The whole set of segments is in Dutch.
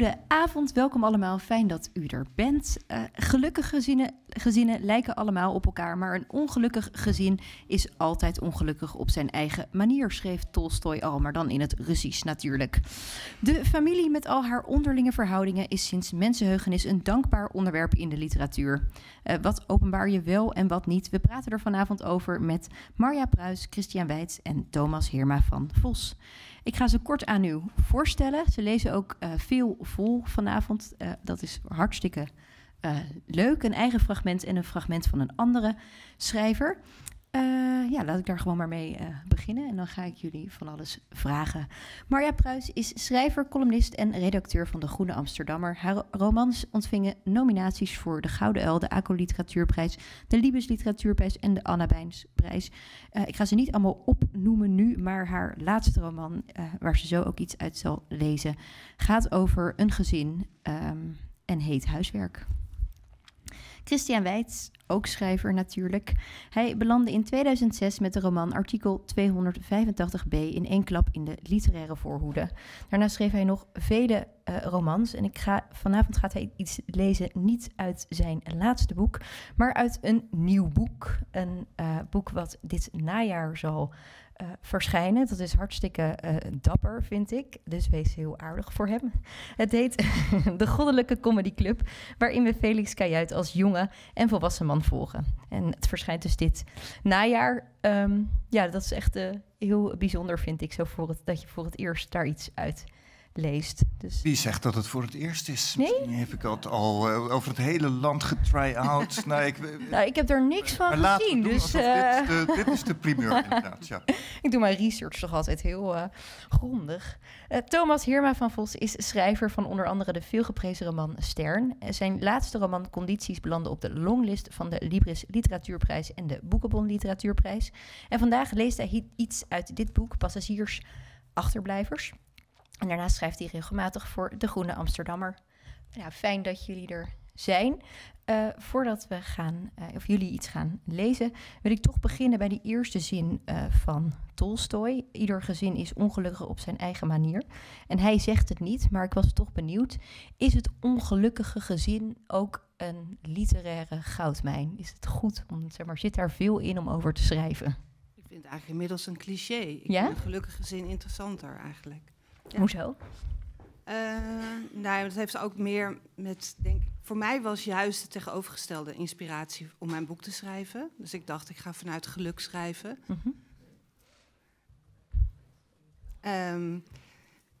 Goedenavond, welkom allemaal. Fijn dat u er bent. Eh, Gelukkige gezinnen, lijken allemaal op elkaar, maar een ongelukkig gezin is altijd ongelukkig op zijn eigen manier, schreef Tolstoy al, maar dan in het Russisch natuurlijk. De familie met al haar onderlinge verhoudingen is sinds mensenheugenis een dankbaar onderwerp in de literatuur. Eh, wat openbaar je wel en wat niet? We praten er vanavond over met Marja Pruis, Christian Weits en Thomas Heerma van Vos. Ik ga ze kort aan u voorstellen. Ze lezen ook eh, veel vol vanavond. Eh, dat is hartstikke eh, leuk. Een eigen fragment en een fragment van een andere schrijver. Eh, ja, laat ik daar gewoon maar mee eh, beginnen en dan ga ik jullie van alles vragen. Marja Pruis is schrijver, columnist en redacteur van De Groene Amsterdammer. Haar romans ontvingen nominaties voor de Gouden Uil, de ACO Literatuurprijs, de Libes Literatuurprijs en de Anna eh, ik ga ze niet allemaal opnoemen nu, maar haar laatste roman, waar ze zo ook iets uit zal lezen, gaat over een gezin ehm, en heet Huiswerk. Christian Weitz, ook schrijver natuurlijk. Hij belandde in 2006 met de roman Artikel 285b in één klap in de literaire voorhoede. Daarna schreef hij nog vele eh, romans en ik ga, vanavond gaat hij iets lezen niet uit zijn laatste boek, maar uit een nieuw boek. Een eh, boek wat dit najaar zal eh, verschijnen. Dat is hartstikke eh, dapper, vind ik. Dus wees heel aardig voor hem. Het heet De Goddelijke Comedy Club, waarin we Felix Kajuit als jonge en volwassen man volgen. En het verschijnt dus dit najaar. Ehm, ja, dat is echt eh, heel bijzonder, vind ik. Zo voor het, dat je voor het eerst daar iets uit leest. Dus... Wie zegt dat het voor het eerst is? Nee? Misschien heb ik dat al eh, over het hele land getry-out. nou, ik, eh, nou, ik heb er niks van gezien. dus, uh... dit, eh, de, dit, is de primeur inderdaad. Ja. ik doe mijn research toch altijd heel grondig. Thomas Hirma van Vos is schrijver van onder andere de veelgeprezen roman Stern. Zijn laatste roman Condities belandde op de longlist van de Libris Literatuurprijs en de Boekenbon Literatuurprijs. En vandaag leest hij iets uit dit boek, Passagiers Achterblijvers. En daarnaast schrijft hij regelmatig voor De Groene Amsterdammer. Nou, fijn dat jullie er zijn. Eh, voordat we gaan, eh, of jullie iets gaan lezen, wil ik toch beginnen bij die eerste zin eh, van Tolstoy. Ieder gezin is ongelukkig op zijn eigen manier. En hij zegt het niet, maar ik was toch benieuwd. Is het ongelukkige gezin ook een literaire goudmijn? Is het goed om, zeg maar, zit daar veel in om over te schrijven? Ik vind het eigenlijk inmiddels een cliché. Ik vind een gelukkig gezin interessanter eigenlijk. Hoezo? Nee, eh, nou, dat heeft ook meer met, denk voor mij was juist de tegenovergestelde inspiratie om mijn boek te schrijven. Dus ik dacht, ik ga vanuit geluk schrijven. Mm -hmm.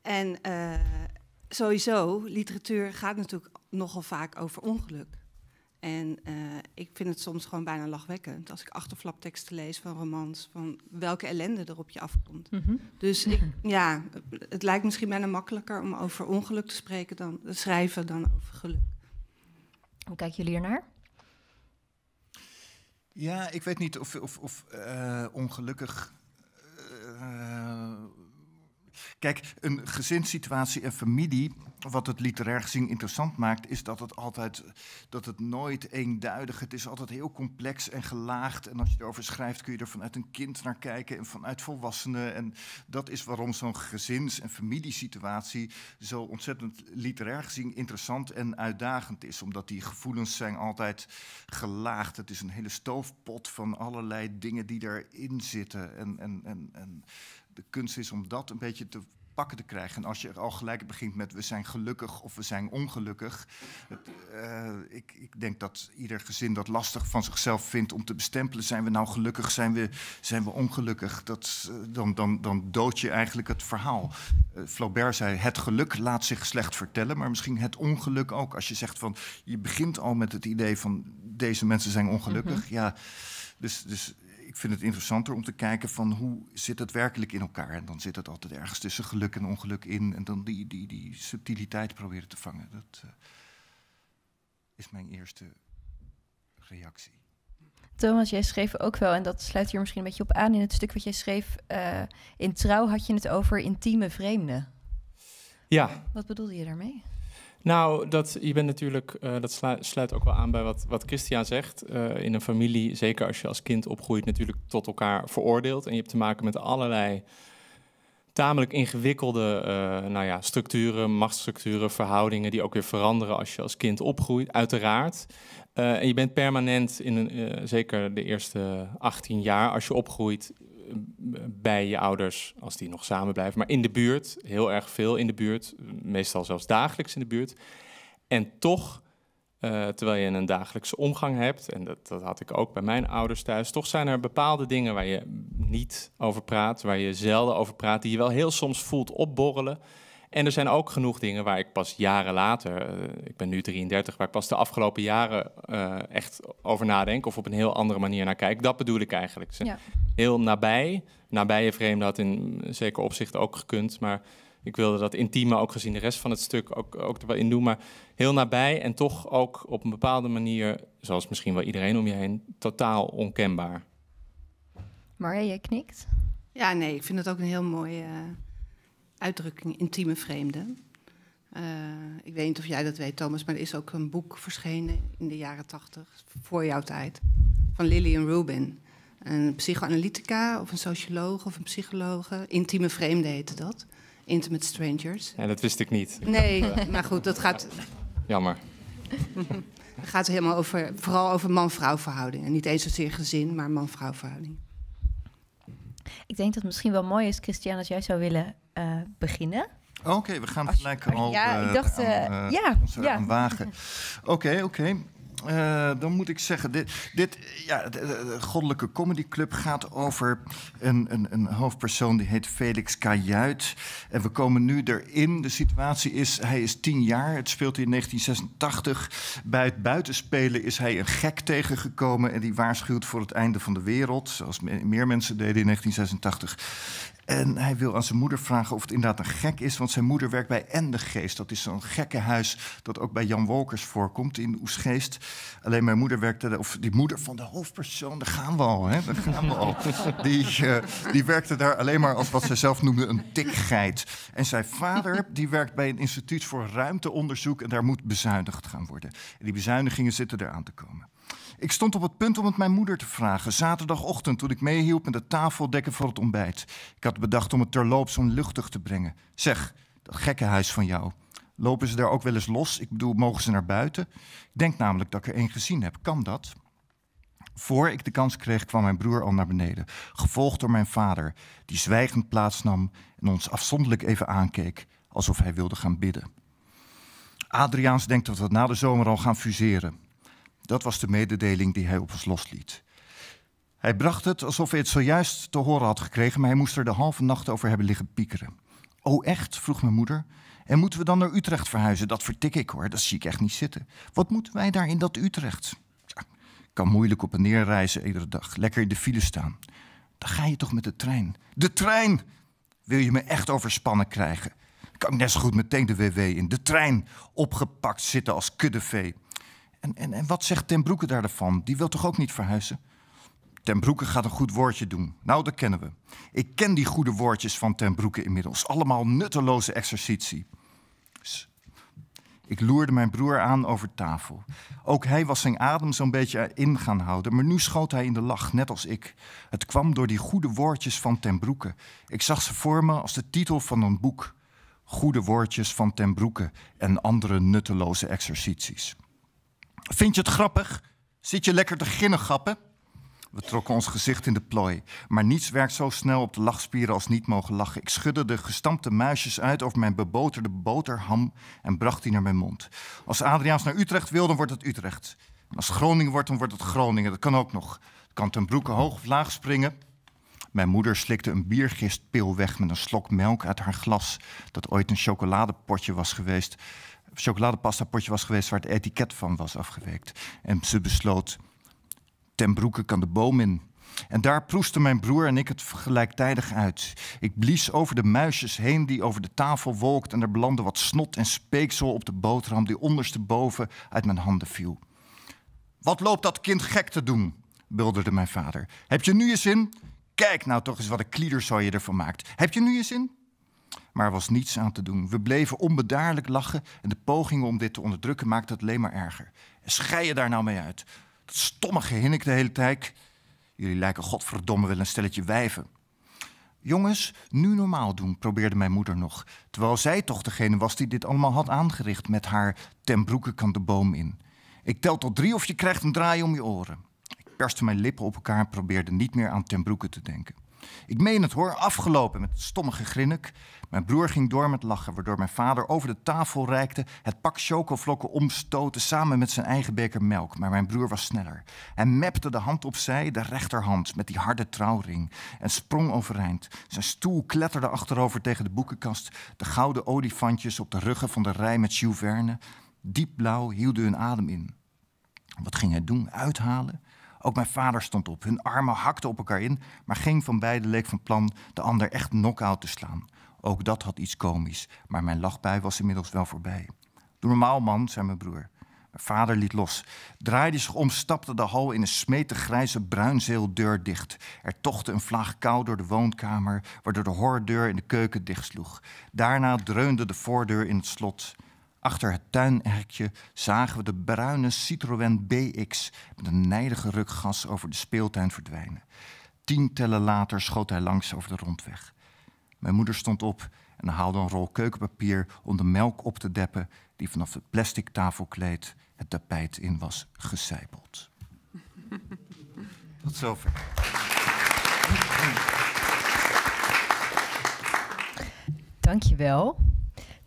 en eh, sowieso, literatuur gaat natuurlijk nogal vaak over ongeluk. En eh, ik vind het soms gewoon bijna lachwekkend als ik achterflapteksten lees van romans, van welke ellende er op je afkomt. Mm -hmm. Dus ik, ja, het lijkt misschien bijna makkelijker om over ongeluk te spreken dan te schrijven dan over geluk. Hoe kijken jullie ernaar? Ja, ik weet niet of, of, of eh, ongelukkig eh, Kijk, een gezinssituatie en familie, wat het literair gezien interessant maakt, is dat het altijd, dat het nooit eenduidig, is. het is altijd heel complex en gelaagd. En als je erover schrijft, kun je er vanuit een kind naar kijken en vanuit volwassenen. En dat is waarom zo'n gezins- en familiesituatie zo ontzettend literair gezien interessant en uitdagend is. Omdat die gevoelens zijn altijd gelaagd. Het is een hele stoofpot van allerlei dingen die erin zitten. En, en, en, en de kunst is om dat een beetje te pakken te krijgen. En als je al gelijk begint met we zijn gelukkig of we zijn ongelukkig. Eh, ik, ik, denk dat ieder gezin dat lastig van zichzelf vindt om te bestempelen. Zijn we nou gelukkig, zijn we, zijn we ongelukkig? Dat, eh, dan, dan, dan dood je eigenlijk het verhaal. Eh, Flaubert zei, het geluk laat zich slecht vertellen, maar misschien het ongeluk ook. Als je zegt van, je begint al met het idee van deze mensen zijn ongelukkig. Mhm. Ja, dus, dus vind het interessanter om te kijken van hoe zit het werkelijk in elkaar. En dan zit het altijd ergens tussen geluk en ongeluk in. En dan die, die, die subtiliteit proberen te vangen. Dat eh, is mijn eerste reactie. Thomas, jij schreef ook wel, en dat sluit hier misschien een beetje op aan, in het stuk wat jij schreef eh, in Trouw had je het over intieme vreemden. Ja. Wat bedoelde je daarmee? Nou, dat, je bent natuurlijk, eh, dat sluit, ook wel aan bij wat, wat Christian zegt. Eh, in een familie, zeker als je als kind opgroeit, natuurlijk tot elkaar veroordeeld. En je hebt te maken met allerlei tamelijk ingewikkelde eh, nou ja, structuren, machtsstructuren, verhoudingen, die ook weer veranderen als je als kind opgroeit, uiteraard. en je bent permanent, in een, zeker de eerste 18 jaar als je opgroeit, bij je ouders, als die nog samen blijven, maar in de buurt, heel erg veel in de buurt, meestal zelfs dagelijks in de buurt. En toch, eh, terwijl je een dagelijkse omgang hebt, en dat, dat had ik ook bij mijn ouders thuis, toch zijn er bepaalde dingen waar je niet over praat, waar je zelden over praat, die je wel heel soms voelt opborrelen. En er zijn ook genoeg dingen waar ik pas jaren later, eh, ik ben nu 33, waar ik pas de afgelopen jaren eh, echt over nadenk of op een heel andere manier naar kijk. Dat bedoel ik eigenlijk. Heel nabij, nabije vreemde had in zeker opzicht ook gekund, maar ik wilde dat intieme ook gezien de rest van het stuk ook, ook er wel in doen, maar heel nabij en toch ook op een bepaalde manier, zoals misschien wel iedereen om je heen, totaal onkenbaar. Maria, jij knikt? Ja, nee, ik vind het ook een heel mooi... Eh, uitdrukking intieme vreemden. Eh, ik weet niet of jij dat weet, Thomas, maar er is ook een boek verschenen in de jaren tachtig, voor jouw tijd, van Lillian Rubin. Een psychoanalytica of een socioloog of een psycholoog. Intieme vreemden heette dat. Intimate Strangers. Ja, dat wist ik niet. Nee, maar goed, dat gaat. Jammer. Het gaat helemaal over, vooral over man-vrouw en Niet eens zozeer gezin, maar man-vrouw verhouding. Ik denk dat het misschien wel mooi is, Christian, als jij zou willen eh, beginnen. Oké, we gaan gelijk al ja, eh, ik dacht, eh, ja, wagen. Oké, oké. dan moet ik zeggen, dit, dit ja, de, Goddelijke Comedy Club gaat over een, een, een, hoofdpersoon die heet Felix Kajuit. En we komen nu erin. De situatie is, hij is tien jaar. Het speelt in 1986. Bij het buitenspelen is hij een gek tegengekomen en die waarschuwt voor het einde van de wereld. Zoals meer mensen deden in 1986. En hij wil aan zijn moeder vragen of het inderdaad een gek is, want zijn moeder werkt bij Endegeest. Dat is zo'n gekkenhuis dat ook bij Jan Wolkers voorkomt in Oesgeest. Alleen mijn moeder werkte, of die moeder van de hoofdpersoon, daar gaan we al, hè, daar gaan Die, eh, die werkte daar alleen maar als wat zij zelf noemde een tikgeit. En zijn vader, die werkt bij een instituut voor ruimteonderzoek en daar moet bezuinigd gaan worden. En die bezuinigingen zitten eraan te komen. Ik stond op het punt om het mijn moeder te vragen, zaterdagochtend toen ik meehielp met het tafeldekken voor het ontbijt. Ik had bedacht om het terloops onluchtig te brengen. Zeg, dat gekke huis van jou. Lopen ze daar ook wel eens los? Ik bedoel, mogen ze naar buiten? Ik denk namelijk dat ik er één gezien heb. Kan dat? Voor ik de kans kreeg, kwam mijn broer al naar beneden, gevolgd door mijn vader, die zwijgend plaatsnam en ons afzonderlijk even aankeek, alsof hij wilde gaan bidden. Adriaans denkt dat we na de zomer al gaan fuseren. Dat was de mededeling die hij op ons losliet. Hij bracht het alsof hij het zojuist te horen had gekregen, maar hij moest er de halve nacht over hebben liggen piekeren. Oh, echt? vroeg mijn moeder. En moeten we dan naar Utrecht verhuizen? Dat vertik ik hoor, dat zie ik echt niet zitten. Wat moeten wij daar in dat Utrecht? Ja, kan moeilijk op en neer reizen iedere dag, lekker in de file staan. Dan ga je toch met de trein? De trein! Wil je me echt overspannen krijgen? Kan ik net zo goed meteen de WW in. De trein, opgepakt zitten als kuddevee. En, en, en wat zegt Ten Broeke daarvan? Die wil toch ook niet verhuizen? Ten Broeke gaat een goed woordje doen. Nou, dat kennen we. Ik ken die goede woordjes van Ten Broeke inmiddels. Allemaal nutteloze exercitie. Ik loerde mijn broer aan over tafel. Ook hij was zijn adem zo'n beetje in gaan houden, maar nu schoot hij in de lach, net als ik. Het kwam door die goede woordjes van Ten Broeke. Ik zag ze voor me als de titel van een boek. Goede woordjes van Ten Broeke en andere nutteloze exercities. Vind je het grappig? Zit je lekker te grappen? We trokken ons gezicht in de plooi. Maar niets werkt zo snel op de lachspieren als niet mogen lachen. Ik schudde de gestampte muisjes uit over mijn beboterde boterham en bracht die naar mijn mond. Als Adriaans naar Utrecht wil, dan wordt het Utrecht. En als Groningen wordt, dan wordt het Groningen. Dat kan ook nog. Het kan ten broeke hoog of laag springen. Mijn moeder slikte een biergistpil weg met een slok melk uit haar glas, dat ooit een chocoladepotje was geweest chocoladepasta potje was geweest waar het etiket van was afgewerkt. En ze besloot, ten broeke kan de boom in. En daar proesten mijn broer en ik het gelijktijdig uit. Ik blies over de muisjes heen die over de tafel wolkt en er belandde wat snot en speeksel op de boterham die ondersteboven uit mijn handen viel. Wat loopt dat kind gek te doen? bulderde mijn vader. Heb je nu je zin? Kijk nou toch eens wat een kliederzooi je ervan maakt. Heb je nu je zin? Maar er was niets aan te doen. We bleven onbedaarlijk lachen en de pogingen om dit te onderdrukken maakten het alleen maar erger. En schei je daar nou mee uit. Dat stomme gehinnik de hele tijd. Jullie lijken godverdomme wel een stelletje wijven. Jongens, nu normaal doen, probeerde mijn moeder nog. Terwijl zij toch degene was die dit allemaal had aangericht met haar ten kan de boom in. Ik tel tot drie of je krijgt een draai om je oren. Ik perste mijn lippen op elkaar en probeerde niet meer aan ten te denken. Ik meen het hoor, afgelopen met stomme gegrinnik. Mijn broer ging door met lachen, waardoor mijn vader over de tafel reikte, het pak chocovlokken omstoten samen met zijn eigen beker melk. Maar mijn broer was sneller. Hij mepte de hand opzij, de rechterhand, met die harde trouwring, en sprong overeind. Zijn stoel kletterde achterover tegen de boekenkast, de gouden olifantjes op de ruggen van de rij met Jules Verne. Diep blauw hielden hun adem in. Wat ging hij doen? Uithalen? Ook mijn vader stond op. Hun armen hakten op elkaar in, maar geen van beiden leek van plan de ander echt knock-out te slaan. Ook dat had iets komisch, maar mijn lachbij was inmiddels wel voorbij. Doe normaal, man, zei mijn broer. Mijn vader liet los, draaide zich om, stapte de hal in een smeten grijze bruinzeeldeur dicht. Er tochtte een vlaag kou door de woonkamer, waardoor de hoordeur in de keuken dichtsloeg. Daarna dreunde de voordeur in het slot. Achter het tuinhekje zagen we de bruine Citroën BX met een nijdige ruk gas over de speeltuin verdwijnen. Tientallen later schoot hij langs over de rondweg. Mijn moeder stond op en haalde een rol keukenpapier om de melk op te deppen die vanaf het plastic tafelkleed het tapijt in was gecijpeld. Tot zover. Dankjewel.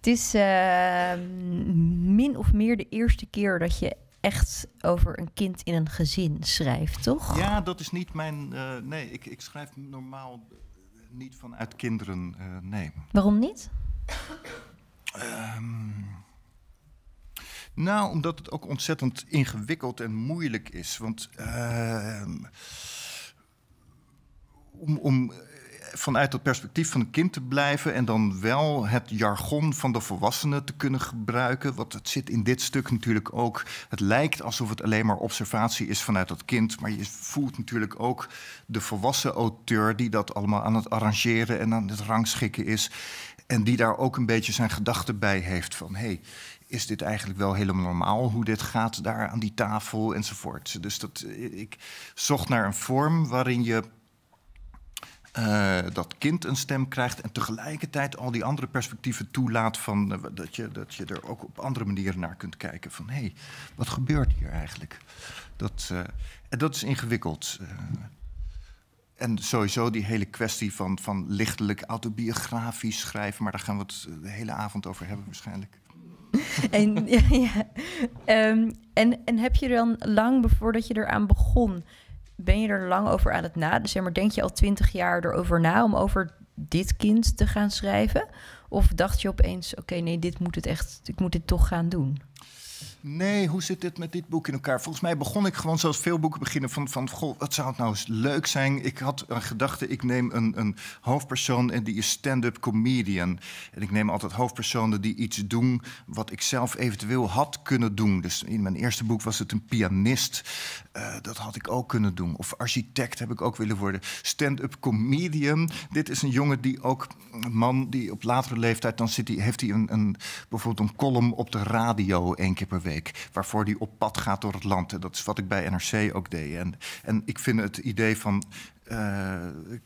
Het is ehm, min of meer de eerste keer dat je echt over een kind in een gezin schrijft, toch? Ja, dat is niet mijn. Eh, nee, ik, ik, schrijf normaal niet vanuit kinderen. Uh, nee. Waarom niet? Ehm, nou, omdat het ook ontzettend ingewikkeld en moeilijk is. Want. Ehm, om, om vanuit het perspectief van een kind te blijven en dan wel het jargon van de volwassenen te kunnen gebruiken. Want het zit in dit stuk natuurlijk ook. Het lijkt alsof het alleen maar observatie is vanuit dat kind. Maar je voelt natuurlijk ook de volwassen auteur die dat allemaal aan het arrangeren en aan het rangschikken is. En die daar ook een beetje zijn gedachten bij heeft van hé, hey, is dit eigenlijk wel helemaal normaal hoe dit gaat daar aan die tafel enzovoort. Dus dat, ik zocht naar een vorm waarin je eh, dat kind een stem krijgt en tegelijkertijd al die andere perspectieven toelaat van eh, dat, je, dat je er ook op andere manieren naar kunt kijken. Van hé, hey, wat gebeurt hier eigenlijk? Dat, eh, en dat is ingewikkeld. en sowieso die hele kwestie van, van lichtelijk autobiografisch schrijven, maar daar gaan we het de hele avond over hebben waarschijnlijk. en, ja, ehm, en, en heb je dan lang voordat je eraan begon, ben je er lang over aan het nadenken? Zeg maar, denk je al twintig jaar erover na om over dit kind te gaan schrijven? Of dacht je opeens, oké, nee, dit moet het echt, ik moet dit toch gaan doen? Nee, hoe zit dit met dit boek in elkaar? Volgens mij begon ik gewoon zoals veel boeken beginnen van, van goh, wat zou het nou eens leuk zijn? Ik had een gedachte, ik neem een, een hoofdpersoon en die is stand-up comedian. En ik neem altijd hoofdpersonen die iets doen wat ik zelf eventueel had kunnen doen. Dus in mijn eerste boek was het een pianist. Eh, dat had ik ook kunnen doen. Of architect heb ik ook willen worden. Stand-up comedian. Dit is een jongen die ook, een man die op latere leeftijd, dan zit hij, heeft hij een, een, bijvoorbeeld een column op de radio één keer per week. Waarvoor die op pad gaat door het land. En dat is wat ik bij NRC ook deed. En, en ik vind het idee van uh,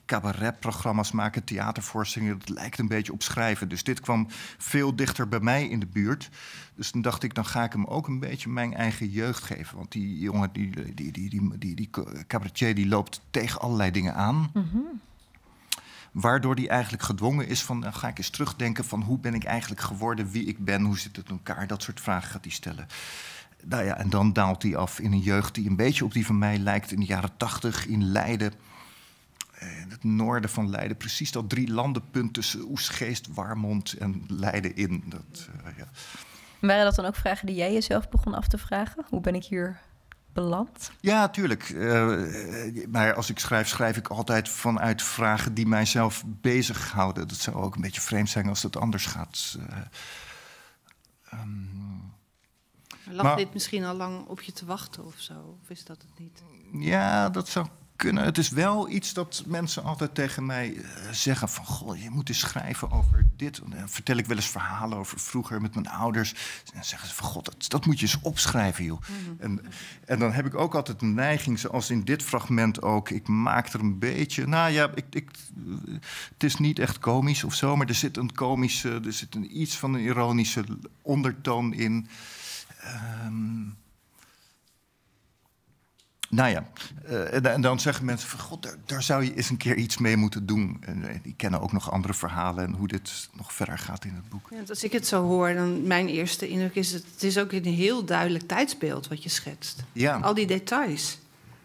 cabaretprogramma's maken, theatervoorstellingen. Dat lijkt een beetje op schrijven. Dus dit kwam veel dichter bij mij in de buurt. Dus dan dacht ik, dan ga ik hem ook een beetje mijn eigen jeugd geven. Want die jongen, die, die, die, die, die, die cabaretier, die loopt tegen allerlei dingen aan. Mhm. Waardoor die eigenlijk gedwongen is van, dan eh, ga ik eens terugdenken van hoe ben ik eigenlijk geworden, wie ik ben, hoe zit het in elkaar. Dat soort vragen gaat hij stellen. Nou ja, en dan daalt hij af in een jeugd die een beetje op die van mij lijkt in de jaren tachtig in Leiden. Eh, het noorden van Leiden, precies dat drie landenpunt tussen Oesgeest, Warmond en Leiden in. Dat, eh, ja. Waren dat dan ook vragen die jij jezelf begon af te vragen? Hoe ben ik hier ja, tuurlijk. Eh, maar als ik schrijf, schrijf ik altijd vanuit vragen die mijzelf bezighouden. Dat zou ook een beetje vreemd zijn als dat anders gaat. Uh, dit misschien al lang op je te wachten of zo? Of is dat het niet? Ja, dat zou kunnen. Het is wel iets dat mensen altijd tegen mij eh, zeggen: van goh, je moet eens schrijven over dit. En dan vertel ik wel eens verhalen over vroeger met mijn ouders. En dan zeggen ze: van god, dat, moet je eens opschrijven, joh. Mhm. en, en dan heb ik ook altijd een neiging, zoals in dit fragment ook. Ik maak er een beetje. Nou ja, ik, ik, het is niet echt komisch of zo, maar er zit een komische, er zit een, iets van een ironische ondertoon in. Um, nou ja, eh, en dan zeggen mensen van god, daar, zou je eens een keer iets mee moeten doen. En die kennen ook nog andere verhalen en hoe dit nog verder gaat in het boek. Ja, als ik het zo hoor, dan mijn eerste indruk is het is ook een heel duidelijk tijdsbeeld wat je schetst. Ja. Al die details.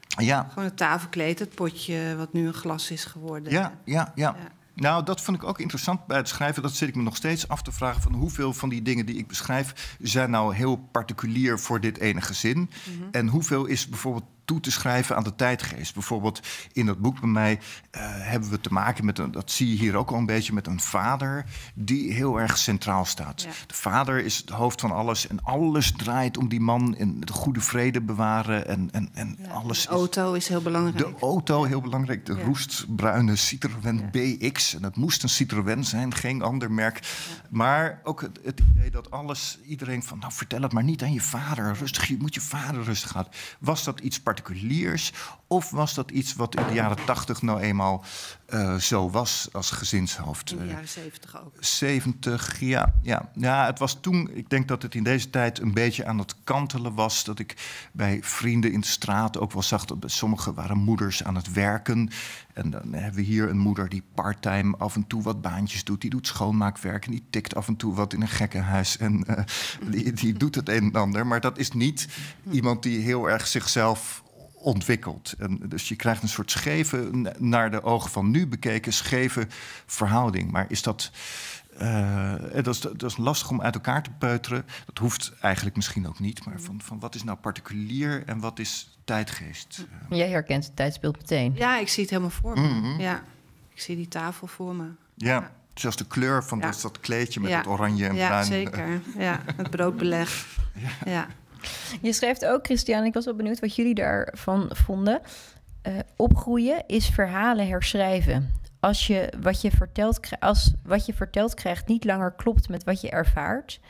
Ja. Gewoon het tafelkleed, het potje wat nu een glas is geworden. ja, ja. ja. Nou, dat vond ik ook interessant bij het schrijven. Dat zit ik me nog steeds af te vragen van hoeveel van die dingen die ik beschrijf zijn nou heel particulier voor dit ene gezin. Mhm. En hoeveel is bijvoorbeeld toe te schrijven aan de tijdgeest. Bijvoorbeeld in dat boek bij mij eh, hebben we te maken met een, dat zie je hier ook al een beetje, met een vader die heel erg centraal staat. De vader is het hoofd van alles en alles draait om die man in de goede vrede bewaren en, en, en ja, alles. De auto is, heel belangrijk. De auto heel belangrijk, de roestbruine Citroën BX. En het moest een Citroën zijn, geen ander merk. Maar ook het, idee dat alles, iedereen van nou vertel het maar niet aan je vader, rustig, je moet je vader rustig houden. Was dat iets particuliers? Of was dat iets wat in de jaren tachtig nou eenmaal eh, zo was als gezinshoofd? In de eh, jaren zeventig ook. Zeventig, ja, ja. Ja, het was toen... Ik denk dat het in deze tijd een beetje aan het kantelen was. Dat ik bij vrienden in de straat ook wel zag... dat sommigen waren moeders aan het werken. En dan hebben we hier een moeder die parttime af en toe wat baantjes doet. Die doet schoonmaakwerk en die tikt af en toe wat in een gekkenhuis. En eh, die, die doet het een en ander. Maar dat is niet hm. iemand die heel erg zichzelf ontwikkeld. En dus je krijgt een soort scheve, naar de ogen van nu bekeken, scheve verhouding. Maar is dat. Eh, dat, is, dat, is, lastig om uit elkaar te peuteren. Dat hoeft eigenlijk misschien ook niet. Maar van, van wat is nou particulier en wat is tijdgeest? Jij herkent het tijdsbeeld meteen. Ja, ik zie het helemaal voor me. Mhm. Ja, ik zie die tafel voor me. ja. ja. Zelfs de kleur van dat, dat, kleedje met het oranje en bruin. Ja, zeker. Ja, het broodbeleg. ja. ja. Je schrijft ook, Christian, ik was wel benieuwd wat jullie daarvan vonden. Eh, opgroeien is verhalen herschrijven. Als, je wat je vertelt, als wat je verteld krijgt niet langer klopt met wat je ervaart,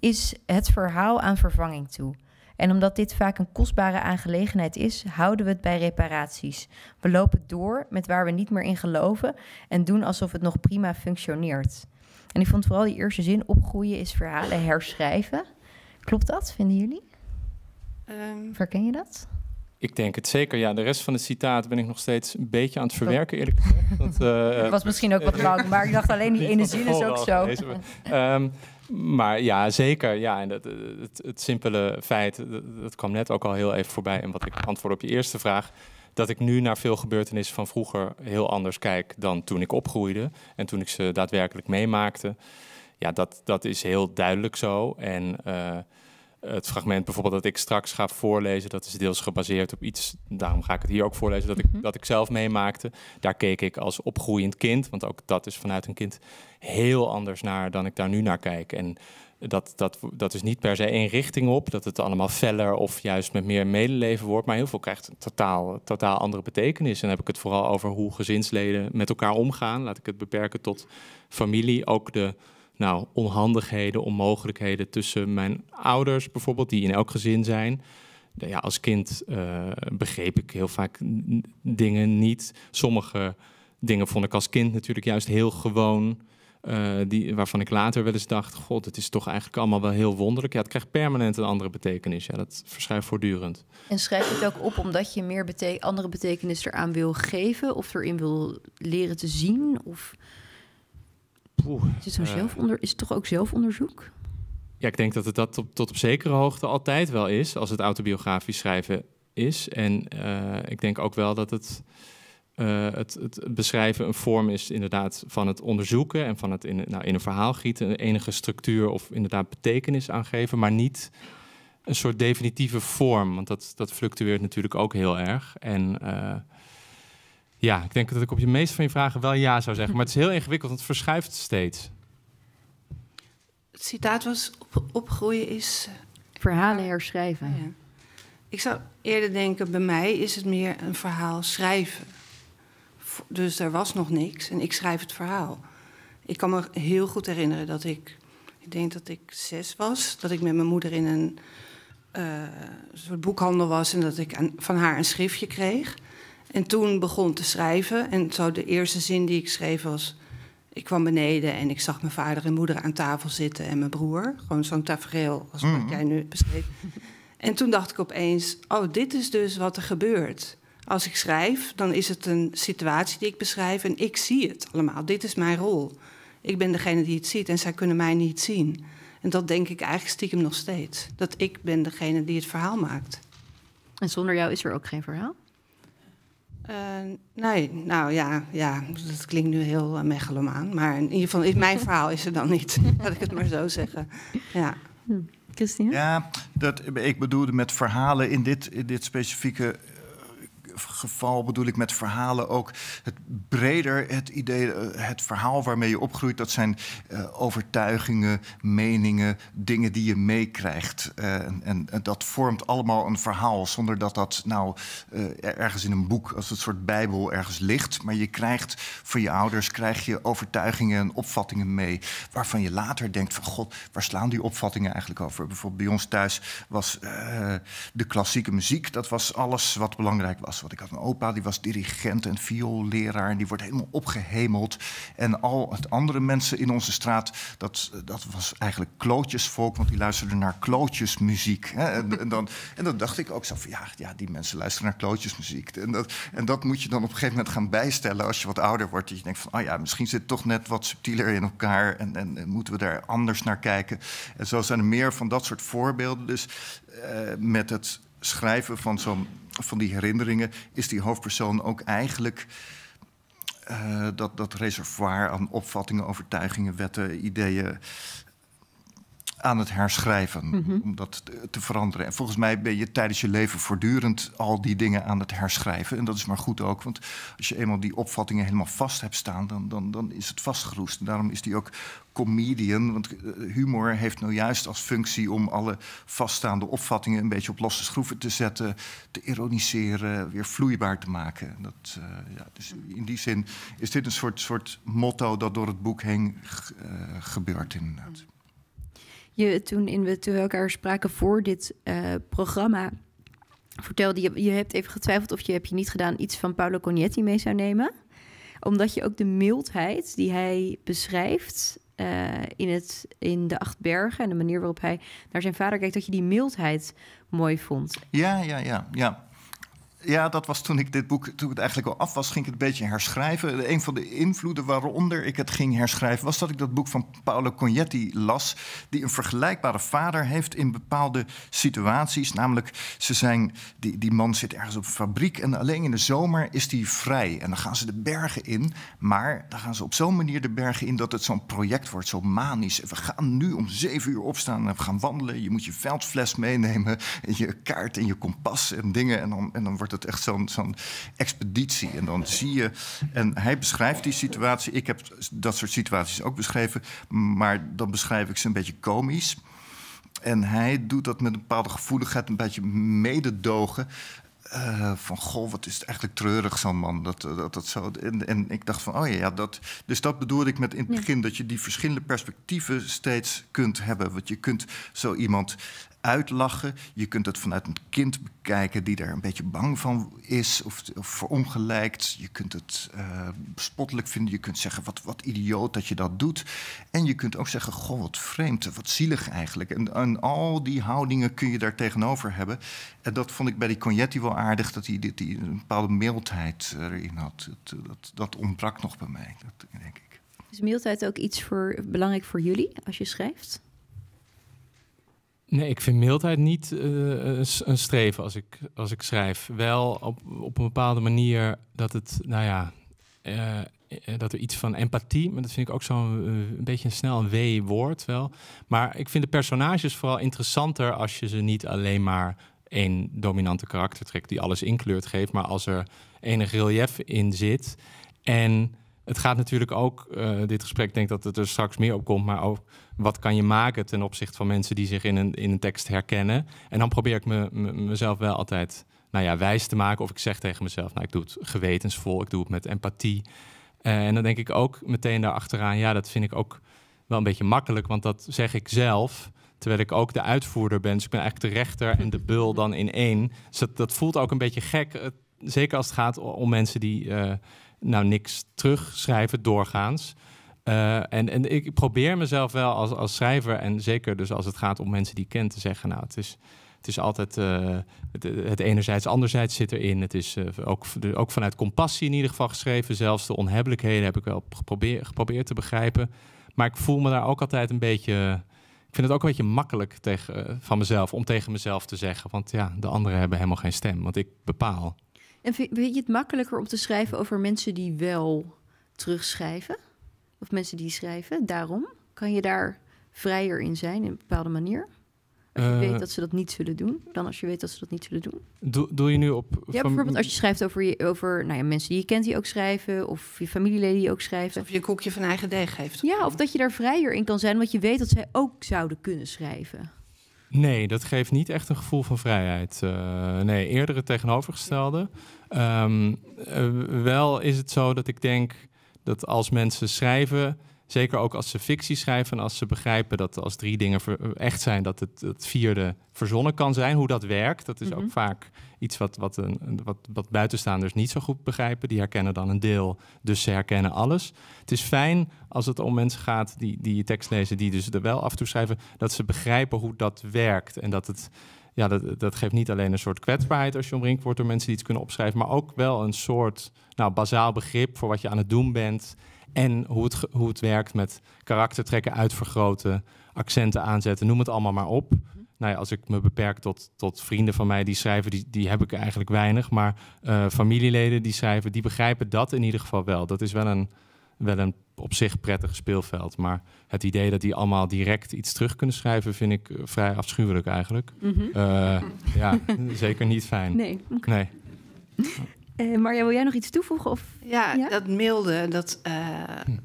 is het verhaal aan vervanging toe. En omdat dit vaak een kostbare aangelegenheid is, houden we het bij reparaties. We lopen door met waar we niet meer in geloven en doen alsof het nog prima functioneert. En ik vond vooral die eerste zin: opgroeien is verhalen herschrijven. Klopt dat, vinden jullie? Ehm, Verken je dat? Ik denk het zeker, ja. De rest van het citaat ben ik nog steeds een beetje aan het verwerken, eerlijk gezegd. Dat het eh, was misschien ook wat lang, eh, maar ik dacht alleen die energie is ook zo. Ehm, maar ja, zeker. Ja, en dat, het, het, simpele feit, dat, kwam net ook al heel even voorbij. En wat ik antwoord op je eerste vraag, dat ik nu naar veel gebeurtenissen van vroeger heel anders kijk dan toen ik opgroeide en toen ik ze daadwerkelijk meemaakte. Ja, dat, dat is heel duidelijk zo. En eh, het fragment bijvoorbeeld dat ik straks ga voorlezen, dat is deels gebaseerd op iets, daarom ga ik het hier ook voorlezen, dat ik, mhm. dat ik zelf meemaakte. Daar keek ik als opgroeiend kind, want ook dat is vanuit een kind heel anders naar dan ik daar nu naar kijk. En dat, dat, dat is niet per se één richting op, dat het allemaal feller of juist met meer medeleven wordt, maar heel veel krijgt een totaal, totaal andere betekenis. En dan heb ik het vooral over hoe gezinsleden met elkaar omgaan. Laat ik het beperken tot familie, ook de nou, onhandigheden, onmogelijkheden tussen mijn ouders bijvoorbeeld, die in elk gezin zijn. Ja, als kind eh, begreep ik heel vaak dingen niet. Sommige dingen vond ik als kind natuurlijk juist heel gewoon. Eh, die, waarvan ik later wel eens dacht: God, het is toch eigenlijk allemaal wel heel wonderlijk. Ja, het krijgt permanent een andere betekenis. Ja, dat verschuift voortdurend. En schrijf je het ook op omdat je meer bete andere betekenis eraan wil geven of erin wil leren te zien? Of is het eh. zelfonder, is toch ook zelfonderzoek? Ja, ik denk dat het dat tot op zekere hoogte altijd wel is, als het autobiografisch schrijven is. En eh, ik denk ook wel dat het, eh, het, het, beschrijven een vorm is inderdaad van het onderzoeken en van het in, nou, in een verhaal gieten, enige structuur of inderdaad betekenis aangeven, maar niet een soort definitieve vorm, want dat, dat fluctueert natuurlijk ook heel erg. En ja, ik denk dat ik op je meeste van je vragen wel ja zou zeggen. Maar het is heel ingewikkeld, want het verschuift steeds. Het citaat was: op, opgroeien is. Eh, Verhalen herschrijven. Ja. Ik zou eerder denken: bij mij is het meer een verhaal schrijven. Dus er was nog niks en ik schrijf het verhaal. Ik kan me heel goed herinneren dat ik, ik denk dat ik zes was, dat ik met mijn moeder in een eh, soort boekhandel was en dat ik aan, van haar een schriftje kreeg. En toen begon te schrijven. En zo de eerste zin die ik schreef was... Ik kwam beneden en ik zag mijn vader en moeder aan tafel zitten en mijn broer. Gewoon zo'n tafereel als wat mhm. jij nu beschreef. en toen dacht ik opeens, oh, dit is dus wat er gebeurt. Als ik schrijf, dan is het een situatie die ik beschrijf en ik zie het allemaal. Dit is mijn rol. Ik ben degene die het ziet en zij kunnen mij niet zien. En dat denk ik eigenlijk stiekem nog steeds. Dat ik ben degene die het verhaal maakt. En zonder jou is er ook geen verhaal? Eh, nee, nou ja, ja, dat klinkt nu heel uh, megalomaan. Maar in ieder geval, in mijn verhaal is er dan niet. laat ik het maar zo zeggen. Ja. Hm. Christine? Ja, dat, ik bedoelde met verhalen in dit, in dit specifieke geval bedoel ik met verhalen ook het breder het idee, eh, het verhaal waarmee je opgroeit, dat zijn eh, overtuigingen, meningen, dingen die je meekrijgt. Eh, en, en, dat vormt allemaal een verhaal, zonder dat dat nou ergens in een boek als een soort Bijbel ergens ligt. Maar je krijgt van je ouders krijg je overtuigingen en opvattingen mee, waarvan je later denkt van god, waar slaan die opvattingen eigenlijk over? Bijvoorbeeld bij ons thuis was de klassieke muziek, dat was alles wat belangrijk was. Wat Want ik had een opa, die was dirigent en vioolleraar. En die wordt helemaal opgehemeld. En al het andere mensen in onze straat, dat, dat was eigenlijk klootjesvolk. Want die luisterden naar klootjesmuziek. Hè? En, dan, en dan dacht ik ook zo van, ja, ja die mensen luisteren naar klootjesmuziek. En dat, en dat moet je dan op een gegeven moment gaan bijstellen als je wat ouder wordt. Dat je denkt van, oh ja, misschien zit het toch net wat subtieler in elkaar. En, en, moeten we daar anders naar kijken. En zo zijn er meer van dat soort voorbeelden. Dus eh, met het schrijven van zo'n van die herinneringen is die hoofdpersoon ook eigenlijk eh, dat, dat reservoir aan opvattingen, overtuigingen, wetten, ideeën aan het herschrijven. Mhm. Om dat te veranderen. En volgens mij ben je tijdens je leven voortdurend al die dingen aan het herschrijven. En dat is maar goed ook. Want als je eenmaal die opvattingen helemaal vast hebt staan, dan, dan, dan is het vastgeroest. En daarom is die ook comedian. Want eh, humor heeft nou juist als functie om alle vaststaande opvattingen een beetje op losse schroeven te zetten, te ironiseren, weer vloeibaar te maken. Dat, eh, ja, dus in die zin is dit een soort, soort motto dat door het boek heen eh, gebeurt, inderdaad je toen in we te elkaar spraken voor dit eh, programma vertelde, je, je hebt even getwijfeld of je heb je niet gedaan iets van Paolo Cognetti mee zou nemen. Omdat je ook de mildheid die hij beschrijft eh, in, het, in de Acht Bergen en de manier waarop hij naar zijn vader kijkt, dat je die mildheid mooi vond. Ja, ja, ja, ja. Ja, dat was toen ik dit boek, toen het eigenlijk al af was, ging ik het een beetje herschrijven. Een van de invloeden waaronder ik het ging herschrijven, was dat ik dat boek van Paolo Cognetti las, die een vergelijkbare vader heeft in bepaalde situaties. Namelijk, ze zijn, die, die man zit ergens op een fabriek en alleen in de zomer is die vrij. En dan gaan ze de bergen in, maar dan gaan ze op zo'n manier de bergen in dat het zo'n project wordt, zo manisch. We gaan nu om zeven uur opstaan en we gaan wandelen. Je moet je veldfles meenemen, en je kaart en je kompas en dingen. En dan, en dan wordt dat echt zo'n zo'n expeditie. En dan zie je, en hij beschrijft die situatie. Ik heb dat soort situaties ook beschreven, maar dan beschrijf ik ze een beetje komisch. En hij doet dat met een bepaalde gevoeligheid, een beetje mededogen. Eh, van goh, wat is het eigenlijk treurig, zo'n man. Dat, eh, dat, dat zo. En, en, ik dacht van, oh ja, dat, dus dat bedoelde ik met in het begin... dat je die verschillende perspectieven steeds kunt hebben. Want je kunt zo iemand uitlachen. Je kunt het vanuit een kind bekijken die daar een beetje bang van is of, of verongelijkt. Je kunt het uh, vinden. Je kunt zeggen, wat, wat idioot dat je dat doet. En je kunt ook zeggen, goh, wat vreemd, wat zielig eigenlijk. En, en al die houdingen kun je daar tegenover hebben. En dat vond ik bij die Cognetti wel aardig, dat hij die, die, een bepaalde mildheid erin had. Dat, dat, dat ontbrak nog bij mij, dat, denk ik. Is mildheid ook iets voor, belangrijk voor jullie als je schrijft? Nee, ik vind mildheid niet eh, een streven als ik, als ik schrijf. Wel op, op een bepaalde manier dat het, nou ja, eh, eh, dat er iets van empathie, maar dat vind ik ook zo'n een beetje een snel een W-woord wel. Maar ik vind de personages vooral interessanter als je ze niet alleen maar één dominante karakter trekt die alles inkleurt geeft, maar als er enig relief in zit. En het gaat natuurlijk ook, eh, dit gesprek, denk dat het er straks meer op komt, maar ook wat kan je maken ten opzichte van mensen die zich in een, in een tekst herkennen. En dan probeer ik me, mezelf wel altijd nou ja, wijs te maken of ik zeg tegen mezelf, nou ik doe het gewetensvol, ik doe het met empathie. Eh, en dan denk ik ook meteen daarachteraan, ja dat vind ik ook wel een beetje makkelijk, want dat zeg ik zelf. Terwijl ik ook de uitvoerder ben. Dus ik ben eigenlijk de rechter en de bul dan in één. Dus dat, dat voelt ook een beetje gek. Eh, zeker als het gaat om mensen die, nou niks terugschrijven doorgaans. Eh, en, en ik probeer mezelf wel als, als schrijver, en zeker dus als het gaat om mensen die ik ken, te zeggen: Nou, het is, het is altijd eh, het, enerzijds, anderzijds zit erin. Het is eh, ook, ook vanuit compassie in ieder geval geschreven. Zelfs de onhebbelijkheden heb ik wel geprobeer, geprobeerd te begrijpen. Maar ik voel me daar ook altijd een beetje. Ik vind het ook een beetje makkelijk tegen, van mezelf om tegen mezelf te zeggen. Want ja, de anderen hebben helemaal geen stem, want ik bepaal. En vind, je het makkelijker om te schrijven over mensen die wel terugschrijven? Of mensen die schrijven, daarom? Kan je daar vrijer in zijn in een bepaalde manier? Als je eh, weet dat ze dat niet zullen doen, dan als je weet dat ze dat niet zullen doen. Doe, doe je nu op. Ja, bijvoorbeeld als je schrijft over, je, over nou ja, mensen die je kent die ook schrijven, of je familieleden die ook schrijven. Of je een koekje van eigen deeg geeft. Ja, of dat je daar vrijer in kan zijn, want je weet dat zij ook zouden kunnen schrijven. Nee, dat geeft niet echt een gevoel van vrijheid. Eh, nee, eerder het tegenovergestelde. Ehm, eh, wel is het zo dat ik denk dat als mensen schrijven Zeker ook als ze fictie schrijven en als ze begrijpen dat als drie dingen echt zijn, dat het, het vierde verzonnen kan zijn. Hoe dat werkt, dat is ook mhm. vaak iets wat, wat, een, wat, wat buitenstaanders niet zo goed begrijpen. Die herkennen dan een deel, dus ze herkennen alles. Het is fijn als het om mensen gaat die, die je tekst lezen, die dus er wel af en toe schrijven, dat ze begrijpen hoe dat werkt en dat het ja, dat, dat, geeft niet alleen een soort kwetsbaarheid als je omringd wordt door mensen die iets kunnen opschrijven, maar ook wel een soort nou, bazaal begrip voor wat je aan het doen bent. En hoe het, hoe het werkt met karaktertrekken uitvergroten, accenten aanzetten, noem het allemaal maar op. Mhm. Nou ja, als ik me beperk tot, tot vrienden van mij die schrijven, die, die heb ik eigenlijk weinig. Maar eh, familieleden die schrijven, die begrijpen dat in ieder geval wel. Dat is wel een, wel een op zich prettig speelveld. Maar het idee dat die allemaal direct iets terug kunnen schrijven, vind ik eh, vrij afschuwelijk eigenlijk. Mhm. Eh, ja, zeker niet fijn. Nee. nee. Uh, Marja, wil jij nog iets toevoegen? Of, ja, dat milde, dat, eh, hm.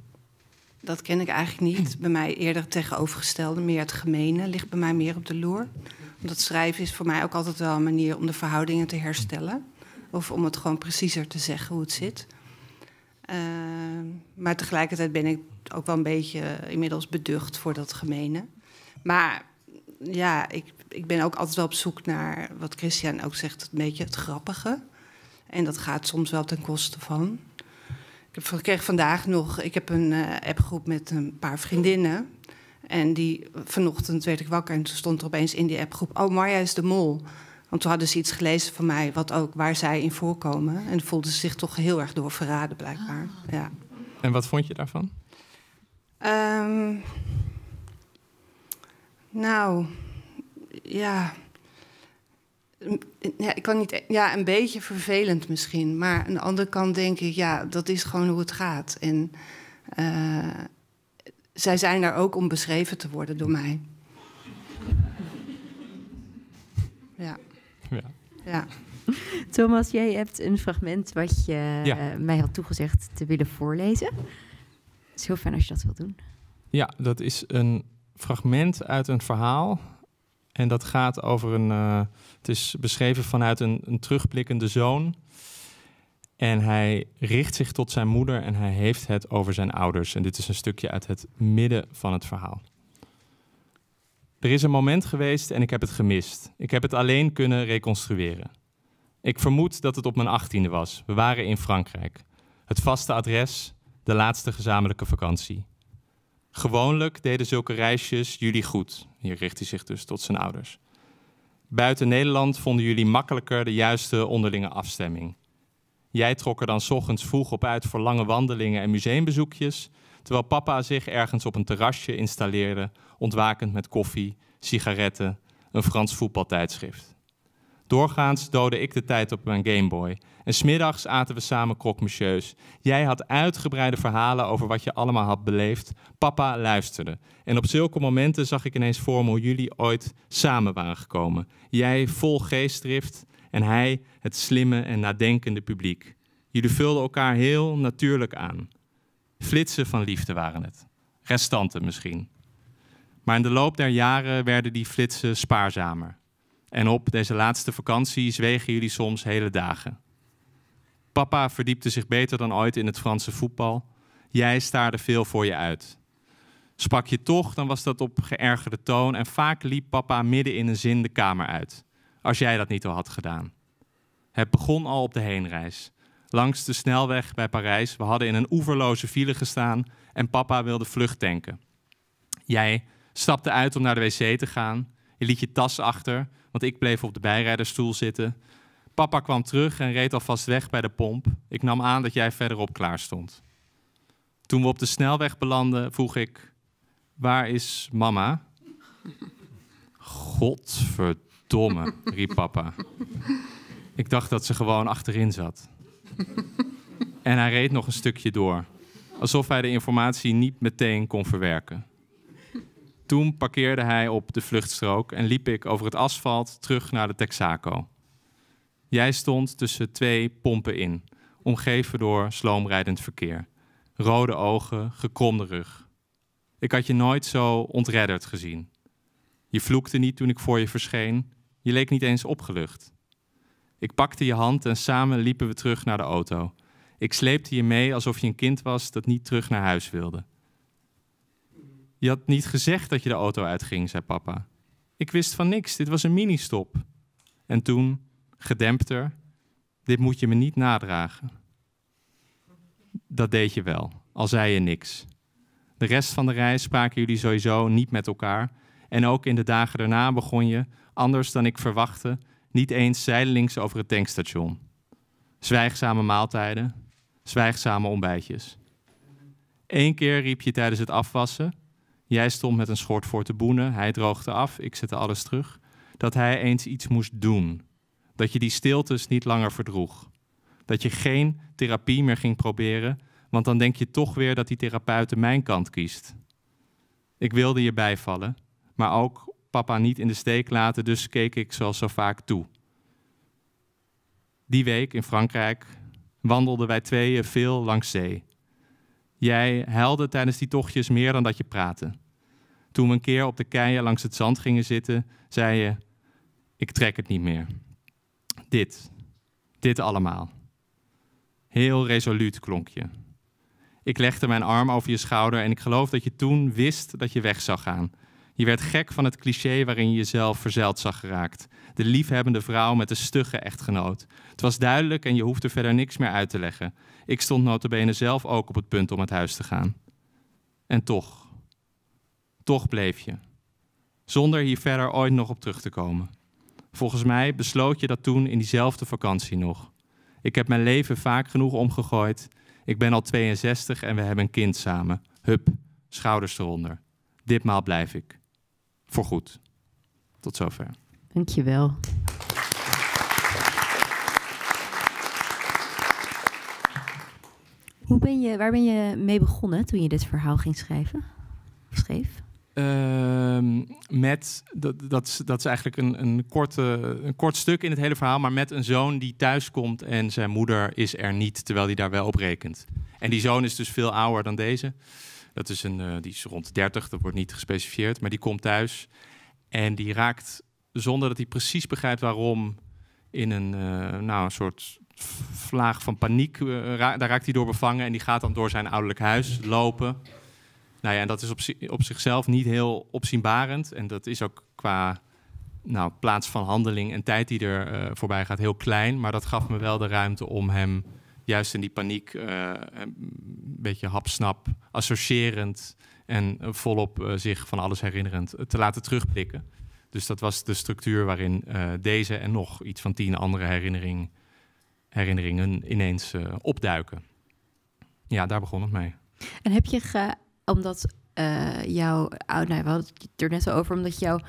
dat ken ik eigenlijk niet. Hm. Bij mij eerder tegenovergestelde, meer het gemene ligt bij mij meer op de loer. Omdat schrijven is voor mij ook altijd wel een manier om de verhoudingen te herstellen. Of om het gewoon preciezer te zeggen hoe het zit. Ehm, maar tegelijkertijd ben ik ook wel een beetje eh, inmiddels beducht voor dat gemene. Maar ja, ik, ik ben ook altijd wel op zoek naar wat Christian ook zegt, een beetje het grappige. En dat gaat soms wel ten koste van. Ik heb, kreeg vandaag nog, ik heb een eh, appgroep met een paar vriendinnen. En die eh, vanochtend werd ik wakker en toen stond er opeens in die appgroep: Oh, Marja is de mol. Want toen hadden ze iets gelezen van mij, wat ook, waar zij in voorkomen. En voelden ze zich toch heel erg doorverraden blijkbaar. Ah. Ja. En wat vond je daarvan? Ehm, nou, ja ja, ik kan niet, e-, ja, een beetje vervelend misschien. Maar aan de andere kant denk ik, ja, dat is gewoon hoe het gaat. En eh, zij zijn daar ook om beschreven te worden door mij. Ja. ja. ja. Thomas, jij hebt een fragment wat je eh, mij had toegezegd te willen voorlezen. Het is heel fijn als je dat wilt doen. Ja, dat is een fragment uit een verhaal en dat gaat over een. Eh, het is beschreven vanuit een, een, terugblikkende zoon. En hij richt zich tot zijn moeder en hij heeft het over zijn ouders. En dit is een stukje uit het midden van het verhaal. Er is een moment geweest en ik heb het gemist. Ik heb het alleen kunnen reconstrueren. Ik vermoed dat het op mijn achttiende was. We waren in Frankrijk. Het vaste adres, de laatste gezamenlijke vakantie. Gewoonlijk deden zulke reisjes jullie goed. Hier richt hij zich dus tot zijn ouders. Buiten Nederland vonden jullie makkelijker de juiste onderlinge afstemming. Jij trok er dan ochtends vroeg op uit voor lange wandelingen en museumbezoekjes, terwijl papa zich ergens op een terrasje installeerde, ontwakend met koffie, sigaretten, een Frans voetbaltijdschrift. Doorgaans doodde ik de tijd op mijn Gameboy. En smiddags aten we samen croque-monsieurs. Jij had uitgebreide verhalen over wat je allemaal had beleefd. Papa luisterde. En op zulke momenten zag ik ineens voor me hoe jullie ooit samen waren gekomen. Jij vol geestdrift en hij het slimme en nadenkende publiek. Jullie vulden elkaar heel natuurlijk aan. Flitsen van liefde waren het. Restanten misschien. Maar in de loop der jaren werden die flitsen spaarzamer. En op deze laatste vakantie zwegen jullie soms hele dagen. Papa verdiepte zich beter dan ooit in het Franse voetbal. Jij staarde veel voor je uit. Sprak je toch, dan was dat op geërgerde toon en vaak liep papa midden in een zin de kamer uit, als jij dat niet al had gedaan. Het begon al op de heenreis. Langs de snelweg bij Parijs, we hadden in een oeverloze file gestaan en papa wilde vlucht tanken. Jij stapte uit om naar de wc te gaan, je liet je tas achter want ik bleef op de bijrijderstoel zitten. Papa kwam terug en reed alvast weg bij de pomp. Ik nam aan dat jij verderop klaar stond. Toen we op de snelweg belanden, vroeg ik: Waar is mama? Godverdomme, riep papa. Ik dacht dat ze gewoon achterin zat. En hij reed nog een stukje door, alsof hij de informatie niet meteen kon verwerken. Toen parkeerde hij op de vluchtstrook en liep ik over het asfalt terug naar de Texaco. Jij stond tussen twee pompen in, omgeven door sloomrijdend verkeer. Rode ogen, gekromde rug. Ik had je nooit zo ontredderd gezien. Je vloekte niet toen ik voor je verscheen. Je leek niet eens opgelucht. Ik pakte je hand en samen liepen we terug naar de auto. Ik sleepte je mee alsof je een kind was dat niet terug naar huis wilde. Je had niet gezegd dat je de auto uitging, zei papa. Ik wist van niks, dit was een mini-stop. En toen, gedempter, dit moet je me niet nadragen. Dat deed je wel, al zei je niks. De rest van de reis spraken jullie sowieso niet met elkaar. En ook in de dagen daarna begon je, anders dan ik verwachtte, niet eens zijdelings over het tankstation. Zwijgzame maaltijden, zwijgzame ontbijtjes. Eén keer riep je tijdens het afwassen Jij stond met een schort voor te boenen, hij droogde af, ik zette alles terug. Dat hij eens iets moest doen. Dat je die stiltes niet langer verdroeg. Dat je geen therapie meer ging proberen, want dan denk je toch weer dat die therapeut mijn kant kiest. Ik wilde je bijvallen, maar ook papa niet in de steek laten, dus keek ik zoals zo vaak toe. Die week in Frankrijk wandelden wij tweeën veel langs zee. Jij helde tijdens die tochtjes meer dan dat je praatte. Toen we een keer op de keien langs het zand gingen zitten, zei je: Ik trek het niet meer. Dit, dit allemaal. Heel resoluut klonk je. Ik legde mijn arm over je schouder en ik geloof dat je toen wist dat je weg zou gaan. Je werd gek van het cliché waarin je jezelf verzeld zag geraakt. De liefhebbende vrouw met de stugge echtgenoot. Het was duidelijk en je hoefde verder niks meer uit te leggen. Ik stond notabene zelf ook op het punt om het huis te gaan. En toch. Toch bleef je. Zonder hier verder ooit nog op terug te komen. Volgens mij besloot je dat toen in diezelfde vakantie nog. Ik heb mijn leven vaak genoeg omgegooid. Ik ben al 62 en we hebben een kind samen. Hup, schouders eronder. Ditmaal blijf ik voor goed. Tot zover. Dankjewel. Hoe ben je, waar ben je mee begonnen toen je dit verhaal ging schrijven? schreef? Ehm, met, dat, dat, is, dat is eigenlijk een, een, korte, een kort stuk in het hele verhaal, maar met een zoon die thuiskomt en zijn moeder is er niet, terwijl hij daar wel op rekent. En die zoon is dus veel ouder dan deze. Dat is een, eh, die is rond 30, dat wordt niet gespecificeerd. Maar die komt thuis en die raakt, zonder dat hij precies begrijpt waarom, in een, eh, nou, een soort vlaag van paniek. Eh, daar raakt hij door bevangen en die gaat dan door zijn ouderlijk huis lopen. Nou ja, en dat is op, op zichzelf niet heel opzienbarend. En dat is ook qua nou, plaats van handeling en tijd die er voorbij gaat heel klein. Maar dat gaf me wel de ruimte om hem juist in die paniek eh, een beetje hapsnap, associerend en volop eh, zich van alles herinnerend eh, te laten terugblikken. Dus dat was de structuur waarin deze en nog iets van tien andere herinnering, herinneringen ineens opduiken. Ja, daar begon het mee. En heb je, omdat jouw, oh, we hadden het er net zo over, omdat jouw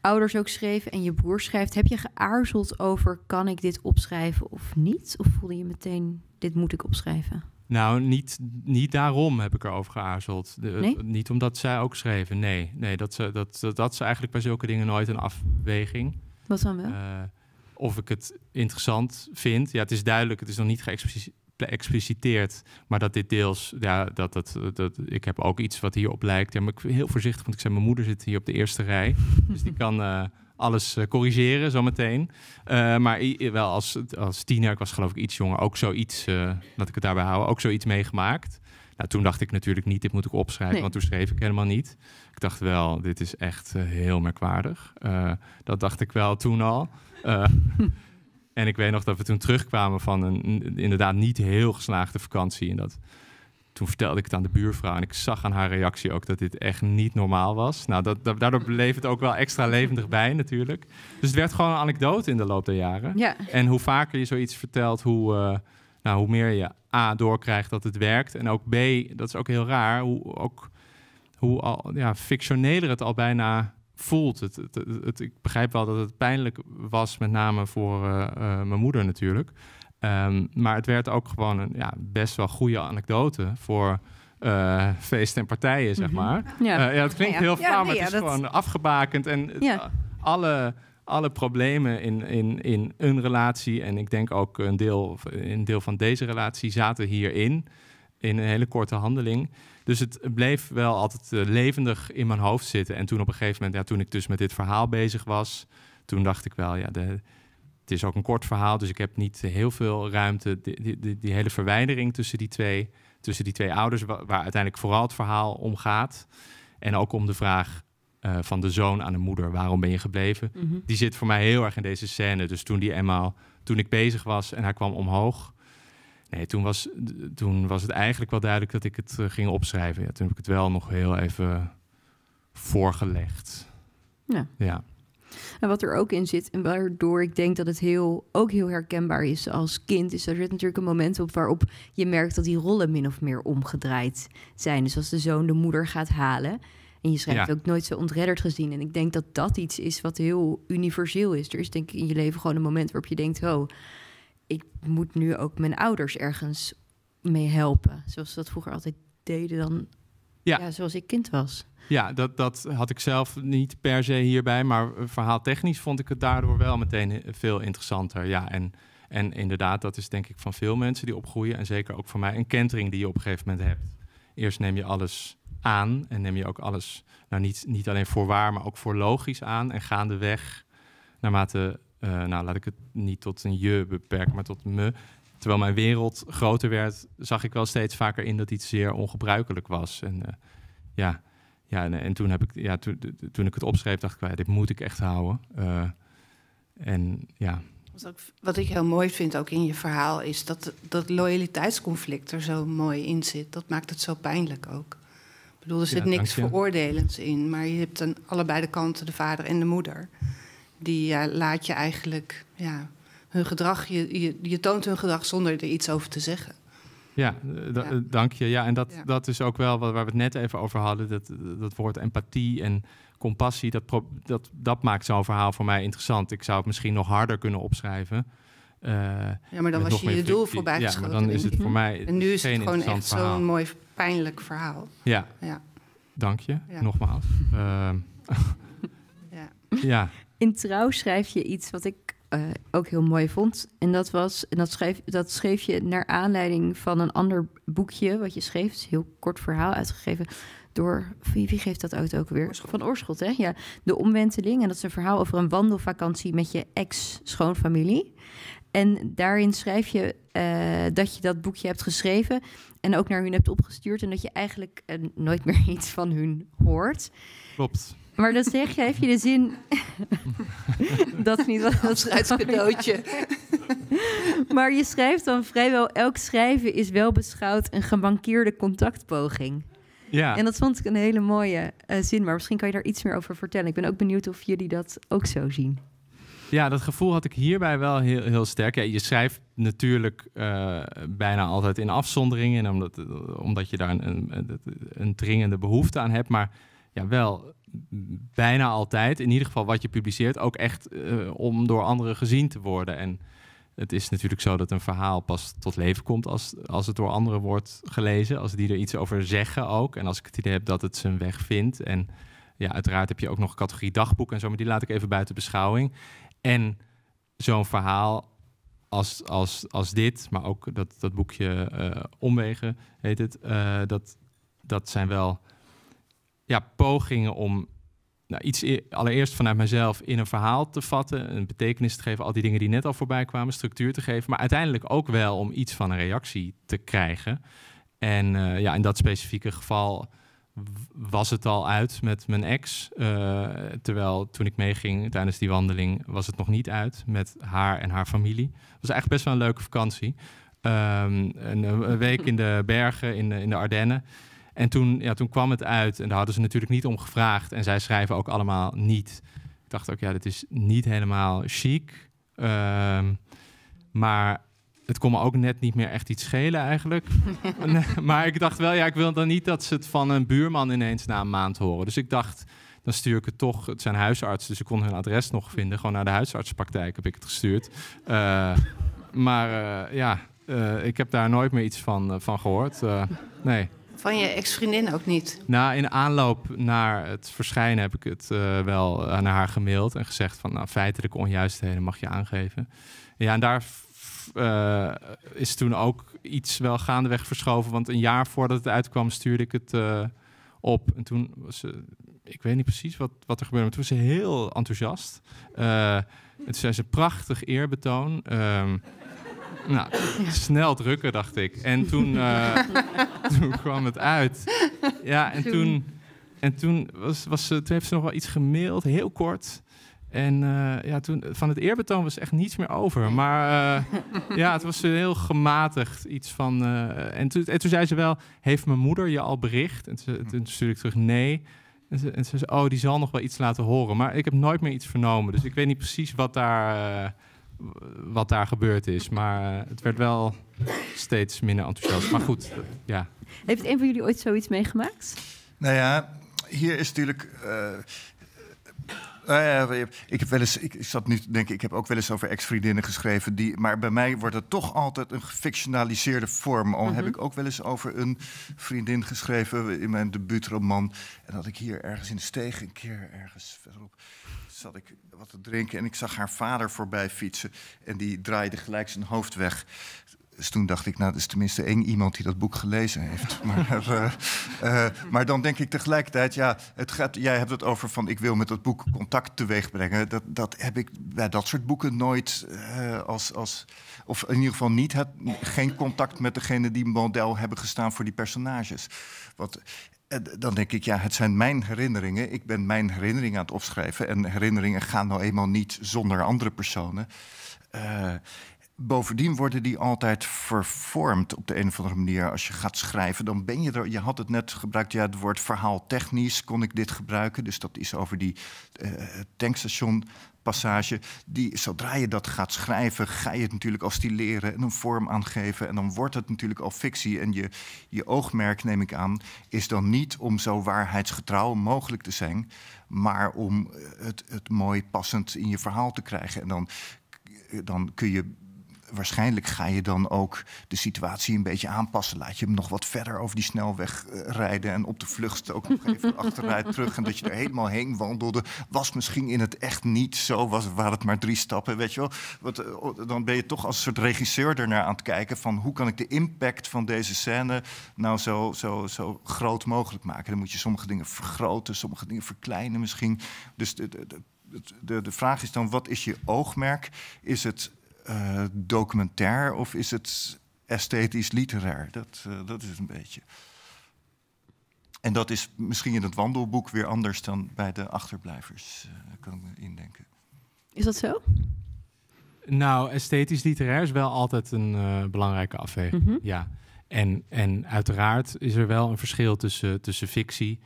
ouders ook schreven en je broer schrijft, heb je geaarzeld over kan ik dit opschrijven of niet? Of voelde je meteen dit moet ik opschrijven? Nou, niet, niet daarom heb ik erover geaarzeld. De, eh, nee? Niet omdat zij ook schreven. Nee, nee dat, ze, dat, dat, dat is eigenlijk bij zulke dingen nooit een afweging. Wat dan wel? Eh, of ik het interessant vind. Ja, het is duidelijk, het is nog niet geëxpliceerd expliciteert, maar dat dit deels, ja, dat, dat, dat, ik heb ook iets wat hierop lijkt. Ja, maar ik ben heel voorzichtig, want ik zei, mijn moeder zit hier op de eerste rij, dus die kan eh, alles eh, corrigeren zometeen. Uh, maar wel als, als tiener, ik was geloof ik iets jonger, ook zoiets, laat ik het daarbij hou, ook zoiets meegemaakt. Nou, toen dacht ik natuurlijk niet, dit moet ik opschrijven, want toen schreef ik helemaal niet. Ik dacht wel, dit is echt heel merkwaardig. dat dacht ik wel toen al. En ik weet nog dat we toen terugkwamen van een inderdaad niet heel geslaagde vakantie. En dat, toen vertelde ik het aan de buurvrouw en ik zag aan haar reactie ook dat dit echt niet normaal was. Nou, dat, daardoor bleef het ook wel extra levendig bij natuurlijk. Dus het werd gewoon een anekdote in de loop der jaren. Ja. En hoe vaker je zoiets vertelt, hoe, eh, nou, hoe meer je A doorkrijgt dat het werkt. En ook B, dat is ook heel raar, hoe, ook, hoe ja, fictioneler het al bijna voelt. Het, het, ik begrijp wel dat het pijnlijk was, met name voor eh, eh, mijn moeder natuurlijk. Ehm, maar het werd ook gewoon een ja, best wel goede anekdote voor eh, feesten en partijen, zeg mhm. maar. ja. Uh, ja. dat klinkt heel flauw, maar het is gewoon afgebakend. En alle, alle problemen in, in, in een relatie, en ik denk ook een deel, een deel van deze relatie, zaten hierin. In een hele korte handeling. Dus het bleef wel altijd eh, levendig in mijn hoofd zitten. En toen op een gegeven moment, ja, toen ik dus met dit verhaal bezig was, toen dacht ik wel, ja, de, het is ook een kort verhaal, dus ik heb niet heel veel ruimte. Die, die, die hele verwijdering tussen die twee, tussen die twee ouders, waar, uiteindelijk vooral het verhaal om gaat. En ook om de vraag, eh, van de zoon aan de moeder. Waarom ben je gebleven? Mhm. Die zit voor mij heel erg in deze scène. Dus toen die Emma, toen ik bezig was en hij kwam omhoog, Nee, toen was, toen was het eigenlijk wel duidelijk dat ik het eh, ging opschrijven. toen heb ik het wel nog heel even voorgelegd. Ja. ja. En wat er ook in zit, en waardoor ik denk dat het heel, ook heel herkenbaar is als kind, is dat er natuurlijk een moment op waarop je merkt dat die rollen min of meer omgedraaid zijn. Dus als de zoon de moeder gaat halen. En je schrijft ook nooit zo ontredderd gezien. En ik denk dat dat iets is wat heel universeel is. Er is denk ik in je leven gewoon een moment waarop je denkt: oh, ik moet nu ook mijn ouders ergens mee helpen. Zoals ze dat vroeger altijd deden dan, ja. zoals ik kind was. Ja, dat, dat had ik zelf niet per se hierbij, maar eh, verhaaltechnisch vond ik het daardoor wel meteen eh, veel interessanter. Ja, en, en inderdaad, dat is denk ik van veel mensen die opgroeien en zeker ook voor mij een kentering die je op een gegeven moment hebt. Eerst neem je alles aan en neem je ook alles, nou niet, niet alleen voor waar, maar ook voor logisch aan en gaandeweg, naarmate eh, nou laat ik het niet tot een je beperken, maar tot me. Terwijl mijn wereld groter werd, zag ik wel steeds vaker in dat iets zeer ongebruikelijk was. En eh, ja, ja en, toen, heb ik, ja, toen, toen ik het opschreef, dacht ik, ja, dit moet ik echt houden. Eh, en ja. Wat, ik heel mooi vind ook in je verhaal is dat dat loyaliteitsconflict er zo mooi in zit. Dat maakt het zo pijnlijk ook. Ik bedoel, er zit niks veroordelends in, maar je hebt aan allebei de kanten de vader en de moeder die eh, laat je eigenlijk ja, hun gedrag, je, je, toont hun gedrag zonder er iets over te zeggen. Ja, eh, eh, dank je. Ja, en dat, dat is ook wel waar we het net even over hadden. Dat, dat woord empathie en compassie, dat, dat, dat maakt zo'n verhaal voor mij interessant. Ik zou het misschien nog harder kunnen opschrijven. ja, maar dan was je je doel voorbij ja, dan is het voor mij En nu is het gewoon echt zo'n mooi pijnlijk verhaal. Ja, ja. dank je, nogmaals. Ehm, ja. in Trouw schrijf je iets wat ik eh, ook heel mooi vond. En dat was, en dat schreef, dat schreef je naar aanleiding van een ander boekje wat je schreef. een heel kort verhaal uitgegeven door, wie, geeft dat auto ook weer? Van Oorschot, hè? Ja, De Omwenteling. En dat is een verhaal over een wandelvakantie met je ex-schoonfamilie. En daarin schrijf je eh, dat je dat boekje hebt geschreven en ook naar hun hebt opgestuurd en dat je eigenlijk eh, nooit meer iets van hun hoort. Klopt. Maar dan zeg je, heb je de zin... dat is niet wat... het cadeautje. maar je schrijft dan vrijwel... elk schrijven is wel beschouwd een gemankeerde contactpoging. Ja. En dat vond ik een hele mooie eh, zin. Maar misschien kan je daar iets meer over vertellen. Ik ben ook benieuwd of jullie dat ook zo zien. Ja, dat gevoel had ik hierbij wel heel, heel sterk. je schrijft natuurlijk eh, bijna altijd in afzonderingen, omdat, omdat je daar een, een, een dringende behoefte aan hebt. Maar ja, wel bijna altijd, in ieder geval wat je publiceert, ook echt eh, om door anderen gezien te worden. En het is natuurlijk zo dat een verhaal pas tot leven komt als, als het door anderen wordt gelezen, als die er iets over zeggen ook. En als ik het idee heb dat het zijn weg vindt. En ja, uiteraard heb je ook nog categorie dagboek en zo, maar die laat ik even buiten beschouwing. En zo'n verhaal als, als, als dit, maar ook dat, dat boekje eh, Omwegen heet het, eh, dat, dat zijn wel ja, pogingen om nou, iets e-, allereerst vanuit mezelf in een verhaal te vatten, een betekenis te geven, al die dingen die net al voorbij kwamen, structuur te geven, maar uiteindelijk ook wel om iets van een reactie te krijgen. En eh, ja, in dat specifieke geval was het al uit met mijn ex. Eh, terwijl toen ik meeging tijdens die wandeling was het nog niet uit met haar en haar familie. Het was eigenlijk best wel een leuke vakantie. Ehm, een, week in de bergen, in de, in de Ardennen. En toen, ja, toen kwam het uit en daar hadden ze natuurlijk niet om gevraagd. En zij schrijven ook allemaal niet. Ik dacht ook, ja, dit is niet helemaal chic. Ehm, maar het kon me ook net niet meer echt iets schelen eigenlijk. maar ik dacht wel, ja, ik wil dan niet dat ze het van een buurman ineens na een maand horen. Dus ik dacht, dan stuur ik het toch. Het zijn huisartsen, dus ik kon hun adres nog vinden. Gewoon naar de huisartsenpraktijk heb ik het gestuurd. Eh, maar eh, ja, eh, ik heb daar nooit meer iets van, van gehoord. nee. Van je ex-vriendin ook niet? Na nou, in aanloop naar het verschijnen heb ik het eh, wel eh, aan haar gemaild en gezegd van nou, feitelijke onjuistheden mag je aangeven. Ja, en daar eh, is toen ook iets wel gaandeweg verschoven. Want een jaar voordat het uitkwam, stuurde ik het op. En toen was ze, ik weet niet precies wat, wat er gebeurde, maar toen was ze heel enthousiast. Uh, het zijn ze prachtig eerbetoon. Ehm, nou, snel drukken, dacht ik. En toen, eh, toen kwam het uit. Ja, en toen, en toen, was, was, toen heeft ze nog wel iets gemaild, heel kort. En eh, ja, toen, van het eerbetoon was echt niets meer over. Maar eh, ja, het was heel gematigd iets van... en, toen, en toen zei ze wel, heeft mijn moeder je al bericht? En toen, stuurde ik terug, nee. En ze, en ze, zei, oh, die zal nog wel iets laten horen. Maar ik heb nooit meer iets vernomen. Dus ik weet niet precies wat daar wat daar gebeurd is. Maar eh, het werd wel steeds minder enthousiast. Maar goed, eh, ja. Heeft een van jullie ooit zoiets meegemaakt? Nou ja, hier is natuurlijk. Uh, ik heb wel eens, ik, zat nu te denken, ik heb ook wel eens over ex-vriendinnen geschreven. Die, maar bij mij wordt het toch altijd een gefictionaliseerde vorm. Al heb mhm. ik ook wel eens over een vriendin geschreven in mijn debuutroman. En dat ik hier ergens in de steeg een keer ergens verderop zat ik wat te drinken en ik zag haar vader voorbij fietsen. En die draaide gelijk zijn hoofd weg. Dus toen dacht ik, nou, dat is tenminste één iemand die dat boek gelezen heeft. Maar, eh, eh, maar dan denk ik tegelijkertijd, ja, het jij hebt het over van ik wil met dat boek contact teweeg brengen. Dat, dat heb ik bij dat soort boeken nooit eh, als, als, of in ieder geval niet, het, geen contact met degene die model hebben gestaan voor die personages. Wat? Eh, dan denk ik, ja, het zijn mijn herinneringen. Ik ben mijn herinneringen aan het opschrijven. En herinneringen gaan nou eenmaal niet zonder andere personen. Eh, bovendien worden die altijd vervormd op de een of andere manier. Als je gaat schrijven, dan ben je er. Je had het net gebruikt, ja, het woord verhaaltechnisch kon ik dit gebruiken. Dus dat is over die eh, tankstation passage. Die, zodra je dat gaat schrijven, ga je het natuurlijk al stileren en een vorm aangeven. En dan wordt het natuurlijk al fictie. En je, je oogmerk, neem ik aan, is dan niet om zo waarheidsgetrouw mogelijk te zijn. Maar om het, het mooi passend in je verhaal te krijgen. En dan, dan kun je waarschijnlijk ga je dan ook de situatie een beetje aanpassen. Laat je hem nog wat verder over die snelweg eh, rijden en op de vlucht ook nog even achteruit terug. En dat je er helemaal heen wandelde, was misschien in het echt niet zo. Was, waren het maar drie stappen, weet je wel. Want, eh, dan ben je toch als soort regisseur ernaar aan het kijken van hoe kan ik de impact van deze scène nou zo, zo, zo groot mogelijk maken. Dan moet je sommige dingen vergroten, sommige dingen verkleinen misschien. Dus de, de de, de, vraag is dan, wat is je oogmerk? Is het eh, documentair of is het esthetisch literair? Dat, uh, dat is een beetje. En dat is misschien in het wandelboek weer anders dan bij de achterblijvers, uh, kan ik me indenken. Is dat zo? Nou, esthetisch literair is wel altijd een belangrijke afweging. Mhm. Ja. En, en uiteraard is er wel een verschil tussen, tussen fictie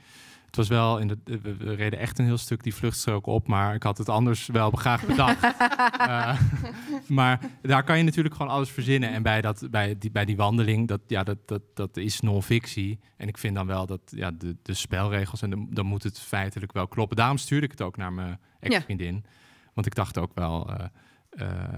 het was wel, in de, we reden echt een heel stuk die vluchtstrook op, maar ik had het anders wel graag bedacht. Eh, maar daar kan je natuurlijk gewoon alles verzinnen. En bij, dat, bij, die, bij die wandeling, dat, ja, dat, dat, dat is non-fictie. En ik vind dan wel dat ja, de, de spelregels, en dan moet het feitelijk wel kloppen. Daarom stuurde ik het ook naar mijn ex-vriendin. Want ik dacht ook wel, eh,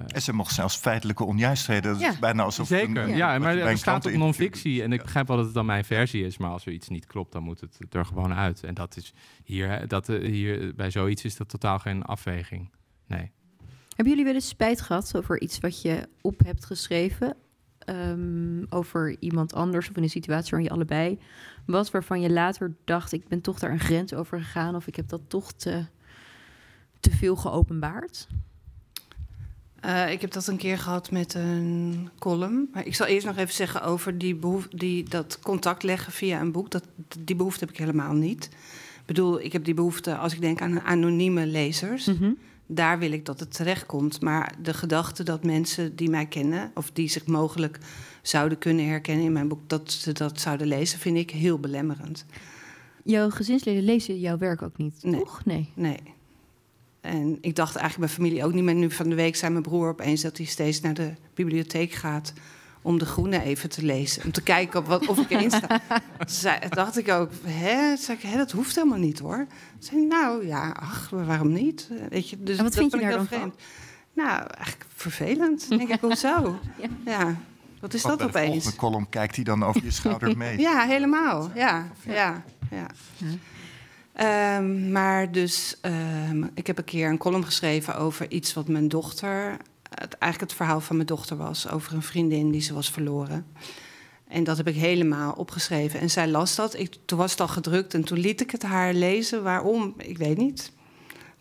en ze mocht zelfs feitelijke onjuistheden. Dat ja. bijna alsof... Zeker, ja, maar er staat op non-fictie. En ik begrijp wel dat het dan mijn versie is. Maar als er iets niet klopt, dan moet het er gewoon uit. En dat is hier, dat, eh, hier eh, bij zoiets is dat totaal geen afweging. Nee. Hebben jullie wel eens spijt gehad over iets wat je op hebt geschreven? Ehm, over iemand anders of in een situatie waarin je allebei was, waarvan je later dacht: ik ben toch daar een grens over gegaan of ik heb dat toch te, te veel geopenbaard? Eh, ik heb dat een keer gehad met een column. Maar ik zal eerst nog even zeggen over die die, dat contact leggen via een boek. Dat, die behoefte heb ik helemaal niet. Ik bedoel, ik heb die behoefte als ik denk aan anonieme lezers. Mhm. Daar wil ik dat het terechtkomt. Maar de gedachte dat mensen die mij kennen... of die zich mogelijk zouden kunnen herkennen in mijn boek... dat ze dat zouden lezen, vind ik heel belemmerend. Jouw gezinsleden lezen jouw werk ook niet, toch? Nee. Nee. En ik dacht eigenlijk bij familie ook niet meer. Nu van de week zei mijn broer opeens dat hij steeds naar de bibliotheek gaat om De Groene even te lezen. Om te kijken of ik erin sta. Ze dacht ik ook, hè? hè, dat hoeft helemaal niet hoor. Zei, nou ja, ach, waarom niet? Weet je, dus wat dat vind je daar dan vreemd. Van? Nou, eigenlijk vervelend. denk ik, hoezo? zo. ja. Wat is dat opeens? In de column kijkt hij dan over je schouder mee. ja, helemaal. ja, ja. ja. Ehm, maar dus, ehm, ik heb een keer een column geschreven over iets wat mijn dochter. Het, eigenlijk het verhaal van mijn dochter was over een vriendin die ze was verloren. En dat heb ik helemaal opgeschreven. En zij las dat. toen was het al gedrukt en toen liet ik het haar lezen. Waarom? Ik weet niet.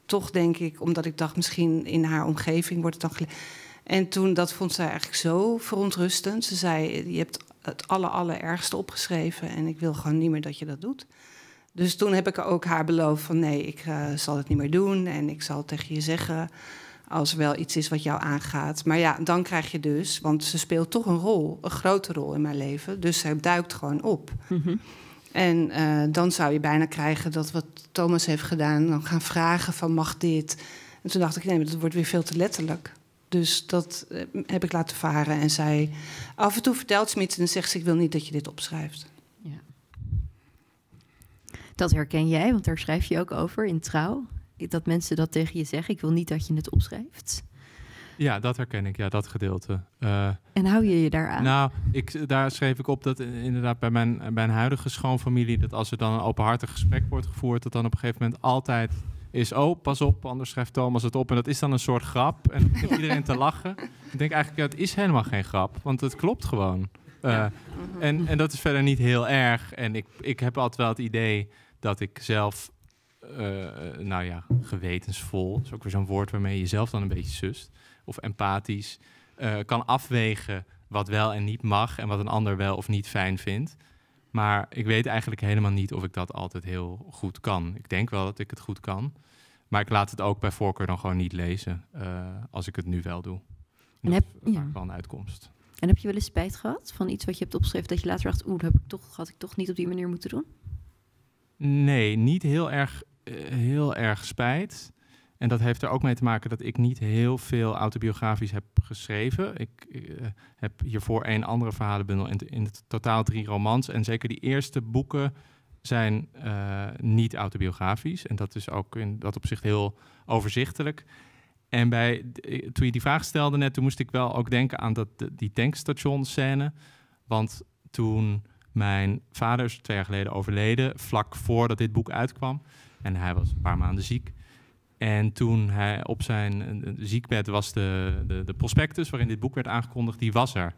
Toch denk ik, omdat ik dacht, misschien in haar omgeving wordt het dan En toen, dat vond zij eigenlijk zo verontrustend. Ze zei, je hebt het aller, allerergste opgeschreven... en ik wil gewoon niet meer dat je dat doet. Dus toen heb ik ook haar beloofd van nee, ik eh, zal het niet meer doen en ik zal tegen je zeggen als er wel iets is wat jou aangaat. Maar ja, dan krijg je dus, want ze speelt toch een rol, een grote rol in mijn leven, dus ze duikt gewoon op. Mhm. En eh, dan zou je bijna krijgen dat wat Thomas heeft gedaan, dan gaan vragen van mag dit? En toen dacht ik, nee, maar dat wordt weer veel te letterlijk. Dus dat eh, heb ik laten varen. En zij, af en toe vertelt ze me iets en zegt ze, ik wil niet dat je dit opschrijft. Dat herken jij, want daar schrijf je ook over in trouw. Dat mensen dat tegen je zeggen. Ik wil niet dat je het opschrijft. Ja, dat herken ik, ja, dat gedeelte. Eh, en hou je je daar aan? Nou, ik, daar schreef ik op dat inderdaad bij mijn, bij mijn huidige schoonfamilie... dat als er dan een openhartig gesprek wordt gevoerd... dat dan op een gegeven moment altijd is... oh, pas op, anders schrijft Thomas het op. En dat is dan een soort grap. En dan iedereen te lachen. Ik denk eigenlijk, dat het is helemaal geen grap. Want het klopt gewoon. Eh, en, en dat is verder niet heel erg. En ik, ik heb altijd wel het idee dat ik zelf, eh, eh, nou ja, gewetensvol, is ook weer zo'n woord waarmee je zelf dan een beetje sust, of empathisch, eh, kan afwegen wat wel en niet mag en wat een ander wel of niet fijn vindt. Maar ik weet eigenlijk helemaal niet of ik dat altijd heel goed kan. Ik denk wel dat ik het goed kan. Maar ik laat het ook bij voorkeur dan gewoon niet lezen. als ik het nu wel doe. En heb, ja. wel een uitkomst. En heb je wel eens spijt gehad van iets wat je hebt opgeschreven dat je later dacht, oeh, dat heb ik toch, had ik toch niet op die manier moeten doen? Nee, niet heel erg, eh, heel erg spijt. En dat heeft er ook mee te maken dat ik niet heel veel autobiografisch heb geschreven. Ik eh, heb hiervoor één andere verhalenbundel en in het totaal drie romans. En zeker die eerste boeken zijn eh, niet autobiografisch. En dat is ook in dat opzicht heel overzichtelijk. En bij, toen je die vraag stelde net, toen moest ik wel ook denken aan dat, die tankstation Want toen mijn vader is twee jaar geleden overleden, vlak voordat dit boek uitkwam. En hij was een paar maanden ziek. En toen hij op zijn ziekbed was de, de, de prospectus waarin dit boek werd aangekondigd, die was er.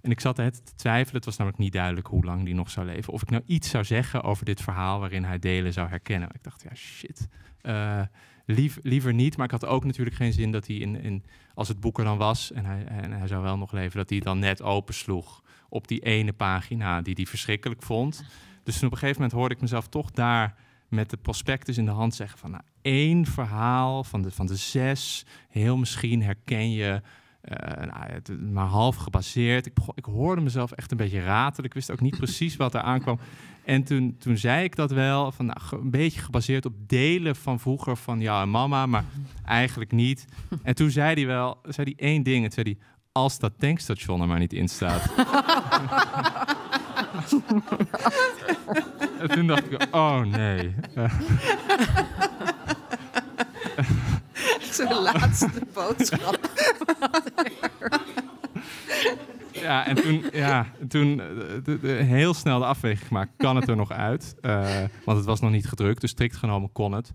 En ik zat het te twijfelen, het was namelijk niet duidelijk hoe lang die nog zou leven. Of ik nou iets zou zeggen over dit verhaal waarin hij delen zou herkennen. Ik dacht, ja shit, eh, lief, liever niet. Maar ik had ook natuurlijk geen zin dat hij, in, in, als het boek er dan was en hij, en hij zou wel nog leven, dat hij dan net opensloeg op die ene pagina die hij verschrikkelijk vond. Dus toen op een gegeven moment hoorde ik mezelf toch daar met de prospectus in de hand zeggen van nou, één verhaal van de, van de zes, heel misschien herken je, eh, nou, het, maar half gebaseerd. Ik, ik hoorde mezelf echt een beetje ratelen, ik wist ook niet precies wat er aankwam. En toen, toen zei ik dat wel, van, nou, een beetje gebaseerd op delen van vroeger van jou en mama, maar mhm. eigenlijk niet. En toen zei hij wel, zei hij één ding, het zei hij, als dat tankstation er maar niet in staat. en toen dacht ik, oh nee. Zo'n laatste boodschap. ja, en toen, ja, toen eh, de, heel snel de afweging gemaakt. Kan het er nog uit? Eh, want het was nog niet gedrukt, dus strikt genomen kon het.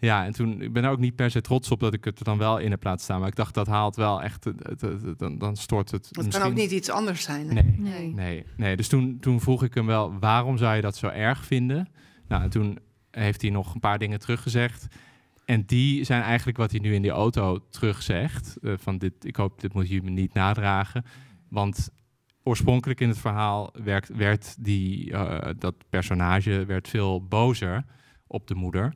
Ja, en toen, ik ben er ook niet per se trots op dat ik het dan wel in heb laten staan. Maar ik dacht, dat haalt wel echt, het, dan, dan stort het. Het kan ook niet iets anders zijn. Nee, nee. nee, Dus toen, toen vroeg ik hem wel, waarom zou je dat zo erg vinden? Nou, toen heeft hij nog een paar dingen teruggezegd. En die zijn eigenlijk wat hij nu in die auto terugzegt. Eh, van dit, ik hoop, dit moet je me niet nadragen. Want oorspronkelijk in het verhaal werd, werd die, eh, dat personage werd veel bozer op de moeder.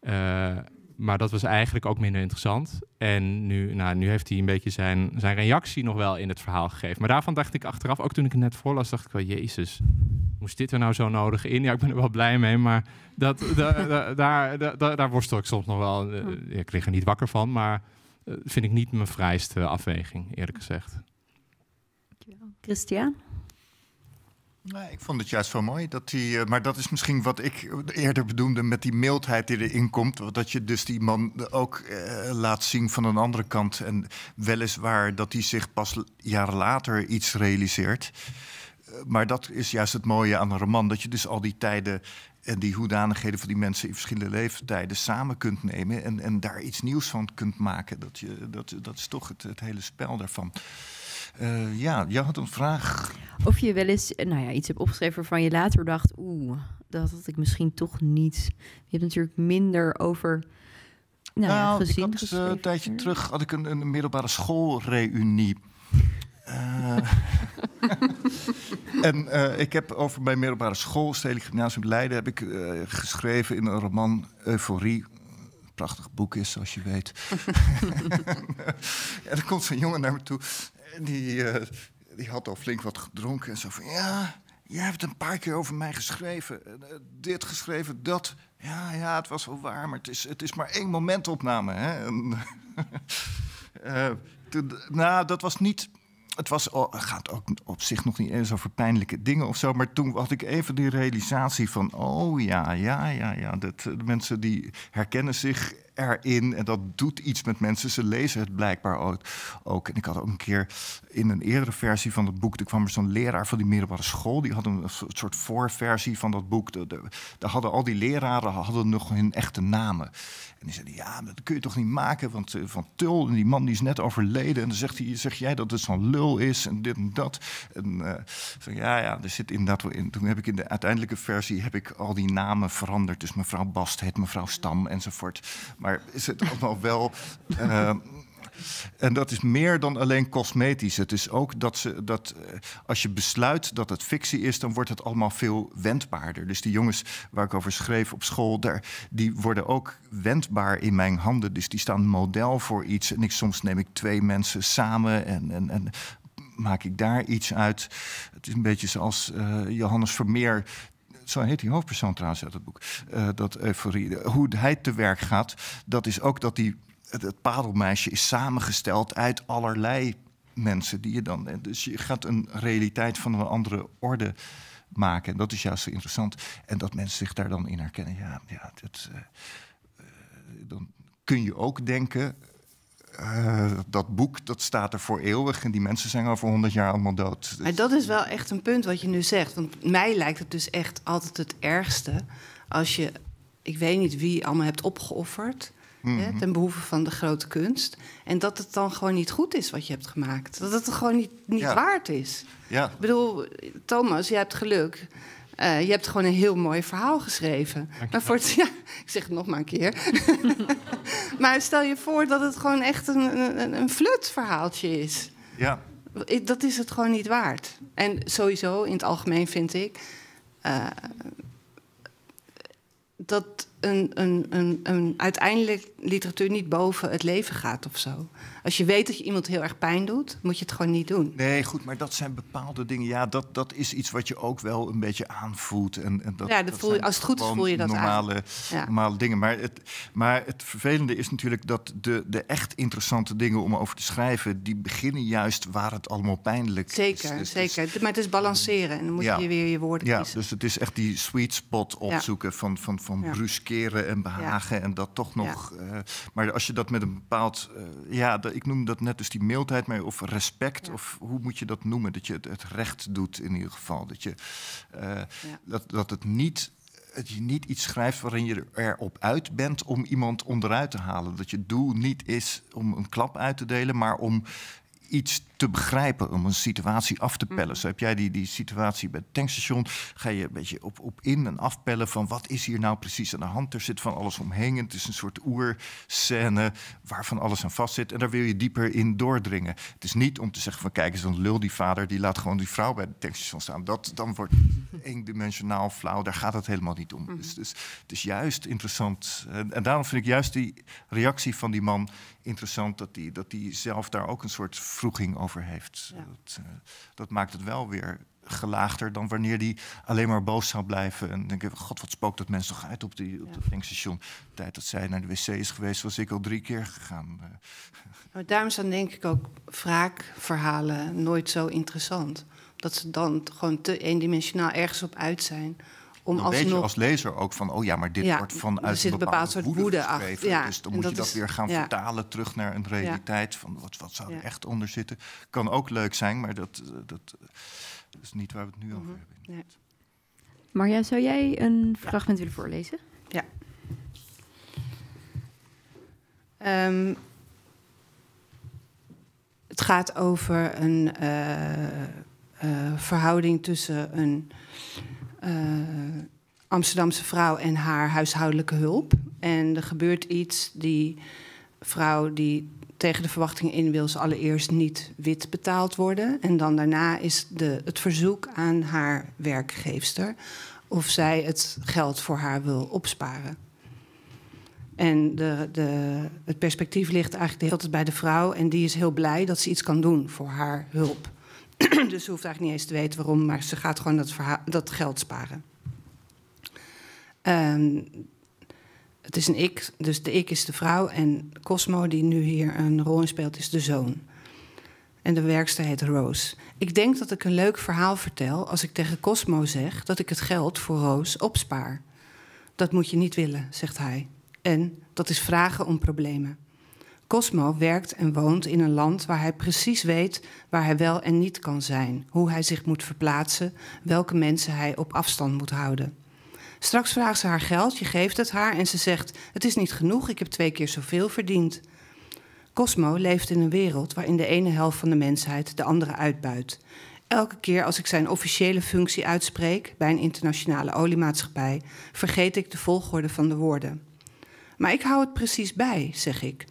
Eh, maar dat was eigenlijk ook minder interessant. En nu, nou, nu heeft hij een beetje zijn, zijn reactie nog wel in het verhaal gegeven. Maar daarvan dacht ik achteraf, ook toen ik het net voorlas, dacht ik wel, jezus, moest dit er nou zo nodig in? Ja, ik ben er wel blij mee, maar dat, daar, daar, daar, worstel ik soms nog wel. Eh, eh, ik lig er niet wakker van, maar vind ik niet mijn vrijste afweging, eerlijk gezegd. Christian? Nee, ik vond het juist zo mooi. Dat die, eh, maar dat is misschien wat ik eerder bedoelde met die mildheid die erin komt. Dat je dus die man ook eh, laat zien van een andere kant. En weliswaar dat hij zich pas jaren later iets realiseert. Eh, maar dat is juist het mooie aan een roman. Dat je dus al die tijden en die hoedanigheden van die mensen in verschillende leeftijden samen kunt nemen. En, en daar iets nieuws van kunt maken. Dat, je, dat, dat is toch het, het hele spel daarvan. Eh, ja, jij had een vraag. Of je wel eens eh, nou ja, iets hebt opgeschreven waarvan je later dacht... oeh, dat had ik misschien toch niet. Je hebt natuurlijk minder over... Nou, nou ja, gezien, eh, een tijdje terug had ik een, een middelbare schoolreunie. en ik heb over mijn middelbare school, Stedelijk Gymnasium Leiden, heb ik geschreven in een roman Euforie. Een prachtig boek is, zoals je weet. en er komt zo'n jongen naar me toe eh, die, had al flink wat gedronken. En zo van, ja, jij hebt een paar keer over mij geschreven. Eh, eh, dit geschreven, dat. Ja, ja, het was wel waar, maar het is, het is maar één momentopname. Hè? En, nou, dat was niet... Het was, gaat ook op zich nog niet eens over pijnlijke dingen of zo. Maar toen had ik even die realisatie van... oh ja, ja, ja, ja. Dat, mensen die herkennen zich erin. En dat doet iets met mensen. Ze lezen het blijkbaar ook. En ik had ook een keer in een eerdere versie van het boek. Toen kwam er zo'n leraar van die middelbare school. Die had een, soort voorversie van dat boek. Daar hadden al die leraren hadden nog hun echte namen. En die zeiden: Ja, dat kun je toch niet maken? Want eh, van Tul, die man die is net overleden. En dan zegt hij, zeg jij dat het zo'n lul is en dit en dat. En uh, ja, ja, er zit inderdaad wel in. Toen heb ik in de uiteindelijke versie heb ik al die namen veranderd. Dus mevrouw Bast heet mevrouw Stam enzovoort. Maar maar is het allemaal wel. Eh, en dat is meer dan alleen cosmetisch. Het is ook dat, ze, dat eh, als je besluit dat het fictie is, dan wordt het allemaal veel wendbaarder. Dus die jongens waar ik over schreef op school, daar, die worden ook wendbaar in mijn handen. Dus die staan model voor iets. En ik, soms neem ik twee mensen samen en, en, en maak ik daar iets uit. Het is een beetje zoals eh, Johannes Vermeer zo heet die hoofdpersoon trouwens uit het boek, eh, dat euforie, hoe hij te werk gaat, dat is ook dat die, het, padelmeisje is samengesteld uit allerlei mensen die je dan. Dus je gaat een realiteit van een andere orde maken. En dat is juist zo interessant. En dat mensen zich daar dan in herkennen. Ja, ja dat, eh, eh, dan kun je ook denken eh, dat boek dat staat er voor eeuwig en die mensen zijn over honderd jaar allemaal dood. Maar dat is wel echt een punt wat je nu zegt. Want mij lijkt het dus echt altijd het ergste als je, ik weet niet wie, allemaal hebt opgeofferd. hè, mhm. ten behoeve van de grote kunst. En dat het dan gewoon niet goed is wat je hebt gemaakt. Dat het gewoon niet, niet waard is. Ja. Ik bedoel, Thomas, jij hebt geluk eh, je hebt gewoon een heel mooi verhaal geschreven. Maar voor het, ja, ik zeg het nog maar een keer. maar stel je voor dat het gewoon echt een, een, een is. Ja. Dat is het gewoon niet waard. En sowieso, in het algemeen vind ik... Eh, dat een, een, een, een, uiteindelijk literatuur niet boven het leven gaat of zo. Als je weet dat je iemand heel erg pijn doet, moet je het gewoon niet doen. Nee, goed, maar dat zijn bepaalde dingen. Ja, dat, dat is iets wat je ook wel een beetje aanvoelt. En, en dat, ja, dat voel je, als het goed is voel je dat normale, aan. Ja. Normale dingen. Maar het, maar het vervelende is natuurlijk dat de, de echt interessante dingen om over te schrijven... die beginnen juist waar het allemaal pijnlijk zeker, is. zeker, dus zeker. Maar het is balanceren en dan moet je weer je woorden ja, kiezen. Dus het is echt die sweet spot opzoeken van, van, van bruskeren en behagen... en dat toch nog... Eh, eh, maar als je dat met een bepaald, eh, ja, ik noem dat net dus die mildheid, maar of respect, of hoe moet je dat noemen? Dat je het, recht doet in ieder geval. Dat, je, eh, dat, dat het niet dat je niet iets schrijft waarin je erop uit bent om iemand onderuit te halen. Dat je doel niet is om een klap uit te delen, maar om iets te begrijpen, om een situatie af te pellen. Mhm. Zo heb jij die, die situatie bij het tankstation, ga je een beetje op, op in en afpellen van wat is hier nou precies aan de hand. Er zit van alles omheen. Het is een soort oerscène waarvan alles aan vast zit. En daar wil je dieper in doordringen. Het is niet om te zeggen van kijk eens, dan lul die vader, die laat gewoon die vrouw bij het tankstation staan. Dat, dan wordt mhm. eendimensionaal flauw, daar gaat het helemaal niet om. Mhm. dus, dus het is juist interessant. En, en daarom vind ik juist die reactie van die man interessant, dat hij die, dat die zelf daar ook een soort vroeging over heeft. Eh, dat, eh, dat, maakt het wel weer gelaagder dan wanneer die alleen maar boos zou blijven. En denk ik, god, wat spookt dat mensen toch uit op, die, op tankstation. De tijd dat zij naar de wc is geweest, was ik al drie keer gegaan. Eh. Nou, daarom zijn denk ik ook wraakverhalen nooit zo interessant. Dat ze dan gewoon te eendimensionaal ergens op uit zijn om dan weet je als lezer ook van, oh ja, maar dit wordt vanuit een bepaald, soort woede, Ja, dus dan moet je dat weer gaan vertalen terug naar een realiteit. Van wat, wat zou er echt onder zitten? Kan ook leuk zijn, maar dat, eh, eh, dat, is niet waar we het nu over mhm. hebben. Nee. Marja, zou jij een fragment willen voorlezen? Ja. Ehm, het gaat over een eh, verhouding tussen een eh, Amsterdamse vrouw en haar huishoudelijke hulp. En er gebeurt iets. Die vrouw die tegen de verwachting in wil ze allereerst niet wit betaald worden. En dan daarna is de, het verzoek aan haar werkgeefster of zij het geld voor haar wil opsparen. En de, de, het perspectief ligt eigenlijk de hele tijd bij de vrouw. En die is heel blij dat ze iets kan doen voor haar hulp. dus ze hoeft eigenlijk niet eens te weten waarom, maar ze gaat gewoon dat, dat geld sparen. Ehm, het is een ik, dus de ik is de vrouw en Cosmo, die nu hier een rol in speelt, is de zoon. En de werkster heet Rose. Ik denk dat ik een leuk verhaal vertel als ik tegen Cosmo zeg dat ik het geld voor Rose opspaar. Dat moet je niet willen, zegt hij. En dat is vragen om problemen. Cosmo werkt en woont in een land waar hij precies weet waar hij wel en niet kan zijn, hoe hij zich moet verplaatsen, welke mensen hij op afstand moet houden. Straks vraagt ze haar geld, je geeft het haar en ze zegt: Het is niet genoeg, ik heb twee keer zoveel verdiend. Cosmo leeft in een wereld waarin de ene helft van de mensheid de andere uitbuit. Elke keer als ik zijn officiële functie uitspreek bij een internationale oliemaatschappij, vergeet ik de volgorde van de woorden. Maar ik hou het precies bij, zeg ik.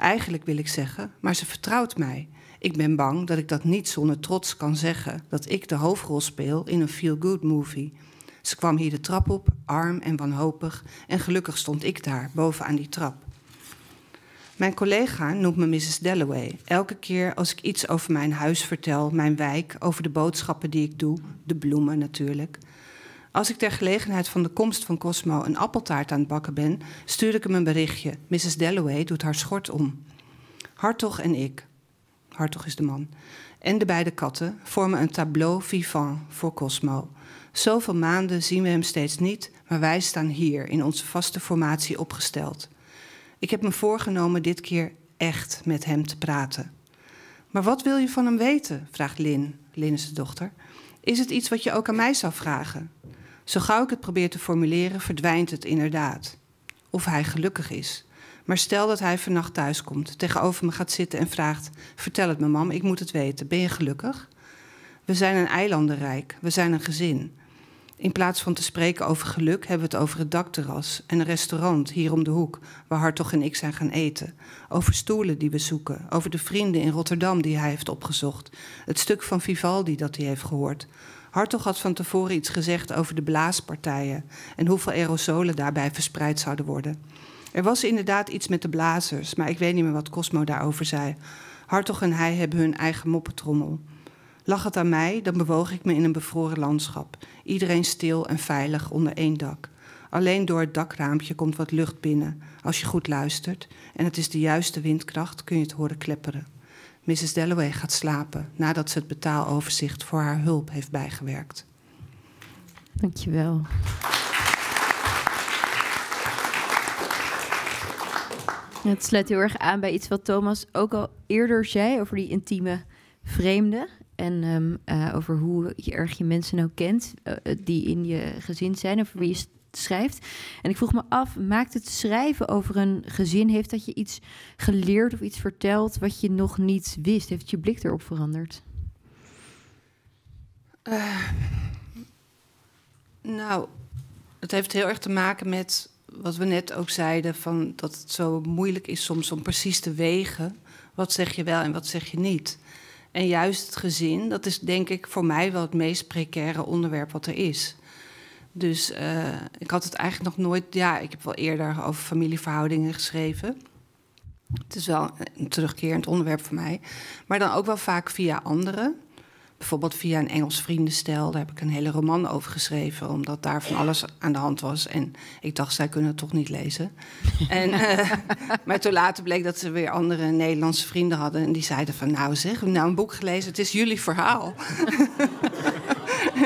Eigenlijk wil ik zeggen, maar ze vertrouwt mij. Ik ben bang dat ik dat niet zonder trots kan zeggen, dat ik de hoofdrol speel in een feel-good movie. Ze kwam hier de trap op, arm en wanhopig, en gelukkig stond ik daar, bovenaan die trap. Mijn collega noemt me Mrs. Dalloway. Elke keer als ik iets over mijn huis vertel, mijn wijk, over de boodschappen die ik doe, de bloemen natuurlijk, als ik ter gelegenheid van de komst van Cosmo een appeltaart aan het bakken ben, stuur ik hem een berichtje. Mrs. Dalloway doet haar schort om. Hartog en ik, Hartog is de man, en de beide katten vormen een tableau vivant voor Cosmo. Zoveel maanden zien we hem steeds niet, maar wij staan hier in onze vaste formatie opgesteld. Ik heb me voorgenomen dit keer echt met hem te praten. Maar wat wil je van hem weten? vraagt Lin. Lin de dochter. Is het iets wat je ook aan mij zou vragen? Zo gauw ik het probeer te formuleren, verdwijnt het inderdaad. Of hij gelukkig is. Maar stel dat hij vannacht komt, tegenover me gaat zitten en vraagt: Vertel het me, mam, ik moet het weten. Ben je gelukkig? We zijn een eilandenrijk, we zijn een gezin. In plaats van te spreken over geluk hebben we het over het dakterras en een restaurant hier om de hoek waar toch en ik zijn gaan eten. Over stoelen die we zoeken, over de vrienden in Rotterdam die hij heeft opgezocht, het stuk van Vivaldi dat hij heeft gehoord, Hartog had van tevoren iets gezegd over de blaaspartijen en hoeveel aerosolen daarbij verspreid zouden worden. Er was inderdaad iets met de blazers, maar ik weet niet meer wat Cosmo daarover zei. Hartog en hij hebben hun eigen moppetrommel. Lag het aan mij, dan bewoog ik me in een bevroren landschap. Iedereen stil en veilig onder één dak. Alleen door het dakraampje komt wat lucht binnen. Als je goed luistert en het is de juiste windkracht, kun je het horen klepperen. Mrs. Dalloway gaat slapen nadat ze het betaaloverzicht voor haar hulp heeft bijgewerkt. Dankjewel. Het sluit heel erg aan bij iets wat Thomas ook al eerder zei over die intieme vreemde. En ehm, eh, over hoe je erg je mensen nou kent eh, die in je gezin zijn, of wie je schrijft. En ik vroeg me af, maakt het schrijven over een gezin, heeft dat je iets geleerd of iets verteld wat je nog niet wist? Heeft je blik erop veranderd? Eh, nou, het heeft heel erg te maken met wat we net ook zeiden, van dat het zo moeilijk is soms om precies te wegen. Wat zeg je wel en wat zeg je niet? En juist het gezin, dat is denk ik voor mij wel het meest precaire onderwerp wat er is. Dus eh, ik had het eigenlijk nog nooit. Ja, ik heb wel eerder over familieverhoudingen geschreven. Het is wel een terugkerend onderwerp voor mij. Maar dan ook wel vaak via anderen. Bijvoorbeeld via een Engels vriendenstel. Daar heb ik een hele roman over geschreven, omdat daar van alles aan de hand was. En ik dacht, zij kunnen het toch niet lezen. en, eh, maar toen later bleek dat ze weer andere Nederlandse vrienden hadden. En die zeiden van, nou zeg, we nou een boek gelezen. Het is jullie verhaal.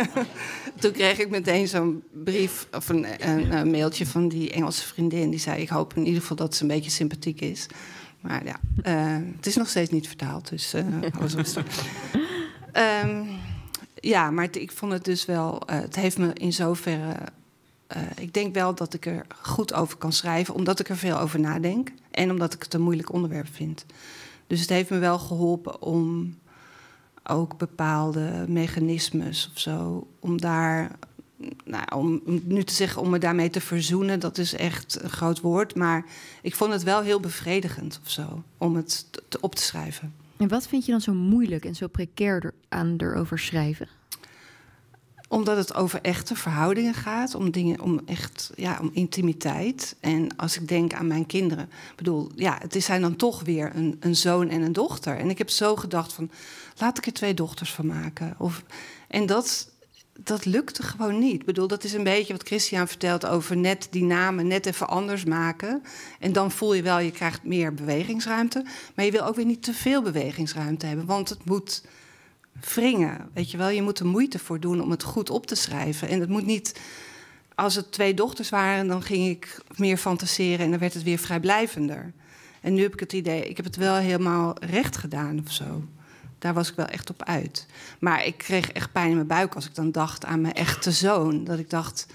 toen kreeg ik meteen zo'n brief of een, een, mailtje van die Engelse vriendin. Die zei: Ik hoop in ieder geval dat ze een beetje sympathiek is. Maar ja, eh, het is nog steeds niet vertaald, dus eh, alles rustig. Ehm, ja, maar ik vond het dus wel. Eh, het heeft me in zoverre. ik denk wel dat ik er goed over kan schrijven, omdat ik er veel over nadenk en omdat ik het een moeilijk onderwerp vind. Dus het heeft me wel geholpen om ook bepaalde mechanismes of zo. Om daar, nou, om, nu te zeggen, om me daarmee te verzoenen, dat is echt een groot woord. Maar ik vond het wel heel bevredigend of zo, om het te, op te schrijven. En wat vind je dan zo moeilijk en zo precair aan erover schrijven? Omdat het over echte verhoudingen gaat, om dingen, om echt, ja, om intimiteit. En als ik denk aan mijn kinderen, bedoel, ja, het zijn dan toch weer een, een zoon en een dochter. En ik heb zo gedacht van, laat ik er twee dochters van maken. Of, en dat, dat lukte gewoon niet. Ik bedoel, dat is een beetje wat Christian vertelt over net die namen net even anders maken. En dan voel je wel, je krijgt meer bewegingsruimte. Maar je wil ook weer niet te veel bewegingsruimte hebben, want het moet wringen. Weet je wel, je moet er moeite voor doen om het goed op te schrijven. En het moet niet. Als het twee dochters waren, dan ging ik meer fantaseren en dan werd het weer vrijblijvender. En nu heb ik het idee, ik heb het wel helemaal recht gedaan of zo daar was ik wel echt op uit. Maar ik kreeg echt pijn in mijn buik als ik dan dacht aan mijn echte zoon. Dat ik dacht,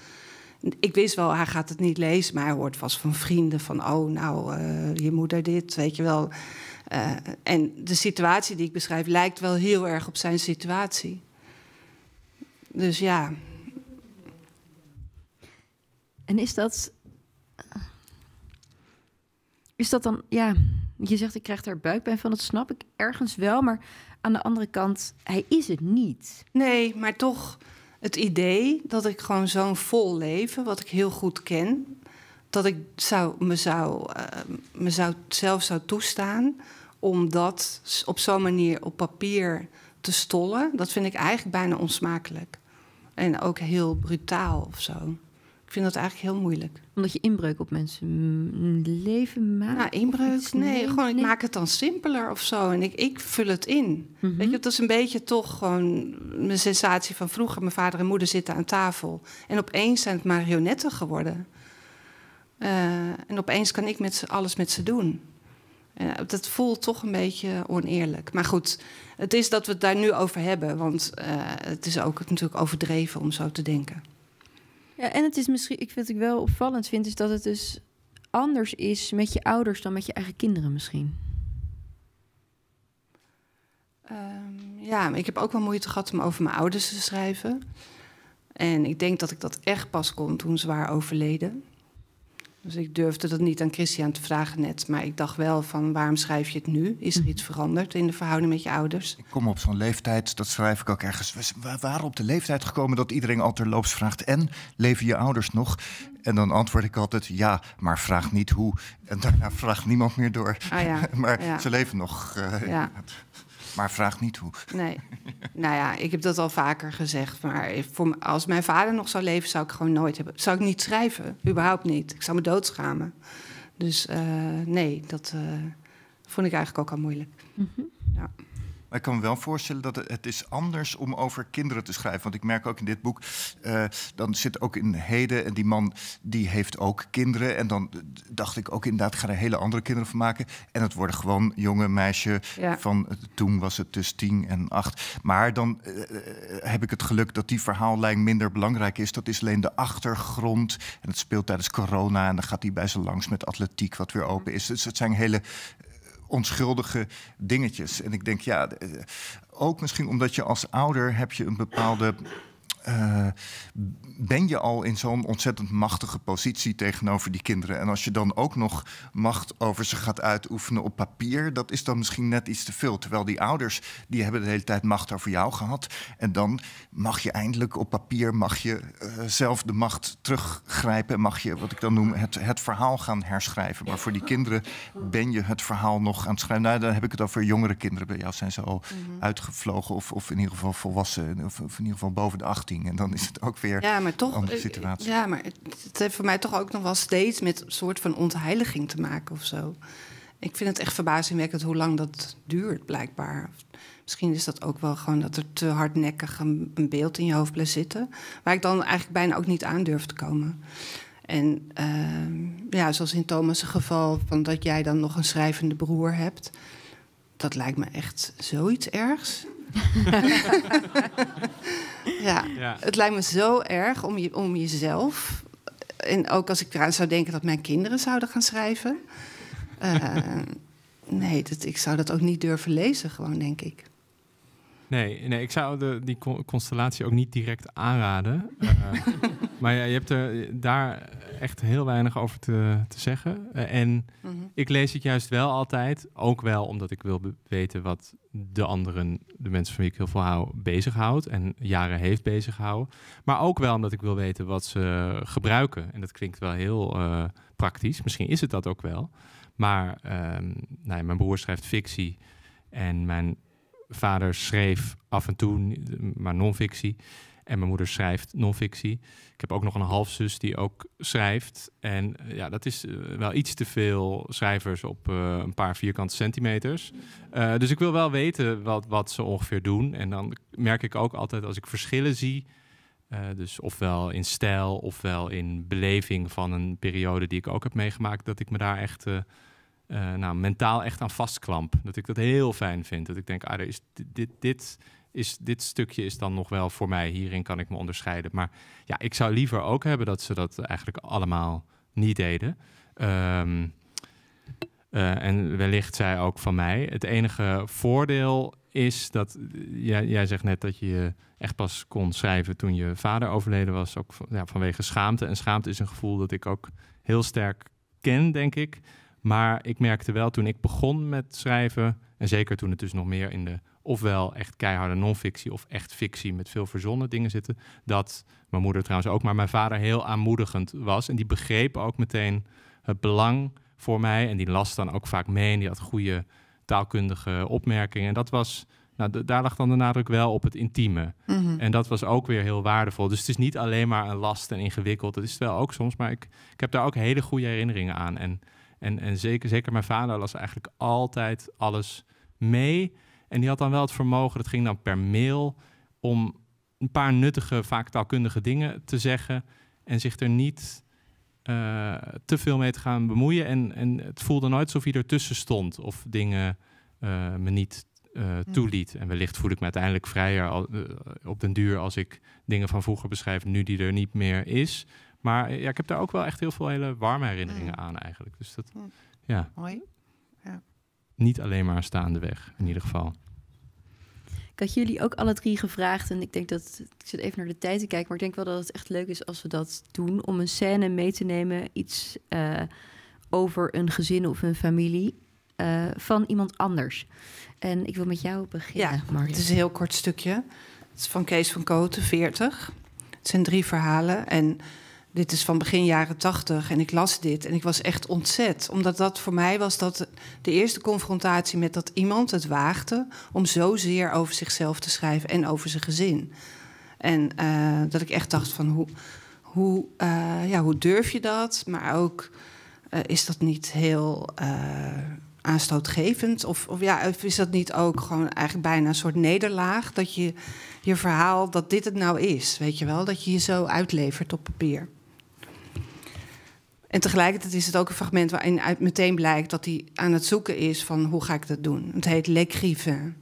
ik wist wel, hij gaat het niet lezen, maar hij hoort vast van vrienden van, oh nou, uh, je moeder dit, weet je wel. Eh, en de situatie die ik beschrijf lijkt wel heel erg op zijn situatie. Dus ja. En is dat. Is dat dan. Ja, je zegt ik krijg daar buikpijn van, dat snap ik ergens wel. Maar aan de andere kant, hij is het niet. Nee, maar toch het idee dat ik gewoon zo'n vol leven, wat ik heel goed ken, dat ik zou, me zou, uh, eh, mezelf zelf zou toestaan om dat op zo'n manier op papier te stollen, dat vind ik eigenlijk bijna onsmakelijk. En ook heel brutaal of zo. Ik vind dat eigenlijk heel moeilijk. Omdat je inbreuk op mensen leven maakt? Nou, inbreuk? Nee, gewoon ik maak het dan simpeler of zo. En ik, ik vul het in. Mhm. Weet je, dat is een beetje toch gewoon mijn sensatie van vroeger. Mijn vader en moeder zitten aan tafel. En opeens zijn het marionetten geworden. Eh, en opeens kan ik met alles met ze doen. Eh, dat voelt toch een beetje oneerlijk. Maar goed, het is dat we het daar nu over hebben. Want eh, het is ook natuurlijk overdreven om zo te denken. Ja, en het is misschien, ik vind het wel opvallend vind, is dat het dus anders is met je ouders dan met je eigen kinderen misschien. Ehm, ja, ik heb ook wel moeite gehad om over mijn ouders te schrijven. En ik denk dat ik dat echt pas kon toen ze waren overleden. Dus ik durfde dat niet aan Christian te vragen net. Maar ik dacht wel van waarom schrijf je het nu? Is er mhm. iets veranderd in de verhouding met je ouders? Ik kom op zo'n leeftijd, dat schrijf ik ook ergens. We waren op de leeftijd gekomen dat iedereen al terloops vraagt... en leven je ouders nog? En dan antwoord ik altijd ja, maar vraag niet hoe. En daarna vraagt niemand meer door. Ah, ja. maar ze leven nog. Eh, ja. Maar vraag niet hoe. Nee. nou ja, ik heb dat al vaker gezegd. Maar voor, als mijn vader nog zou leven, zou ik gewoon nooit hebben. Zou ik niet schrijven. Überhaupt niet. Ik zou me doodschamen. Dus eh, nee, dat eh, vond ik eigenlijk ook al moeilijk. Mhm. ja. Maar ik kan me wel voorstellen dat het, is anders om over kinderen te schrijven. Want ik merk ook in dit boek, eh, dan zit ook in Heden... en die man die heeft ook kinderen. En dan dacht ik ook inderdaad, ga er hele andere kinderen van maken. En het worden gewoon jonge meisjes van... Eh, toen was het dus tien en acht. Maar dan eh, heb ik het geluk dat die verhaallijn minder belangrijk is. Dat is alleen de achtergrond. En het speelt tijdens corona. En dan gaat hij bij ze langs met atletiek, wat weer open is. Dus het zijn hele onschuldige dingetjes. En ik denk, ja, eh, ook misschien omdat je als ouder heb je een bepaalde eh, ben je al in zo'n ontzettend machtige positie tegenover die kinderen. En als je dan ook nog macht over ze gaat uitoefenen op papier, dat is dan misschien net iets te veel. Terwijl die ouders, die hebben de hele tijd macht over jou gehad. En dan mag je eindelijk op papier, mag je eh, zelf de macht teruggrijpen. En mag je, wat ik dan noem, het, het verhaal gaan herschrijven. Maar voor die kinderen ben je het verhaal nog aan het schrijven. Nou, dan heb ik het over jongere kinderen. Bij jou zijn ze al mhm. uitgevlogen of, of in ieder geval volwassen. Of, of in ieder geval boven de 18. En dan is het ook weer ja, maar toch, een andere eh, situatie. Ja, maar het, het, heeft voor mij toch ook nog wel steeds met een soort van ontheiliging te maken of zo. Ik vind het echt verbazingwekkend hoe lang dat duurt, blijkbaar. Misschien is dat ook wel gewoon dat er te hardnekkig een, beeld in je hoofd blijft zitten. Waar ik dan eigenlijk bijna ook niet aan durf te komen. En ehm, ja, zoals in Thomas' geval, van dat jij dan nog een schrijvende broer hebt. Dat lijkt me echt zoiets ergs. ja. het lijkt me zo erg om, je, om jezelf. En ook als ik eraan zou denken dat mijn kinderen zouden gaan schrijven. Eh, nee, dat, ik zou dat ook niet durven lezen, gewoon, denk ik. Nee, nee ik zou de, die constellatie ook niet direct aanraden. Eh, maar ja, je hebt er eh, daar echt heel weinig over te, te zeggen. Eh, en mhm. ik lees het juist wel altijd. Ook wel omdat ik wil weten wat de anderen, de mensen van wie ik heel veel hou, bezighoudt. En jaren heeft bezighouden. Maar ook wel omdat ik wil weten wat ze gebruiken. En dat klinkt wel heel praktisch. Misschien is het dat ook wel. Maar ehm, nou ja, mijn broer schrijft fictie. En mijn vader schreef af en toe maar non-fictie. En mijn moeder schrijft non-fictie. Ik heb ook nog een halfzus die ook schrijft. En eh, ja, dat is eh, wel iets te veel schrijvers op eh, een paar vierkante centimeters. dus ik wil wel weten wat, wat ze ongeveer doen. En dan merk ik ook altijd als ik verschillen zie. dus ofwel in stijl, ofwel in beleving van een periode die ik ook heb meegemaakt, dat ik me daar echt eh, nou, mentaal echt aan vastklamp. Dat ik dat heel fijn vind. Dat ik denk, ah, er is dit, dit, is, dit stukje is dan nog wel voor mij. Hierin kan ik me onderscheiden. Maar ja, ik zou liever ook hebben dat ze dat eigenlijk allemaal niet deden. Ehm, eh, en wellicht zij ook van mij. Het enige voordeel is dat eh, jij, jij zegt net dat je echt pas kon schrijven toen je vader overleden was, ook ja, vanwege schaamte. En schaamte is een gevoel dat ik ook heel sterk ken, denk ik. Maar ik merkte wel toen ik begon met schrijven, en zeker toen het dus nog meer in de ofwel echt keiharde non-fictie of echt fictie met veel verzonnen dingen zitten, dat mijn moeder trouwens ook, maar mijn vader heel aanmoedigend was. En die begreep ook meteen het belang voor mij en die las dan ook vaak mee en die had goede taalkundige opmerkingen. En dat was, nou, daar lag dan de nadruk wel op het intieme. Mhm. En dat was ook weer heel waardevol. Dus het is niet alleen maar een last en ingewikkeld. Dat is het wel ook soms, maar ik, ik heb daar ook hele goede herinneringen aan. En en, en zeker, zeker mijn vader las eigenlijk altijd alles mee. En die had dan wel het vermogen, dat ging dan per mail, om een paar nuttige, vaak taalkundige dingen te zeggen. En zich er niet eh, te veel mee te gaan bemoeien. En, en het voelde nooit alsof hij ertussen stond of dingen eh, me niet uh, toeliet. En wellicht voel ik me uiteindelijk vrijer op den duur als ik dingen van vroeger beschrijf, nu die er niet meer is. Maar eh, ja, ik heb daar ook wel echt heel veel hele warme herinneringen mm. aan eigenlijk. Dus dat, mm. ja. Mooi. Ja. Niet alleen maar staande weg, in ieder geval. Ik had jullie ook alle drie gevraagd. En ik denk dat. Ik zit even naar de tijd te kijken. Maar ik denk wel dat het echt leuk is als we dat doen. Om een scène mee te nemen. Iets eh, over een gezin of een familie. Eh, van iemand anders. En ik wil met jou beginnen. Ja, het is een heel kort stukje. Het is van Kees van Kooten, 40. Het zijn drie verhalen. En dit is van begin jaren tachtig en ik las dit en ik was echt ontzet. Omdat dat voor mij was dat de eerste confrontatie met dat iemand het waagde om zozeer over zichzelf te schrijven en over zijn gezin. En eh, dat ik echt dacht van hoe, hoe, eh, ja, hoe durf je dat? Maar ook eh, is dat niet heel aanstootgevend? Of, of, ja, is dat niet ook gewoon eigenlijk bijna een soort nederlaag? Dat je je verhaal, dat dit het nou is, weet je wel? Dat je je zo uitlevert op papier. En tegelijkertijd is het ook een fragment waarin uit meteen blijkt dat hij aan het zoeken is van hoe ga ik dat doen. Het heet L'écrivain.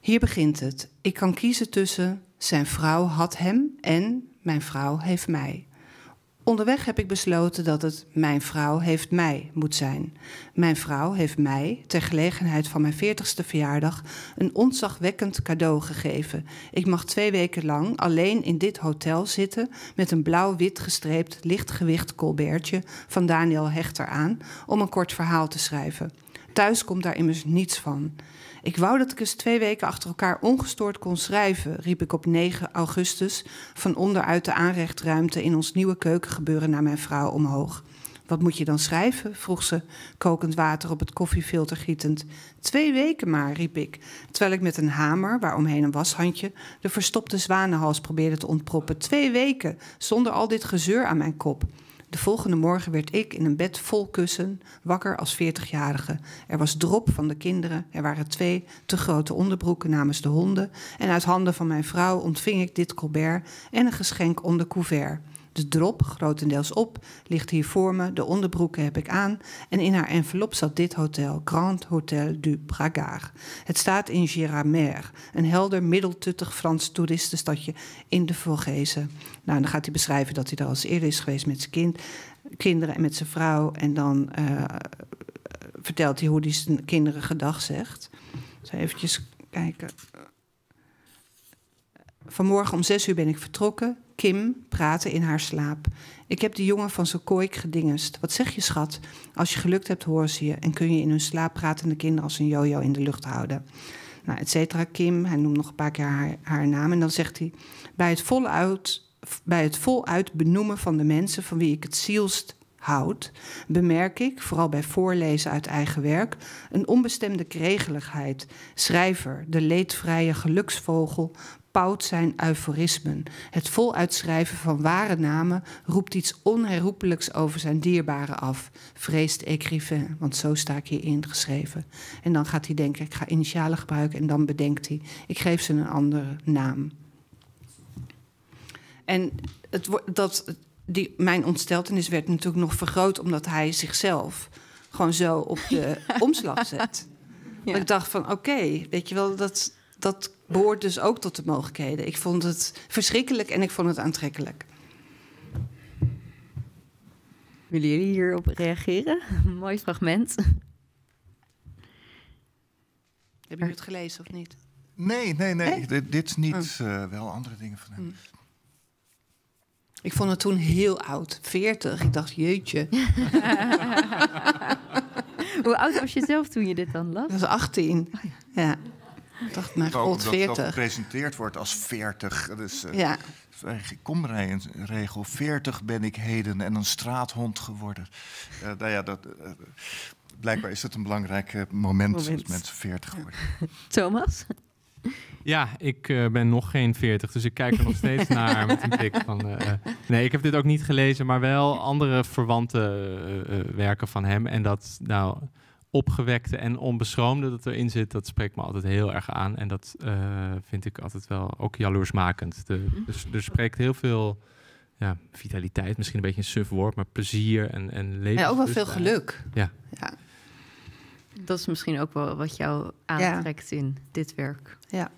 Hier begint het. Ik kan kiezen tussen zijn vrouw had hem en mijn vrouw heeft mij. Onderweg heb ik besloten dat het mijn vrouw heeft mij moet zijn. Mijn vrouw heeft mij, ter gelegenheid van mijn 40ste verjaardag, een ontzagwekkend cadeau gegeven. Ik mag twee weken lang alleen in dit hotel zitten met een blauw-wit gestreept lichtgewicht colbertje van Daniel Hechter aan om een kort verhaal te schrijven. Thuis komt daar immers niets van. Ik wou dat ik eens twee weken achter elkaar ongestoord kon schrijven, riep ik op 9 augustus van onderuit de aanrechtruimte in ons nieuwe keukengebeuren naar mijn vrouw omhoog. Wat moet je dan schrijven? vroeg ze, kokend water op het koffiefilter gietend. Twee weken maar, riep ik, terwijl ik met een hamer, waaromheen een washandje, de verstopte zwanenhals probeerde te ontproppen. Twee weken, zonder al dit gezeur aan mijn kop. De volgende morgen werd ik in een bed vol kussen wakker als 40-jarige. Er was drop van de kinderen, er waren twee te grote onderbroeken namens de honden. En uit handen van mijn vrouw ontving ik dit colbert en een geschenk onder couvert. De drop, grotendeels op, ligt hier voor me. De onderbroeken heb ik aan. En in haar envelop zat dit hotel, Grand Hotel du Bragard. Het staat in Giramer, een helder, middeltuttig Frans toeristenstadje in de Vorgezen. Nou, dan gaat hij beschrijven dat hij daar al eens eerder is geweest met zijn kind, kinderen en met zijn vrouw. En dan eh, vertelt hij hoe hij zijn kinderen gedag zegt. Even eventjes kijken. Vanmorgen om zes uur ben ik vertrokken. Kim praten in haar slaap. Ik heb de jongen van kooi gedingest. Wat zeg je, schat? Als je gelukt hebt, horen ze je en kun je in hun slaap pratende kinderen als een jojo in de lucht houden. Nou, et cetera, Kim. Hij noemt nog een paar keer haar, haar naam. En dan zegt hij: bij het, voluit, bij het voluit benoemen van de mensen van wie ik het zielst houd, bemerk ik, vooral bij voorlezen uit eigen werk, een onbestemde kregeligheid. Schrijver, de leedvrije geluksvogel, Pout zijn euforismen. Het voluitschrijven van ware namen roept iets onherroepelijks over zijn dierbare af. Vreest écrivain, want zo sta ik hier ingeschreven. En dan gaat hij denken, ik ga initialen gebruiken. En dan bedenkt hij, ik geef ze een andere naam. En het, dat, die, mijn ontsteltenis werd natuurlijk nog vergroot... omdat hij zichzelf gewoon zo op de omslag zet. Ja. Ik dacht van, oké, weet je wel, dat... dat behoort dus ook tot de mogelijkheden. Ik vond het verschrikkelijk en ik vond het aantrekkelijk. Willen jullie hierop reageren? Mooi fragment. Heb je het gelezen of niet? Nee, nee, nee. Dit, is niet. Oh. Eh, wel andere dingen van hem. Hmm. Ik vond het toen heel oud. 40. Ik dacht, jeetje. Hoe oud was je zelf toen je dit dan las? Dat was 18. ja dacht naar 40. Dat, dat gepresenteerd wordt als 40. Dus, uh, ja. een regel. 40 ben ik heden en een straathond geworden. Eh, nou ja, dat, eh, blijkbaar is dat een belangrijk eh, moment, als mensen 40 worden. Thomas? Ja, ik ben nog geen 40, dus ik kijk er nog steeds naar met een blik van. nee, ik heb dit ook niet gelezen, maar wel andere verwante werken van hem. En dat, nou, opgewekte en onbeschroomde dat erin zit, dat spreekt me altijd heel erg aan. En dat eh, vind ik altijd wel ook jaloersmakend. De, mhm. dus er spreekt heel veel ja, vitaliteit, misschien een beetje een suf woord, maar plezier en, en leven. Ja, ook wel veel geluk. Ja. ja. Dat is misschien ook wel wat jou aantrekt in dit werk. Ja,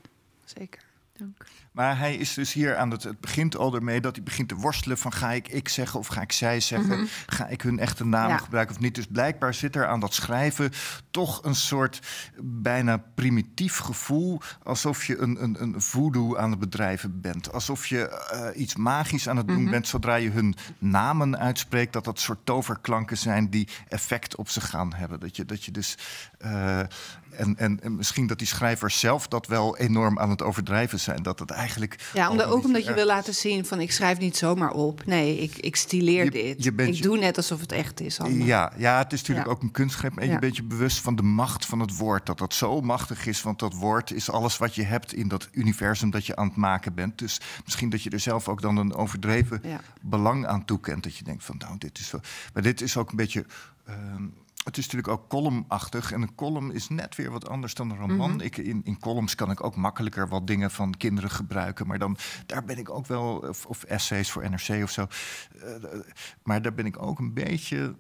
zeker. Dank. Maar hij is dus hier aan het, het begint al ermee dat hij begint te worstelen van ga ik ik zeggen of ga ik zij zeggen? Mhm. Ga ik hun echte naam gebruiken of niet? Dus blijkbaar zit er aan dat schrijven toch een soort bijna primitief gevoel. Alsof je een, een, een voodoo aan het bedrijven bent. Alsof je eh, iets magisch aan het doen mhm. bent zodra je hun namen uitspreekt. Dat dat soort toverklanken zijn die effect op ze gaan hebben. Dat je, dat je dus... Eh, en, en, misschien dat die schrijvers zelf dat wel enorm aan het overdrijven zijn. Dat het eigenlijk. Ja, omdat, ook omdat je wil laten zien: van ik schrijf niet zomaar op. Nee, ik, ik stileer dit. ik doe net alsof het echt is. Allemaal. Ja, ja, het is natuurlijk ook een kunstgreep. En je bent je bewust van de macht van het woord. Dat dat zo machtig is. Want dat woord is alles wat je hebt in dat universum dat je aan het maken bent. Dus misschien dat je er zelf ook dan een overdreven belang aan toekent. Dat je denkt van nou, dit is wel. Maar dit is ook een beetje. Ehm, het is natuurlijk ook kolomachtig En een column is net weer wat anders dan een roman. Mhm. ik, in, in columns kan ik ook makkelijker wat dingen van kinderen gebruiken. Maar dan, daar ben ik ook wel... Of, essays voor NRC of zo. Eh, eh, maar daar ben ik ook een beetje...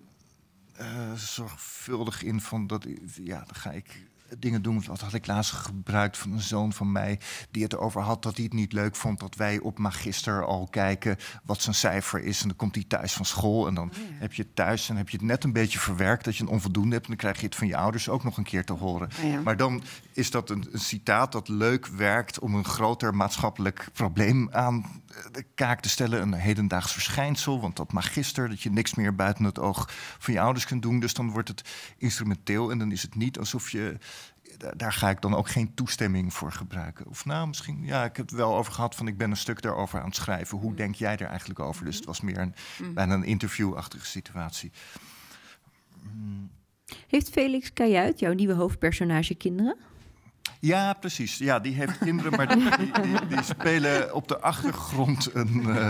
Eh, zorgvuldig in van dat ja, dan ga ik dingen doen. wat had ik laatst gebruikt van een zoon van mij die het over had dat hij het niet leuk vond dat wij op magister al kijken wat zijn cijfer is. En dan komt hij thuis van school en dan oh, heb je het thuis en heb je het net een beetje verwerkt dat je een onvoldoende hebt. En dan krijg je het van je ouders ook nog een keer te horen. Oh, maar dan is dat een, een, citaat dat leuk werkt om een groter maatschappelijk probleem aan de kaak te stellen. Een hedendaags verschijnsel, want dat magister, dat je niks meer buiten het oog van je ouders kunt doen. Dus dan wordt het instrumenteel en dan is het niet alsof je. Daar ga ik dan ook geen toestemming voor gebruiken. Of nou, misschien. Ja, ik heb het wel over gehad van ik ben een stuk daarover aan het schrijven. Hoe mm. denk jij er eigenlijk over? Dus het was meer een, mm. Mm. bijna een interviewachtige situatie. Heeft Felix Kajuit, jouw nieuwe hoofdpersonage, kinderen? Ja, precies. Ja, die heeft kinderen, maar die, die, die spelen op de achtergrond een... Eh,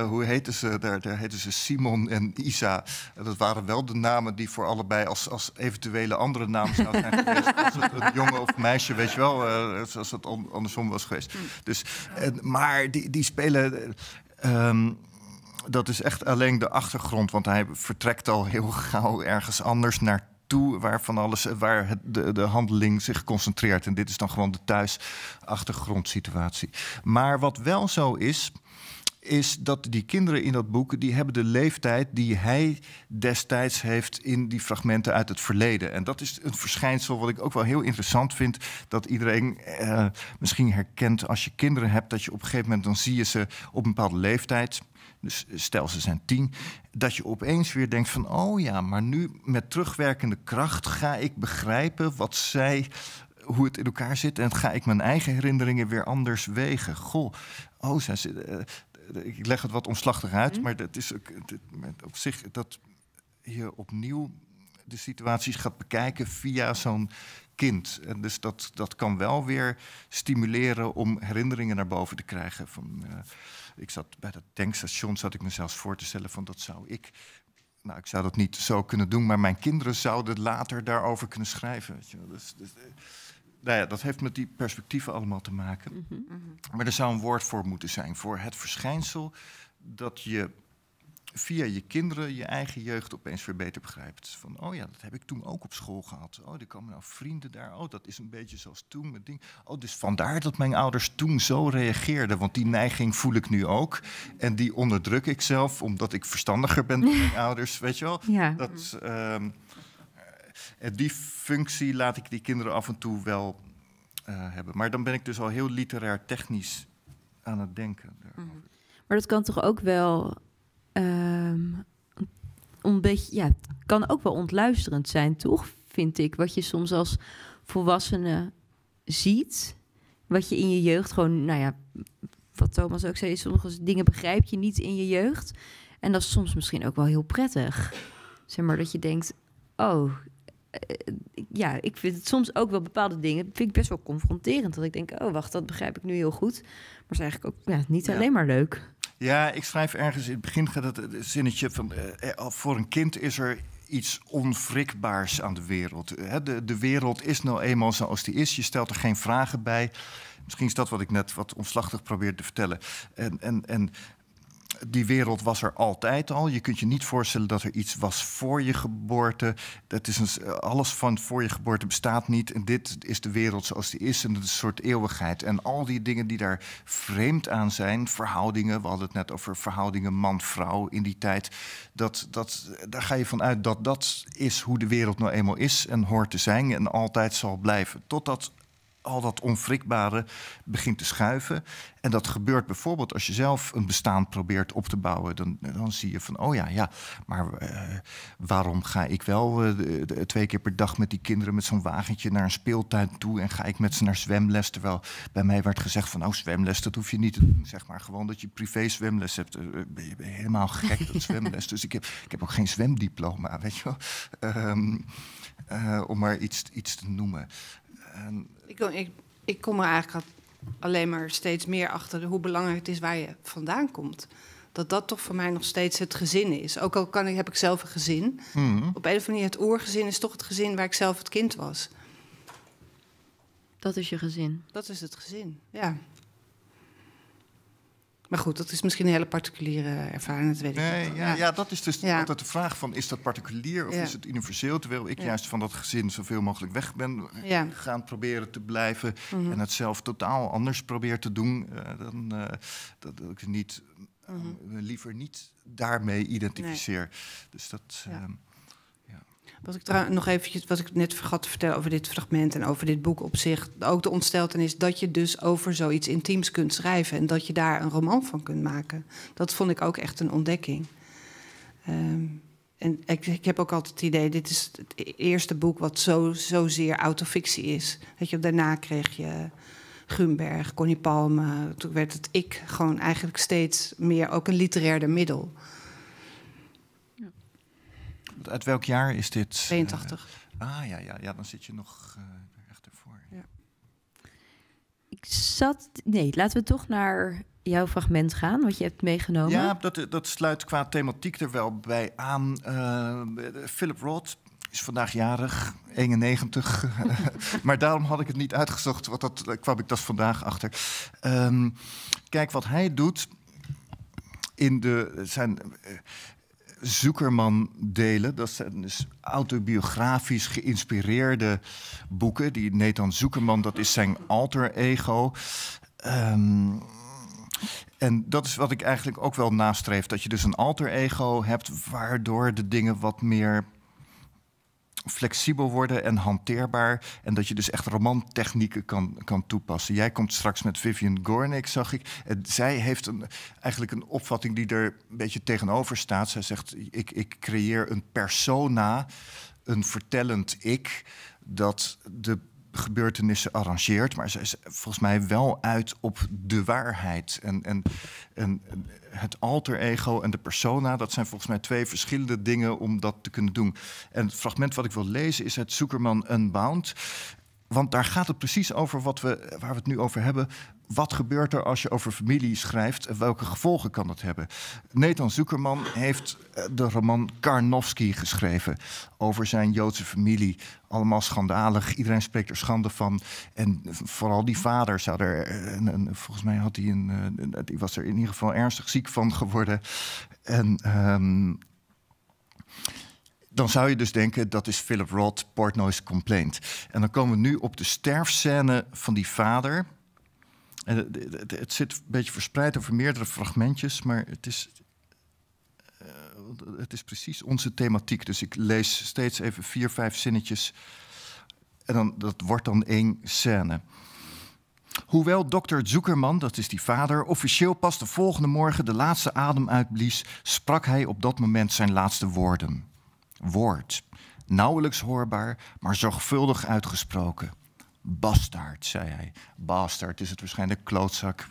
eh, hoe heten ze? Daar, daar heten ze Simon en Isa. Dat waren wel de namen die voor allebei als, als eventuele andere namen zou zijn geweest. Als het een jongen of meisje, weet je wel, uh, als het andersom was geweest. Dus, maar die, die spelen... Ehm, dat is echt alleen de achtergrond, want hij vertrekt al heel gauw ergens anders naartoe waar van alles, waar het, de, de handeling zich concentreert. En dit is dan gewoon de thuisachtergrondsituatie. Maar wat wel zo is, is dat die kinderen in dat boek, die hebben de leeftijd die hij destijds heeft in die fragmenten uit het verleden. En dat is een verschijnsel wat ik ook wel heel interessant vind, dat iedereen eh, misschien herkent als je kinderen hebt, dat je op een gegeven moment dan zie je ze op een bepaalde leeftijd. Dus stel ze zijn tien, dat je opeens weer denkt van, oh ja, maar nu met terugwerkende kracht ga ik begrijpen wat zij hoe het in elkaar zit. En ga ik mijn eigen herinneringen weer anders wegen. Goh, oh, zij, eh, eh, ik leg het wat omslachtig uit, mhm. maar dat is ook, op zich dat je opnieuw de situaties gaat bekijken via zo'n kind. En dus dat, dat kan wel weer stimuleren om herinneringen naar boven te krijgen. Van, eh, ik zat bij dat tankstation, zat ik mezelf voor te stellen van dat zou ik nou, ik zou dat niet zo kunnen doen, maar mijn kinderen zouden later daarover kunnen schrijven. Weet je wel. Dus, dus, eh, nou ja, dat heeft met die perspectieven allemaal te maken. Mhm, mhm. Maar er zou een woord voor moeten zijn. Voor het verschijnsel dat je via je kinderen je eigen jeugd opeens weer beter begrijpt. Van, oh ja, dat heb ik toen ook op school gehad. Oh, er komen nou vrienden daar. Oh, dat is een beetje zoals toen ding. Oh, dus vandaar dat mijn ouders toen zo reageerden. Want die neiging voel ik nu ook. En die onderdruk ik zelf, omdat ik verstandiger ben dan mijn ouders. Weet je wel? Ja. Dat... Ehm, eh, die functie laat ik die kinderen af en toe wel eh, hebben. Maar dan ben ik dus al heel literair technisch aan het denken. Mhm. Maar dat kan toch ook wel een ehm, beetje, ja, kan ook wel ontluisterend zijn, toch? Vind ik. Wat je soms als volwassene ziet, wat je in je jeugd gewoon, nou ja, wat Thomas ook zei, sommige dingen begrijp je niet in je jeugd. En dat is soms misschien ook wel heel prettig. Zeg maar dat je denkt, oh, eh, ja, ik vind het soms ook wel bepaalde dingen vind ik best wel confronterend. Dat ik denk, oh wacht, dat begrijp ik nu heel goed. Maar is eigenlijk ook ja, niet alleen maar leuk. Ja, ik schrijf ergens in het begin dat zinnetje van... Eh, eh, voor een kind is er iets onwrikbaars aan de wereld. De, de wereld is nou eenmaal zoals die is. Je stelt er geen vragen bij. Misschien is dat wat ik net wat omslachtig probeerde te vertellen. En, en, en die wereld was er altijd al. Je kunt je niet voorstellen dat er iets was voor je geboorte. Dat is eh, alles van voor je geboorte bestaat niet. En dit is de wereld zoals die is. En dat is een soort eeuwigheid. En al die dingen die daar vreemd aan zijn, verhoudingen, we hadden het net over verhoudingen man-vrouw in die tijd. Dat, dat, daar ga je vanuit dat dat is hoe de wereld nou eenmaal is en hoort te zijn en altijd zal blijven. Totdat al dat onwrikbare begint te schuiven. En dat gebeurt bijvoorbeeld als je zelf een bestaan probeert op te bouwen. Dan, dan zie je van, oh ja, ja, maar eh, waarom ga ik wel eh, twee keer per dag met die kinderen met zo'n wagentje naar een speeltuin toe en ga ik met ze naar zwemles? Terwijl bij mij werd gezegd van, nou, zwemles, dat hoef je niet Zeg maar gewoon dat je privé zwemles hebt. Eh, ben je, helemaal gek, dat zwemles. Dus ik heb, ik heb ook geen zwemdiploma, weet je wel. Ehm, om maar iets, iets te noemen. En... Ik, ik, kom er eigenlijk alleen maar steeds meer achter hoe belangrijk het is waar je vandaan komt. Dat dat toch voor mij nog steeds het gezin is. Ook al kan ik, heb ik zelf een gezin. Mhm. Op een of andere manier, het oergezin is toch het gezin waar ik zelf het kind was. Dat is je gezin. Dat is het gezin, ja. Maar goed, dat is misschien een hele particuliere ervaring, dat weet nee, ik niet. Ja, ja, dat is dus altijd de vraag van, is dat particulier of is het universeel? Terwijl ik juist van dat gezin zoveel mogelijk weg ben gaan proberen te blijven... Mhm. en het zelf totaal anders probeer te doen eh, dan uh, dat, ik niet, mhm. eh, liever niet daarmee identificeer. Dus dat... Ehm, wat ik trouwens nog eventjes, wat ik net vergat te vertellen over dit fragment en over dit boek op zich. Ook de ontsteltenis dat je dus over zoiets intiems kunt schrijven. En dat je daar een roman van kunt maken. Dat vond ik ook echt een ontdekking. Ehm, en ik, ik, heb ook altijd het idee, dit is het e-, eerste boek wat zo, zozeer autofictie is. Dat je, daarna kreeg je Grunberg, Connie Palme. Toen werd het ik gewoon eigenlijk steeds meer ook een literairder middel uit welk jaar is dit? 82. Eh? ah ja, ja, ja, dan zit je nog uh, echt ervoor. Ja. Ik zat. Nee, laten we toch naar jouw fragment gaan, wat je hebt meegenomen. Ja, dat, dat sluit qua thematiek er wel bij aan. Eh, Philip Roth, is vandaag jarig, 91. maar daarom had ik het niet uitgezocht, want dat kwam ik dat dus vandaag achter. Ehm, kijk, wat hij doet in de, zijn Zoekerman delen. Dat zijn dus autobiografisch geïnspireerde boeken. Die Nathan Zoekerman, dat is zijn alter ego. Ehm, en dat is wat ik eigenlijk ook wel nastreef. Dat je dus een alter ego hebt, waardoor de dingen wat meer flexibel worden en hanteerbaar. En dat je dus echt romantechnieken kan, kan toepassen. Jij komt straks met Vivian Gornick, zag ik. En zij heeft een, eigenlijk een opvatting die er een beetje tegenover staat. Zij zegt, ik, ik creëer een persona, een vertellend ik... dat de gebeurtenissen arrangeert, maar zij is volgens mij wel uit op de waarheid. En, en, het alter ego en de persona, dat zijn volgens mij twee verschillende dingen om dat te kunnen doen. En het fragment wat ik wil lezen is het Zuckerman Unbound. Want daar gaat het precies over wat we, waar we het nu over hebben wat gebeurt er als je over familie schrijft? Welke gevolgen kan dat hebben? Nathan Zuckerman heeft eh, de roman Karnowski geschreven over zijn Joodse familie. Allemaal schandalig, iedereen spreekt er schande van. En vooral die vader zou er, eh, volgens mij had hij een, eh, die was er in ieder geval ernstig ziek van geworden. En ehm, dan zou je dus denken dat is Philip Roth, Portnoy's Complaint. En dan komen we nu op de sterfscène van die vader het, zit een beetje verspreid over meerdere fragmentjes, maar het is, eh, het is precies onze thematiek. Dus ik lees steeds even vier, vijf zinnetjes en dan, dat wordt dan één scène. Hoewel dokter Zuckerman, dat is die vader, officieel pas de volgende morgen de laatste adem uitblies, sprak hij op dat moment zijn laatste woorden. Woord. Nauwelijks hoorbaar, maar zorgvuldig uitgesproken. Bastard, zei hij. Bastard is het waarschijnlijk klootzak.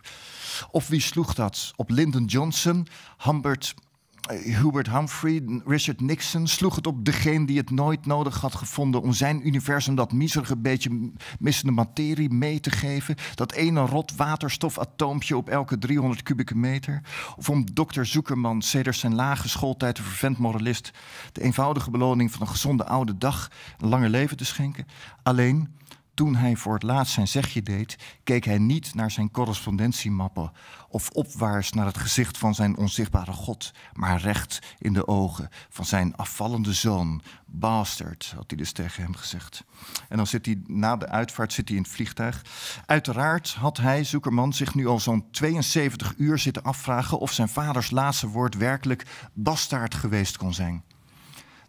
Of wie sloeg dat? Op Lyndon Johnson, eh, Hubert Humphrey, Richard Nixon sloeg het op degene die het nooit nodig had gevonden om zijn universum dat miserige beetje missende materie mee te geven. Dat ene rot waterstofatoompje op elke 300 kubieke meter. Of om dokter Zoekerman, sedert zijn lage schooltijd de vervent moralist, de eenvoudige beloning van een gezonde oude dag een langer leven te schenken. Alleen, toen hij voor het laatst zijn zegje deed, keek hij niet naar zijn correspondentiemappen of opwaarts naar het gezicht van zijn onzichtbare God, maar recht in de ogen van zijn afvallende zoon. Bastard, had hij dus tegen hem gezegd. En dan zit hij na de uitvaart zit hij in het vliegtuig. Uiteraard had hij, Zoekerman, zich nu al zo'n 72 uur zitten afvragen of zijn vaders laatste woord werkelijk bastaard geweest kon zijn.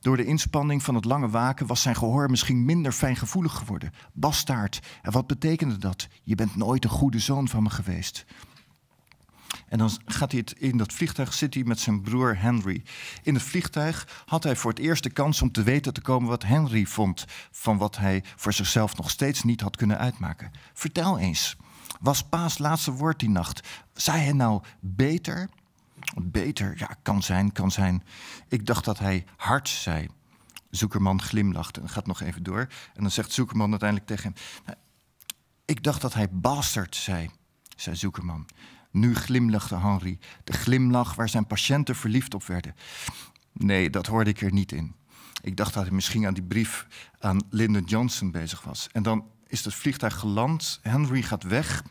Door de inspanning van het lange waken was zijn gehoor misschien minder fijngevoelig geworden. Bastaard. En wat betekende dat? Je bent nooit een goede zoon van me geweest. En dan gaat hij in dat vliegtuig zit hij met zijn broer Henry. In het vliegtuig had hij voor het eerst de kans om te weten te komen wat Henry vond. Van wat hij voor zichzelf nog steeds niet had kunnen uitmaken. Vertel eens, was Pa's laatste woord die nacht? Zei hij nou beter beter, ja, kan zijn, kan zijn. Ik dacht dat hij hard zei. Zoekerman glimlacht en gaat nog even door. En dan zegt Zoekerman uiteindelijk tegen hem... Nou, ik dacht dat hij bastard zei, zei Zoekerman. Nu glimlachte Henry. de glimlach waar zijn patiënten verliefd op werden. Nee, dat hoorde ik er niet in. Ik dacht dat hij misschien aan die brief aan Lyndon Johnson bezig was. En dan is het vliegtuig geland, Henry gaat weg.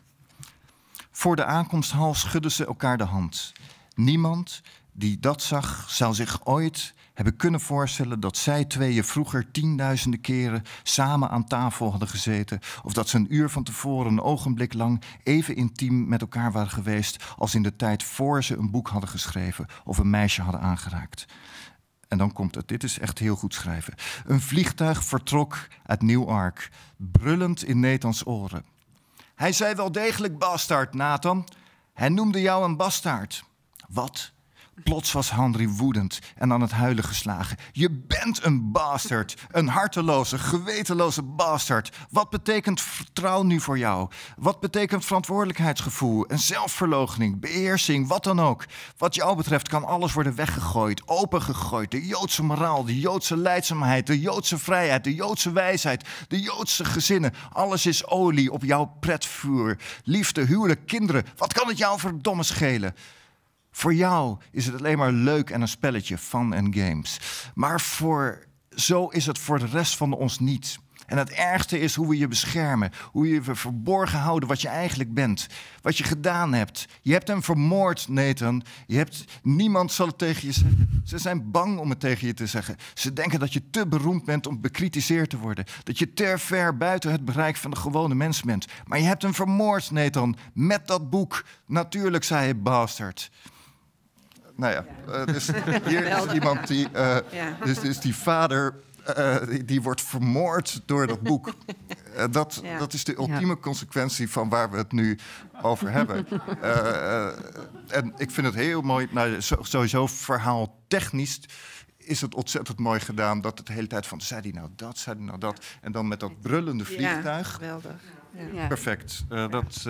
Voor de aankomsthal schudden ze elkaar de hand. Niemand die dat zag, zou zich ooit hebben kunnen voorstellen dat zij tweeën vroeger tienduizenden keren samen aan tafel hadden gezeten. Of dat ze een uur van tevoren, een ogenblik lang, even intiem met elkaar waren geweest als in de tijd voor ze een boek hadden geschreven of een meisje hadden aangeraakt. En dan komt het, dit is echt heel goed schrijven. Een vliegtuig vertrok uit Newark, brullend in Nathans oren. Hij zei wel degelijk bastard, Nathan. Hij noemde jou een bastard. Wat? Plots was Henry woedend en aan het huilen geslagen. Je bent een bastard, een harteloze, gewetenloze bastard. Wat betekent vertrouwen nu voor jou? Wat betekent verantwoordelijkheidsgevoel en zelfverloochening, beheersing, wat dan ook? Wat jou betreft kan alles worden weggegooid, opengegooid. De Joodse moraal, de Joodse leidzaamheid, de Joodse vrijheid, de Joodse wijsheid, de Joodse gezinnen. Alles is olie op jouw pretvuur. Liefde, huwelijk, kinderen. Wat kan het jou verdomme schelen? Voor jou is het alleen maar leuk en een spelletje, fun en games. Maar voor, zo is het voor de rest van ons niet. En het ergste is hoe we je beschermen, hoe we je verborgen houden wat je eigenlijk bent, wat je gedaan hebt. Je hebt hem vermoord, Nathan. Je hebt, niemand zal het tegen je zeggen. Ze zijn bang om het tegen je te zeggen. Ze denken dat je te beroemd bent om bekritiseerd te worden, dat je te ver buiten het bereik van de gewone mens bent. Maar je hebt hem vermoord, Nathan, met dat boek. Natuurlijk, zei hij, bastard nou ja, eh, dus hier is iemand die. Eh, dus, dus die vader eh, die, wordt vermoord door dat boek. dat, dat is de ultieme consequentie van waar we het nu over hebben. en ik vind het heel mooi, nou, sowieso verhaal technisch is het ontzettend mooi gedaan dat het de hele tijd van zei die nou dat, zei die nou dat. En dan met dat brullende vliegtuig. Ja, geweldig. Perfect. dat,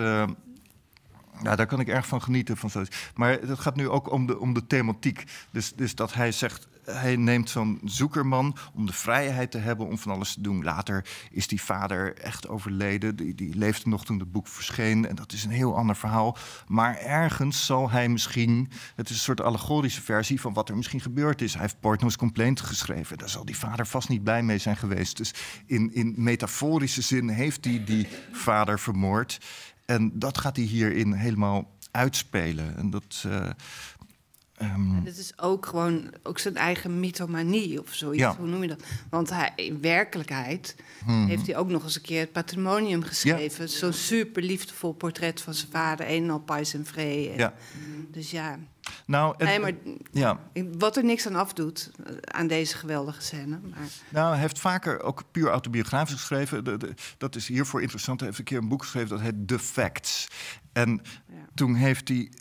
nou, daar kan ik erg van genieten. Van Maar het gaat nu ook om de, om de thematiek. Dus, dus dat hij zegt, hij neemt zo'n zoekerman om de vrijheid te hebben om van alles te doen. Later is die vader echt overleden. Die, die leefde nog toen het boek verscheen. En dat is een heel ander verhaal. Maar ergens zal hij misschien. Het is een soort allegorische versie van wat er misschien gebeurd is. Hij heeft Portno's Complaint geschreven. Daar zal die vader vast niet bij mee zijn geweest. Dus in, in metaforische zin heeft hij die vader vermoord. En dat gaat hij hierin helemaal uitspelen. En dat, eh, Ehm, en het is ook gewoon ook zijn eigen mythomanie of zoiets. Hoe noem je dat? Want hij, in werkelijkheid mhm. heeft hij ook nog eens een keer het patrimonium geschreven. Zo'n super liefdevol portret van zijn vader. Een en al pais en vree. ja. Dus ja. Nou, het, nee, maar, ja. Wat er niks aan afdoet, eh, aan deze geweldige scène. Maar... Nou, hij heeft vaker ook puur autobiografisch geschreven. dat is hiervoor interessant. Hij heeft een keer een boek geschreven dat heet The Facts. En toen heeft hij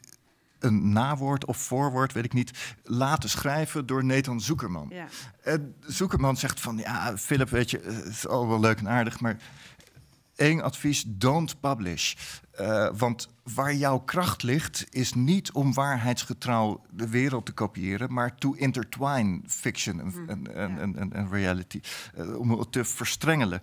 een nawoord of voorwoord, weet ik niet, laten schrijven door Nathan Zoekerman. Ja. En eh, Zoekerman zegt van, ja, Philip, weet je, het is al wel leuk en aardig, maar één advies, don't publish. Eh, want waar jouw kracht ligt, is niet om waarheidsgetrouw de wereld te kopiëren, maar to intertwine fiction en, mm. reality. Eh, om het te verstrengelen.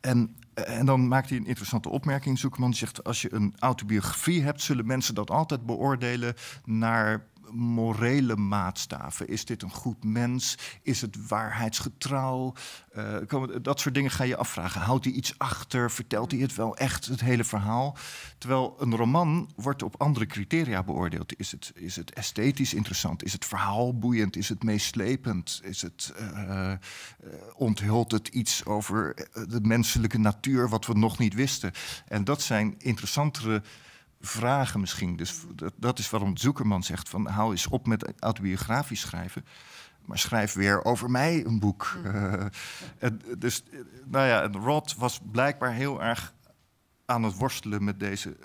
En en dan maakt hij een interessante opmerking. Zoekman zegt: Als je een autobiografie hebt, zullen mensen dat altijd beoordelen naar morele maatstaven. Is dit een goed mens? Is het waarheidsgetrouw? Eh, dat soort dingen ga je afvragen. Houdt hij iets achter? Vertelt hij het wel echt, het hele verhaal? Terwijl een roman wordt op andere criteria beoordeeld. Is het, is het esthetisch interessant? Is het verhaal boeiend? Is het meeslepend? Is het, eh, eh, onthult het iets over de menselijke natuur wat we nog niet wisten? En dat zijn interessantere vragen misschien. Dus dat, dat is waarom zoekerman zegt van hou eens op met autobiografisch schrijven. Maar schrijf weer over mij een boek. Hm. Eh, dus eh, nou ja, en Rod was blijkbaar heel erg aan het worstelen met deze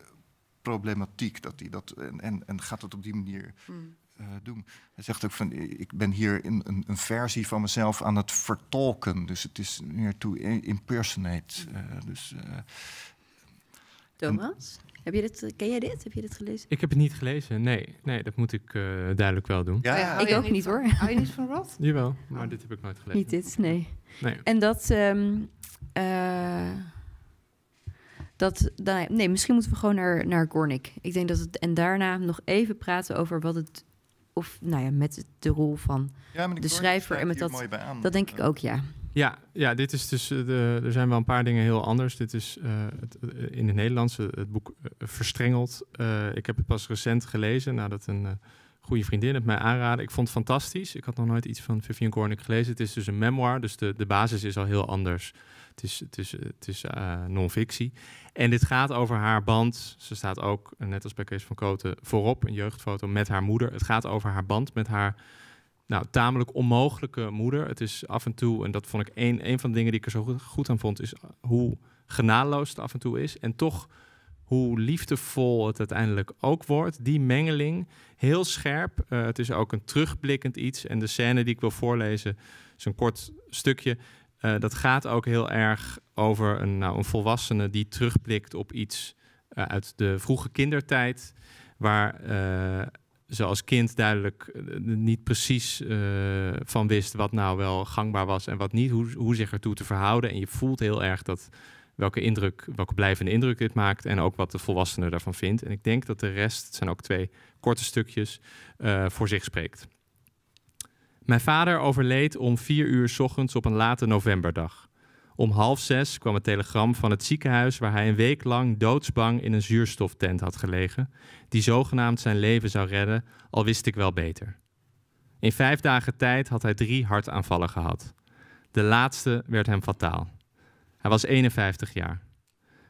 problematiek. Dat hij dat, en, en, gaat het op die manier hm. eh, doen. Hij zegt ook van, ik ben hier in, een, een, versie van mezelf aan het vertolken. Dus het is meer to impersonate. Hm. dus, Thomas? Heb je dit, eh, ken jij dit? Heb je dit gelezen? Ik heb het niet gelezen, nee. Nee, dat moet ik eh, duidelijk wel doen. Ja, ja ik ook niet hoor. Hou je niet van Roth? Jawel, maar oh. dit heb ik nooit gelezen. Niet dit, nee. nee. En dat... Ehm, eh, dat, nee, misschien moeten we gewoon naar, naar Gornik. Ik denk dat het... En daarna nog even praten over wat het... Of, nou ja, met de rol van ja, de schrijver. En met dat, dat denk ik ook, ja. Ja, ja, dit is dus. Eh, de, er zijn wel een paar dingen heel anders. Dit is eh, het, eh, in het Nederlands het boek Verstrengeld. ik heb het pas recent gelezen nadat een uh, goede vriendin het mij aanraadde. Ik vond het fantastisch. Ik had nog nooit iets van Vivian Gornick gelezen. Het is dus een memoir, dus de, de basis is al heel anders. Het is, het is, het is non-fictie. En dit gaat over haar band. Ze staat ook, net als bij Kees van Koten, voorop, een jeugdfoto met haar moeder. Het gaat over haar band met haar nou, tamelijk onmogelijke moeder. Het is af en toe, en dat vond ik een, een van de dingen die ik er zo goed, aan vond, is eh, hoe genadeloos het af en toe is. En toch hoe liefdevol het uiteindelijk ook wordt. Die mengeling, heel scherp. Eh, het is ook een terugblikkend iets. En de scène die ik wil voorlezen, is een kort stukje. Eh, dat gaat ook heel erg over een, nou, een volwassene die terugblikt op iets uit de vroege kindertijd. Waar ze als kind duidelijk eh, niet precies eh, van wist wat nou wel gangbaar was en wat niet, hoe, hoe zich ertoe te verhouden. En je voelt heel erg dat welke indruk, welke blijvende indruk dit maakt en ook wat de volwassene daarvan vindt. En ik denk dat de rest, het zijn ook twee korte stukjes, eh, voor zich spreekt. Mijn vader overleed om vier uur s ochtends op een late novemberdag. Om half zes kwam een telegram van het ziekenhuis waar hij een week lang doodsbang in een zuurstoftent had gelegen, die zogenaamd zijn leven zou redden, al wist ik wel beter. In vijf dagen tijd had hij drie hartaanvallen gehad. De laatste werd hem fataal. Hij was 51 jaar.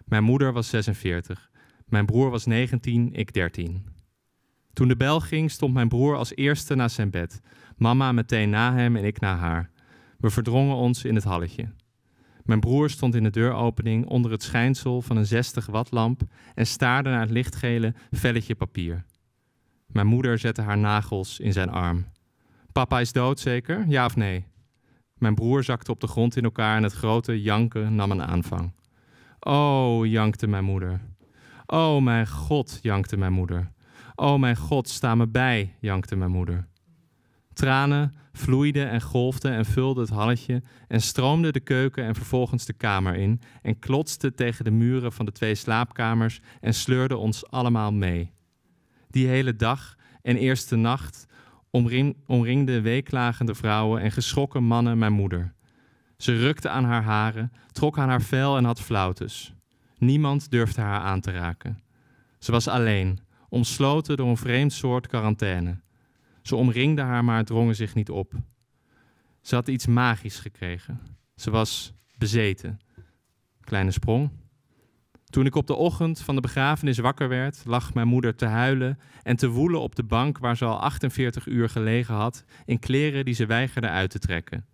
Mijn moeder was 46. Mijn broer was 19, ik 13. Toen de bel ging, stond mijn broer als eerste naast zijn bed. Mama meteen na hem en ik na haar. We verdrongen ons in het halletje. Mijn broer stond in de deuropening onder het schijnsel van een 60 watt lamp en staarde naar het lichtgele velletje papier. Mijn moeder zette haar nagels in zijn arm. Papa is dood zeker, ja of nee? Mijn broer zakte op de grond in elkaar en het grote janken nam een aanvang. Oh, jankte mijn moeder. Oh, mijn God, jankte mijn moeder. Oh, mijn God, sta me bij, jankte mijn moeder. Tranen vloeide en golfde en vulde het halletje en stroomde de keuken en vervolgens de kamer in en klotste tegen de muren van de twee slaapkamers en sleurde ons allemaal mee. Die hele dag en eerste nacht omringden weeklagende vrouwen en geschrokken mannen mijn moeder. Ze rukte aan haar haren, trok aan haar vel en had flautes. Niemand durfde haar aan te raken. Ze was alleen, omsloten door een vreemd soort quarantaine. Ze omringden haar, maar drongen zich niet op. Ze had iets magisch gekregen. Ze was bezeten. Kleine sprong. Toen ik op de ochtend van de begrafenis wakker werd, lag mijn moeder te huilen en te woelen op de bank waar ze al 48 uur gelegen had, in kleren die ze weigerde uit te trekken.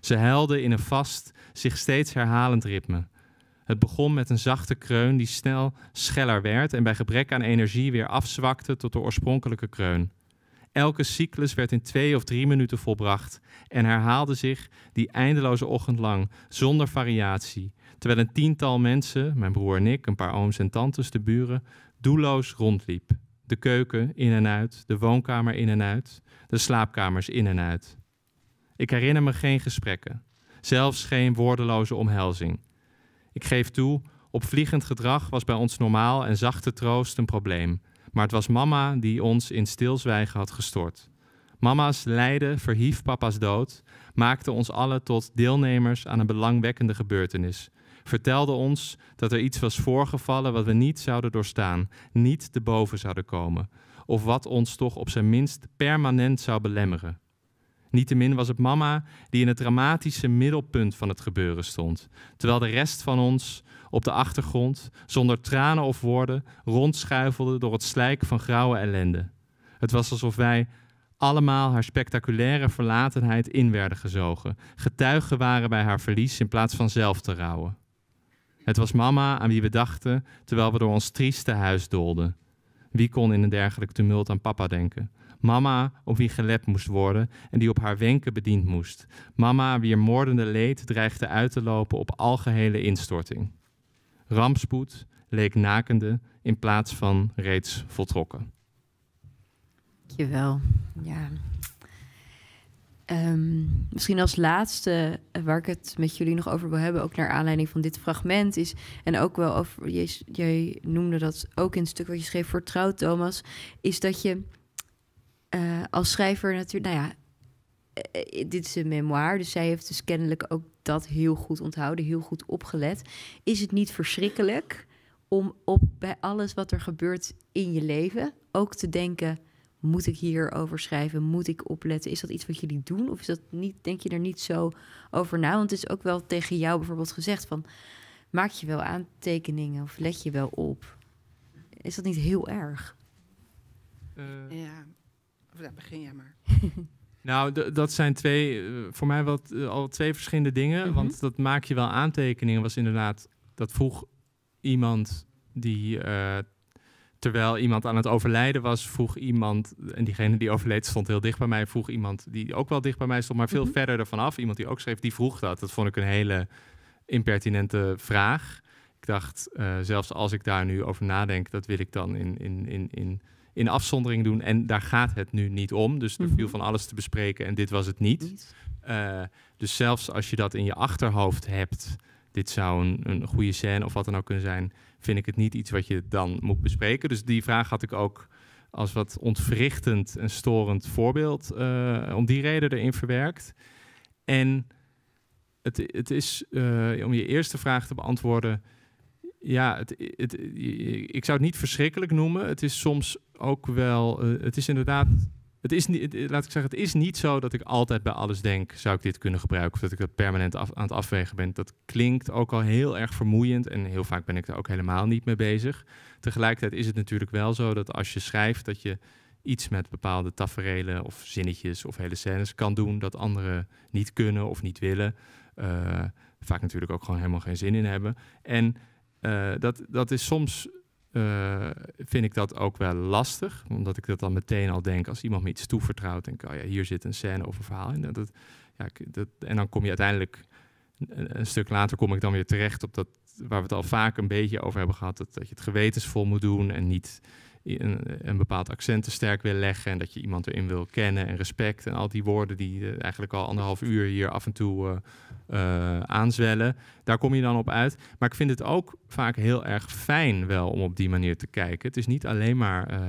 Ze huilde in een vast, zich steeds herhalend ritme. Het begon met een zachte kreun die snel scheller werd en bij gebrek aan energie weer afzwakte tot de oorspronkelijke kreun. Elke cyclus werd in twee of drie minuten volbracht en herhaalde zich die eindeloze ochtend lang, zonder variatie, terwijl een tiental mensen, mijn broer en ik, een paar ooms en tantes, de buren, doelloos rondliep. De keuken in en uit, de woonkamer in en uit, de slaapkamers in en uit. Ik herinner me geen gesprekken, zelfs geen woordeloze omhelzing. Ik geef toe, opvliegend gedrag was bij ons normaal en zachte troost een probleem. Maar het was mama die ons in stilzwijgen had gestort. Mama's lijden verhief papa's dood, maakte ons allen tot deelnemers aan een belangwekkende gebeurtenis. Vertelde ons dat er iets was voorgevallen wat we niet zouden doorstaan, niet te boven zouden komen, of wat ons toch op zijn minst permanent zou belemmeren. Niettemin was het mama die in het dramatische middelpunt van het gebeuren stond, terwijl de rest van ons op de achtergrond, zonder tranen of woorden, rondschuifelde door het slijk van grauwe ellende. Het was alsof wij allemaal haar spectaculaire verlatenheid in werden gezogen, getuigen waren bij haar verlies in plaats van zelf te rouwen. Het was mama aan wie we dachten terwijl we door ons trieste huis dolden. Wie kon in een dergelijk tumult aan papa denken? Mama op wie gelet moest worden en die op haar wenken bediend moest. Mama wier moordende leed dreigde uit te lopen op algehele instorting. Rampspoed leek nakende in plaats van reeds voltrokken. Dankjewel. Ja. Ehm, misschien als laatste eh, waar ik het met jullie nog over wil hebben, ook naar aanleiding van dit fragment, is en ook wel over, jij, noemde dat ook in het stuk wat je schreef voor Thomas, is dat je eh, als schrijver natuurlijk, nou ja, eh, eh, dit is een memoir, dus zij heeft dus kennelijk ook dat heel goed onthouden, heel goed opgelet. Is het niet verschrikkelijk om op, bij alles wat er gebeurt in je leven ook te denken: moet ik hierover schrijven? Moet ik opletten? Is dat iets wat jullie doen? Of is dat niet, denk je er niet zo over na? Want het is ook wel tegen jou bijvoorbeeld gezegd van. Maak je wel aantekeningen of let je wel op? Is dat niet heel erg? ja, nou, begin jij maar. Nou, dat zijn twee, eh, voor mij wat, eh, al twee verschillende dingen. Mhm. Want dat maak je wel aantekeningen. Was inderdaad, dat vroeg iemand die, eh, terwijl iemand aan het overlijden was, vroeg iemand, en diegene die overleed stond heel dicht bij mij, vroeg iemand die ook wel dicht bij mij stond, maar veel mhm. verder ervan af. Iemand die ook schreef, die vroeg dat. Dat vond ik een hele impertinente vraag. Ik dacht, zelfs als ik daar nu over nadenk, dat wil ik dan in, in, in, in in afzondering doen. En daar gaat het nu niet om. Dus er viel mhm. van alles te bespreken en dit was het niet. Eh, dus zelfs als je dat in je achterhoofd hebt, dit zou een, een goede scène of wat dan ook kunnen zijn, vind ik het niet iets wat je dan moet bespreken. Dus die vraag had ik ook als wat ontwrichtend en storend voorbeeld eh, om die reden erin verwerkt. En het, het is, eh, om je eerste vraag te beantwoorden, ja, het, het, ik zou het niet verschrikkelijk noemen. Het is soms ook wel. Eh, het is inderdaad. Het is niet, eh, laat ik zeggen, het is niet zo dat ik altijd bij alles denk: zou ik dit kunnen gebruiken? Of dat ik dat permanent aan het afwegen ben. Dat klinkt ook al heel erg vermoeiend en heel vaak ben ik daar ook helemaal niet mee bezig. Tegelijkertijd is het natuurlijk wel zo dat als je schrijft, dat je iets met bepaalde tafereelen of zinnetjes of hele scènes kan doen dat anderen niet kunnen of niet willen. Eh, vaak natuurlijk ook gewoon helemaal geen zin in hebben. En eh, dat, dat is soms, eh, vind ik dat ook wel lastig. Omdat ik dat dan meteen al denk, als iemand me iets toevertrouwt, en ik, ja, hier zit een scène of een verhaal in. Dat, ja, dat, en dan kom je uiteindelijk, een, stuk later kom ik dan weer terecht op dat, waar we het al vaak een beetje over hebben gehad, dat, dat je het gewetensvol moet doen en niet een, een, bepaald accent te sterk wil leggen en dat je iemand erin wil kennen en respect en al die woorden die eh, eigenlijk al anderhalf uur hier af en toe eh, eh, aanzwellen, daar kom je dan op uit. Maar ik vind het ook vaak heel erg fijn wel om op die manier te kijken. Het is niet alleen maar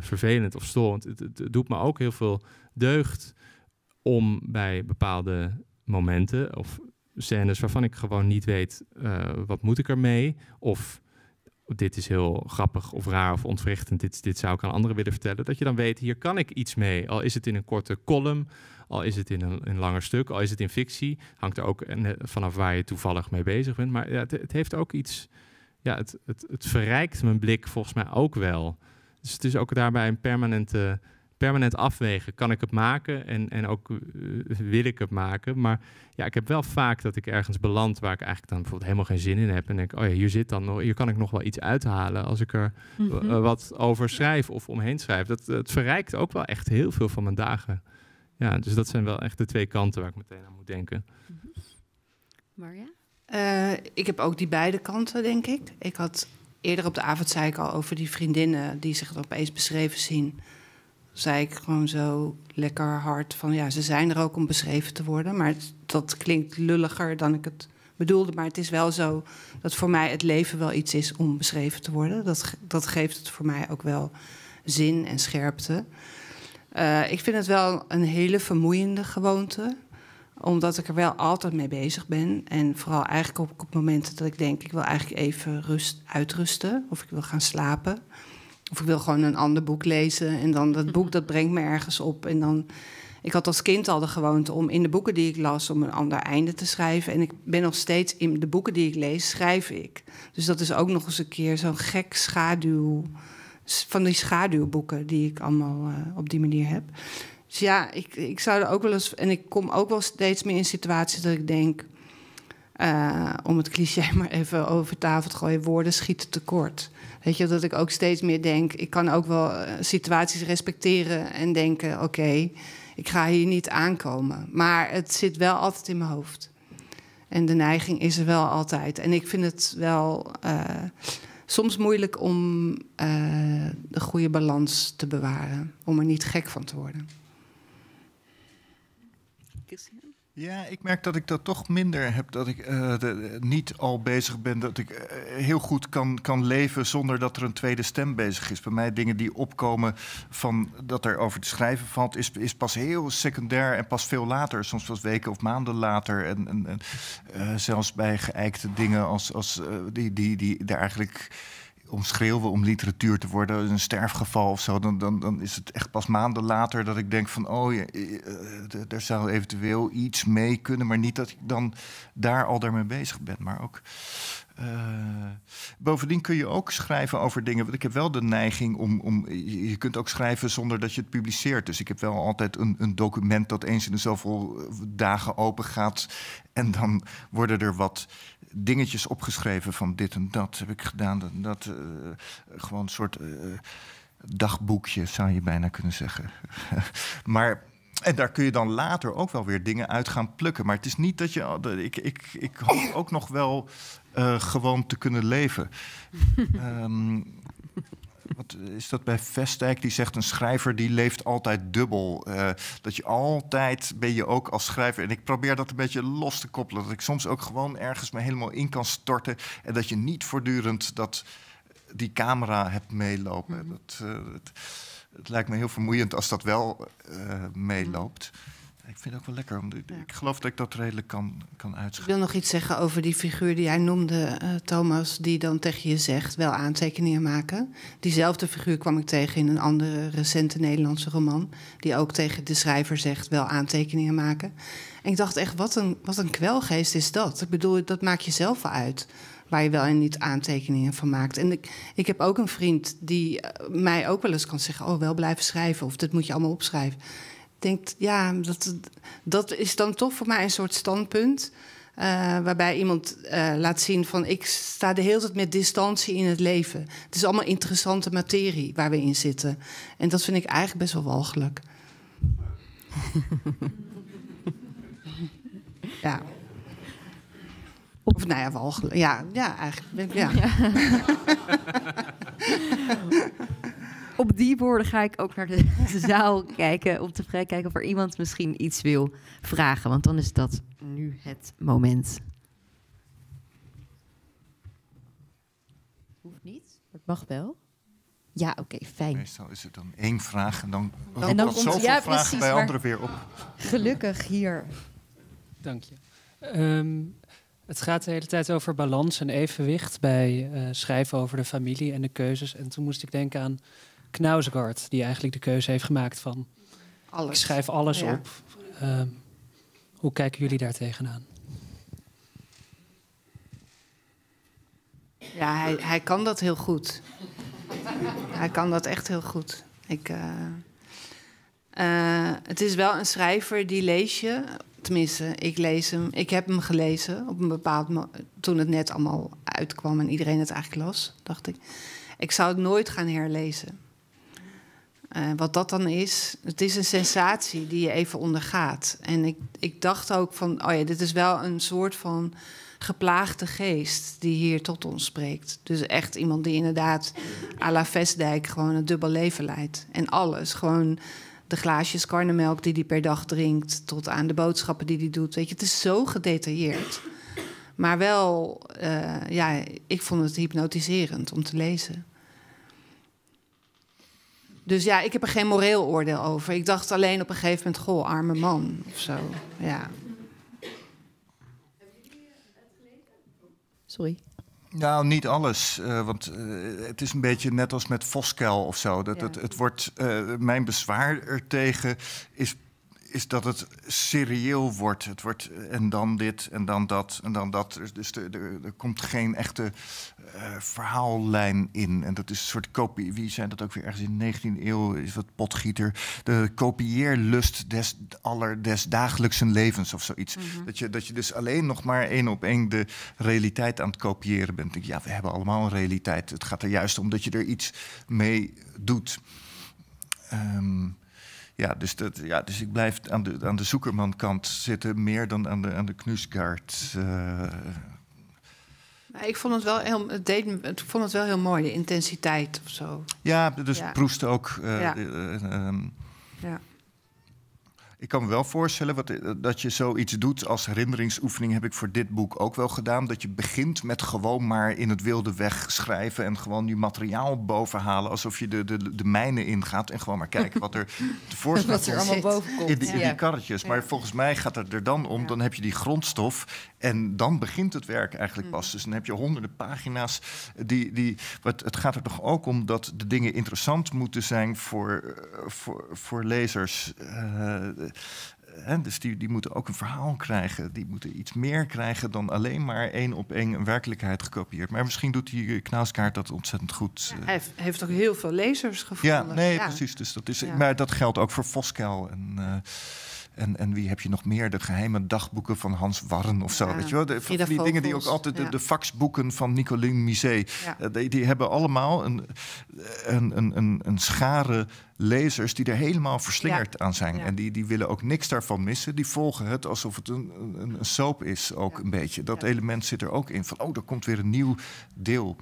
vervelend of storend. Het, doet me ook heel veel deugd om bij bepaalde momenten of scènes waarvan ik gewoon niet weet wat moet ik ermee. Of dit is heel grappig of raar of ontwrichtend, dit, dit zou ik aan anderen willen vertellen, dat je dan weet, hier kan ik iets mee. Al is het in een korte column, al is het in een, een langer stuk, al is het in fictie, hangt er ook eh, vanaf waar je toevallig mee bezig bent. Maar ja, het, het heeft ook iets, ja, het, het, het verrijkt mijn blik volgens mij ook wel. Dus het is ook daarbij een permanente permanent afwegen. Kan ik het maken en, en ook eh, wil ik het maken? Maar ja, ik heb wel vaak dat ik ergens beland waar ik eigenlijk dan bijvoorbeeld helemaal geen zin in heb. En denk, oh ja, hier zit dan nog, hier kan ik nog wel iets uithalen als ik er eh, mhm. wat over schrijf of omheen schrijf. Dat, eh, verrijkt ook wel echt heel veel van mijn dagen. Ja, dus dat zijn wel echt de twee kanten waar ik meteen aan moet denken. Mhm. Marja? ik heb ook die beide kanten, denk ik. Ik had eerder op de avond zei ik al over die vriendinnen die zich opeens beschreven zien zei ik gewoon zo lekker hard van ja, ze zijn er ook om beschreven te worden. Maar dat klinkt lulliger dan ik het bedoelde. Maar het is wel zo dat voor mij het leven wel iets is om beschreven te worden. Dat, dat geeft het voor mij ook wel zin en scherpte. Eh, ik vind het wel een hele vermoeiende gewoonte omdat ik er wel altijd mee bezig ben. En vooral eigenlijk op, op momenten dat ik denk, ik wil eigenlijk even rust uitrusten. Of ik wil gaan slapen. Of ik wil gewoon een ander boek lezen. En dan dat boek, mhm. dat brengt me ergens op. En dan... Ik had als kind al de gewoonte om in de boeken die ik las... om een ander einde te schrijven. En ik ben nog steeds... in de boeken die ik lees, schrijf ik. Dus dat is ook nog eens een keer zo'n gek schaduw... van die schaduwboeken die ik allemaal eh, op die manier heb. Dus ja, ik, ik zou er ook wel eens... en ik kom ook wel steeds meer in situaties dat ik denk... Eh, om het cliché maar even over tafel te gooien... woorden schieten tekort. Weet je, dat ik ook steeds meer denk, ik kan ook wel eh, situaties respecteren en denken, oké, ik ga hier niet aankomen. Maar het zit wel altijd in mijn hoofd. En de neiging is er wel altijd. En ik vind het wel eh, soms moeilijk om eh, de goede balans te bewaren. Om er niet gek van te worden. Ja, ik merk dat ik dat toch minder heb. Dat ik eh, niet al bezig ben. Dat ik eh, heel goed kan, kan leven zonder dat er een tweede stem bezig is. Bij mij dingen die opkomen van dat er over te schrijven valt, is, is pas heel secundair en pas veel later. Soms pas weken of maanden later. En, en, eh, zelfs bij geëikte dingen als, als die, die, die, die, eigenlijk om schreeuwen om literatuur te worden, een sterfgeval of zo, dan, dan, dan is het echt pas maanden later dat ik denk van, oh ja, er eh, eh, zou eventueel iets mee kunnen, maar niet dat ik dan daar al daarmee bezig ben. Maar ook, eh, bovendien kun je ook schrijven over dingen, want ik heb wel de neiging om, om, je kunt ook schrijven zonder dat je het publiceert. Dus ik heb wel altijd een, een document dat eens in de zoveel dagen open gaat en dan worden er wat dingetjes opgeschreven van dit en dat heb ik gedaan. Dat, eh, gewoon een soort eh, dagboekje zou je bijna kunnen zeggen. maar en daar kun je dan later ook wel weer dingen uit gaan plukken. Maar het is niet dat je. Ik, ik, ik hoop ook nog wel eh, gewoon te kunnen leven. Um, wat eh, is dat bij Vestijk? Die zegt een schrijver die leeft altijd dubbel. Uh, dat je altijd ben je ook als schrijver. En ik probeer dat een beetje los te koppelen. Dat ik soms ook gewoon ergens me helemaal in kan storten. En dat je niet voortdurend dat, die camera hebt meelopen. Mhm. dat, eh, het, lijkt me heel vermoeiend als dat wel meeloopt ik vind het ook wel lekker. Om, Ik geloof dat ik dat redelijk kan, kan uitschrijven. Ik wil nog iets zeggen over die figuur die jij noemde, eh, Thomas, die dan tegen je zegt wel aantekeningen maken. Diezelfde figuur kwam ik tegen in een andere recente Nederlandse roman, die ook tegen de schrijver zegt wel aantekeningen maken. En ik dacht echt, wat een, wat een kwelgeest is dat? Ik bedoel, dat maak je zelf wel uit waar je wel en niet aantekeningen van maakt. En ik, ik heb ook een vriend die eh, mij ook wel eens kan zeggen: Oh, wel blijven schrijven. Of dat moet je allemaal opschrijven denk, ja, dat, dat is dan toch voor mij een soort standpunt. Eh, waarbij iemand eh, laat zien van ik sta de hele tijd met distantie in het leven. Het is allemaal interessante materie waar we in zitten. En dat vind ik eigenlijk best wel walgelijk. ja. Of nou ja, walgelijk. Ja, ja eigenlijk. ja. op die woorden ga ik ook naar de, zaal kijken om te kijken of er iemand misschien iets wil vragen. Want dan is dat nu het moment. Hoeft niet, het mag wel. Ja, oké, fijn. Meestal is het dan één vraag en dan, dan, dan zoveel vragen precies, bij anderen weer op. Gelukkig hier. Dank je. Ehm, het gaat de hele tijd over balans en evenwicht bij uh, schrijven over de familie en de keuzes. En toen moest ik denken aan Knausgaard, die eigenlijk de keuze heeft gemaakt van... Alles. Ik schrijf alles op. Ehm, hoe kijken jullie daar tegenaan? Ja, hij, hij kan dat heel goed. hij kan dat echt heel goed. Ik, eh, eh, het is wel een schrijver die lees je. Tenminste, ik lees hem. Ik heb hem gelezen op een bepaald toen het net allemaal uitkwam en iedereen het eigenlijk las, dacht ik. Ik zou het nooit gaan herlezen. Eh, wat dat dan is, het is een sensatie die je even ondergaat. En ik, ik dacht ook van, oh ja, dit is wel een soort van geplaagde geest die hier tot ons spreekt. Dus echt iemand die inderdaad à la Vestdijk gewoon een dubbel leven leidt. En alles, gewoon de glaasjes karnemelk die hij per dag drinkt... tot aan de boodschappen die hij doet. Weet je, het is zo gedetailleerd. Maar wel, eh, ja, ik vond het hypnotiserend om te lezen. Dus ja, ik heb er geen moreel oordeel over. Ik dacht alleen op een gegeven moment, goh, arme man of zo. Ja. Sorry. Nou, niet alles. Eh, want eh, het is een beetje net als met Voskel of zo. Dat, het, het, wordt, eh, mijn bezwaar ertegen is is dat het serieel wordt. Het wordt eh, en dan dit en dan dat en dan dat. Dus er komt geen echte eh, verhaallijn in. En dat is een soort kopie. Wie zijn dat ook weer ergens in de 19e eeuw? Is wat potgieter. De kopieerlust des aller des dagelijkse levens of zoiets. Mhm. dat, je, dat je dus alleen nog maar één op één de realiteit aan het kopiëren bent. ja, we hebben allemaal een realiteit. Het gaat er juist om dat je er iets mee doet. Um, ja, dus, dat, ja, dus ik blijf aan de, aan de zoekermankant zitten, meer dan aan de, aan de Knusgaard. Eh. Ik vond het wel heel, het deed, ik vond het wel heel mooi, de intensiteit of zo. Ja, dus ja. Proest ook. Eh, ja. Eh, ehm. Ik kan me wel voorstellen wat, eh, dat je zoiets doet als herinneringsoefening. Heb ik voor dit boek ook wel gedaan. Dat je begint met gewoon maar in het wilde weg schrijven. En gewoon je materiaal bovenhalen. Alsof je de, de, de mijnen ingaat. En gewoon maar kijken wat er tevoorschijn komt. allemaal boven komt. In, die, in die karretjes. Maar volgens mij gaat het er dan om. Dan heb je die grondstof. En dan begint het werk eigenlijk pas. Mhm. Dus dan heb je honderden pagina's. Die, die, wat, het gaat er toch ook om dat de dingen interessant moeten zijn voor, eh, voor, voor lezers. Uh, dus die, die moeten ook een verhaal krijgen. Die moeten iets meer krijgen dan alleen maar één op één een werkelijkheid gekopieerd. Maar misschien doet die knaalskaart dat ontzettend goed. Eh. hij heeft, heeft ook heel veel lezers gevonden. Ja, nee, precies. Dus dat is, Maar dat geldt ook voor Voskel en... En, en wie heb je nog meer? De geheime dagboeken van Hans Warren of zo. weet je wel? De, van die dingen die ook altijd... De, faxboeken van Nicolien Misé. Eh, die, die, hebben allemaal een, een, een, een, schare lezers die er helemaal verslingerd aan zijn. En die, die willen ook niks daarvan missen. Die volgen het alsof het een, een, soap is, ook een beetje. Dat element zit er ook in. Van, oh, er komt weer een nieuw deel.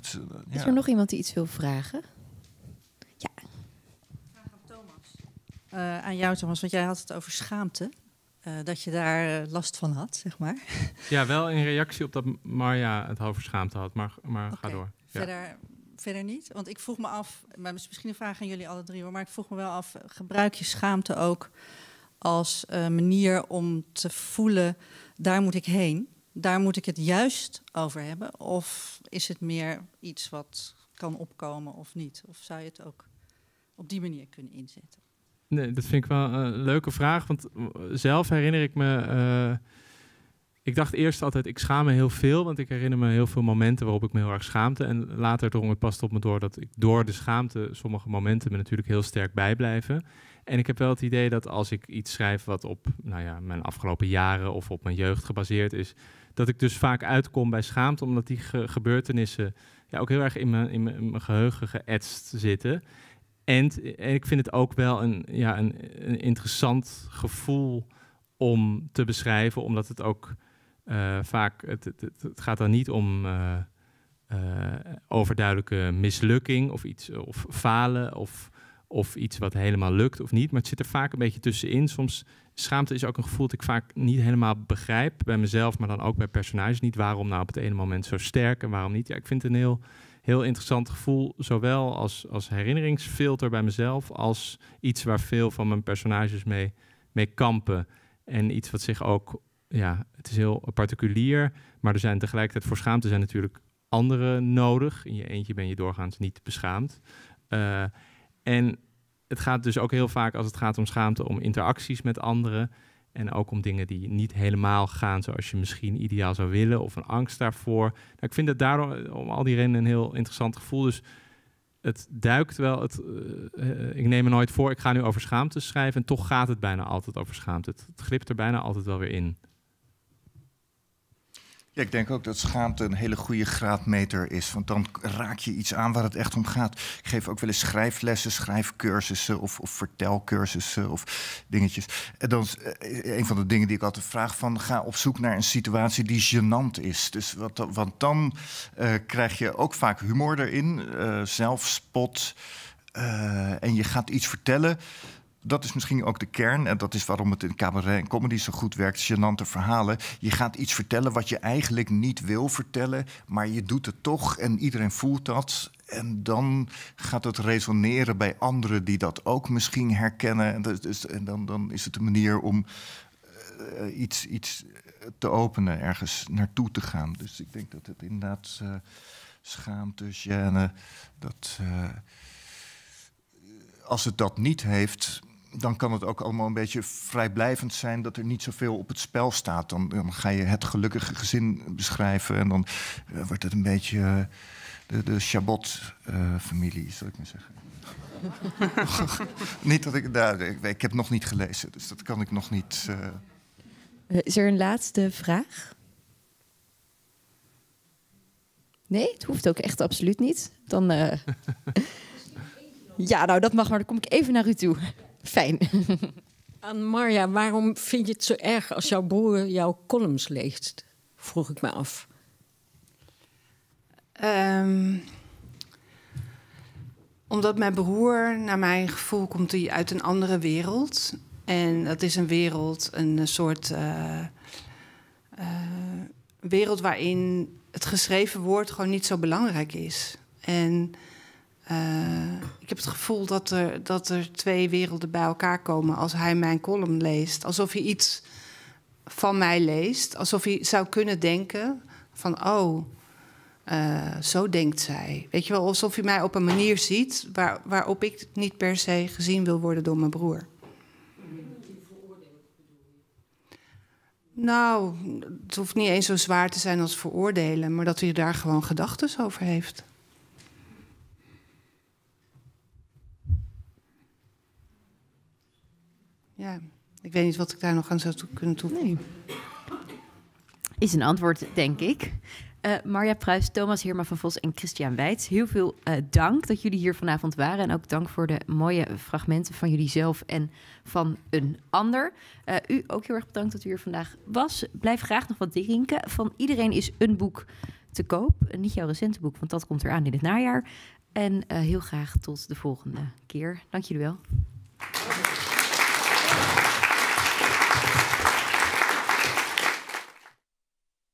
is eh, er nog iemand die iets wil vragen? Eh, aan jou, Thomas, want jij had het over schaamte. Eh, dat je daar eh, last van had, zeg maar. Ja, wel in reactie op dat Marja het over schaamte had, maar, maar ga door. Ja. Verder, verder niet? Want ik vroeg me af, maar misschien een vraag aan jullie alle drie hoor, maar ik vroeg me wel af, gebruik je schaamte ook als manier om te voelen, daar moet ik heen, daar moet ik het juist over hebben? Of is het meer iets wat kan opkomen of niet? Of zou je het ook op die manier kunnen inzetten? Nee, dat vind ik wel een leuke vraag. Want eh, zelf herinner ik me. Eh, ik dacht eerst altijd, ik schaam me heel veel. Want ik herinner me heel veel momenten waarop ik me heel erg schaamte. En later drong het pas op me door dat ik door de schaamte sommige momenten me natuurlijk heel sterk bijblijven. En ik heb wel het idee dat als ik iets schrijf wat op nou ja, mijn afgelopen jaren of op mijn jeugd gebaseerd is, dat ik dus vaak uitkom bij schaamte, omdat die gebeurtenissen ja, ook heel erg in mijn, in mijn, geheugen geëtst zitten. En, en, ik vind het ook wel een, ja, een, interessant gevoel om te beschrijven, omdat het ook eh, vaak, het, het, het, gaat dan niet om eh, eh, overduidelijke mislukking of iets, of falen of, of iets wat helemaal lukt of niet, maar het zit er vaak een beetje tussenin. Soms schaamte is ook een gevoel dat ik vaak niet helemaal begrijp bij mezelf, maar dan ook bij personages niet, waarom nou op het ene moment zo sterk en waarom niet. Ja, ik vind het een heel heel interessant gevoel, zowel als, als herinneringsfilter bij mezelf, als iets waar veel van mijn personages mee, mee kampen. En iets wat zich ook, ja, het is heel particulier, maar er zijn tegelijkertijd voor schaamte zijn natuurlijk anderen nodig. In je eentje ben je doorgaans niet beschaamd. Eh, en het gaat dus ook heel vaak als het gaat om schaamte, om interacties met anderen. En ook om dingen die niet helemaal gaan zoals je misschien ideaal zou willen of een angst daarvoor. Nou, ik vind dat daarom om al die redenen een heel interessant gevoel. Dus het duikt wel. Het, eh, eh, ik neem me nooit voor, ik ga nu over schaamte schrijven. En toch gaat het bijna altijd over schaamte. Het, het glipt er bijna altijd wel weer in. Ja, ik denk ook dat schaamte een hele goede graadmeter is. Want dan raak je iets aan waar het echt om gaat. Ik geef ook wel eens schrijflessen, schrijfcursussen of, of vertelcursussen of dingetjes. En dan is eh, een van de dingen die ik altijd vraag van... ga op zoek naar een situatie die gênant is. Dus wat, want dan eh, krijg je ook vaak humor erin, eh, zelfspot... en je gaat iets vertellen dat is misschien ook de kern. En dat is waarom het in cabaret en comedy zo goed werkt. Genante verhalen. Je gaat iets vertellen wat je eigenlijk niet wil vertellen. Maar je doet het toch en iedereen voelt dat. En dan gaat het resoneren bij anderen die dat ook misschien herkennen. En, dat is, en dan, dan, is het een manier om eh, iets, iets te openen, ergens naartoe te gaan. Dus ik denk dat het inderdaad uh, schaamte, gêne, dat... Eh, als het dat niet heeft, dan kan het ook allemaal een beetje vrijblijvend zijn dat er niet zoveel op het spel staat. Dan, dan ga je het gelukkige gezin beschrijven en dan eh, wordt het een beetje eh, de, de Chabot-familie, eh, zal ik maar zeggen. niet dat ik, daar, ik, ik, heb nog niet gelezen, dus dat kan ik nog niet. Is er een laatste vraag? Nee, het hoeft ook echt absoluut niet. Dan. ja, nou dat mag, maar dan kom ik even naar u toe fijn. Aan Marja, waarom vind je het zo erg als jouw broer jouw columns leest? Vroeg ik me af. Ehm, omdat mijn broer, naar mijn gevoel, komt uit een andere wereld. En dat is een wereld, een soort eh, eh, wereld waarin het geschreven woord gewoon niet zo belangrijk is. En eh, ik heb het gevoel dat er, dat er twee werelden bij elkaar komen als hij mijn column leest. Alsof hij iets van mij leest. Alsof hij zou kunnen denken van, oh, eh, zo denkt zij. Weet je wel, alsof hij mij op een manier ziet waar, waarop ik niet per se gezien wil worden door mijn broer. Nou, het hoeft niet eens zo zwaar te zijn als veroordelen, maar dat hij daar gewoon gedachten over heeft. Ja, ik weet niet wat ik daar nog aan zou kunnen toevoegen. Nee. Is een antwoord, denk ik. Uh, Marja Pruis, Thomas Heerma van Vos en Christian Wijt. Heel veel eh, dank dat jullie hier vanavond waren. En ook dank voor de mooie fragmenten van jullie zelf en van een ander. Eh, u ook heel erg bedankt dat u hier vandaag was. Blijf graag nog wat drinken. Van iedereen is een boek te koop. Niet jouw recente boek, want dat komt eraan in het najaar. En heel graag tot de volgende keer. Dank jullie wel.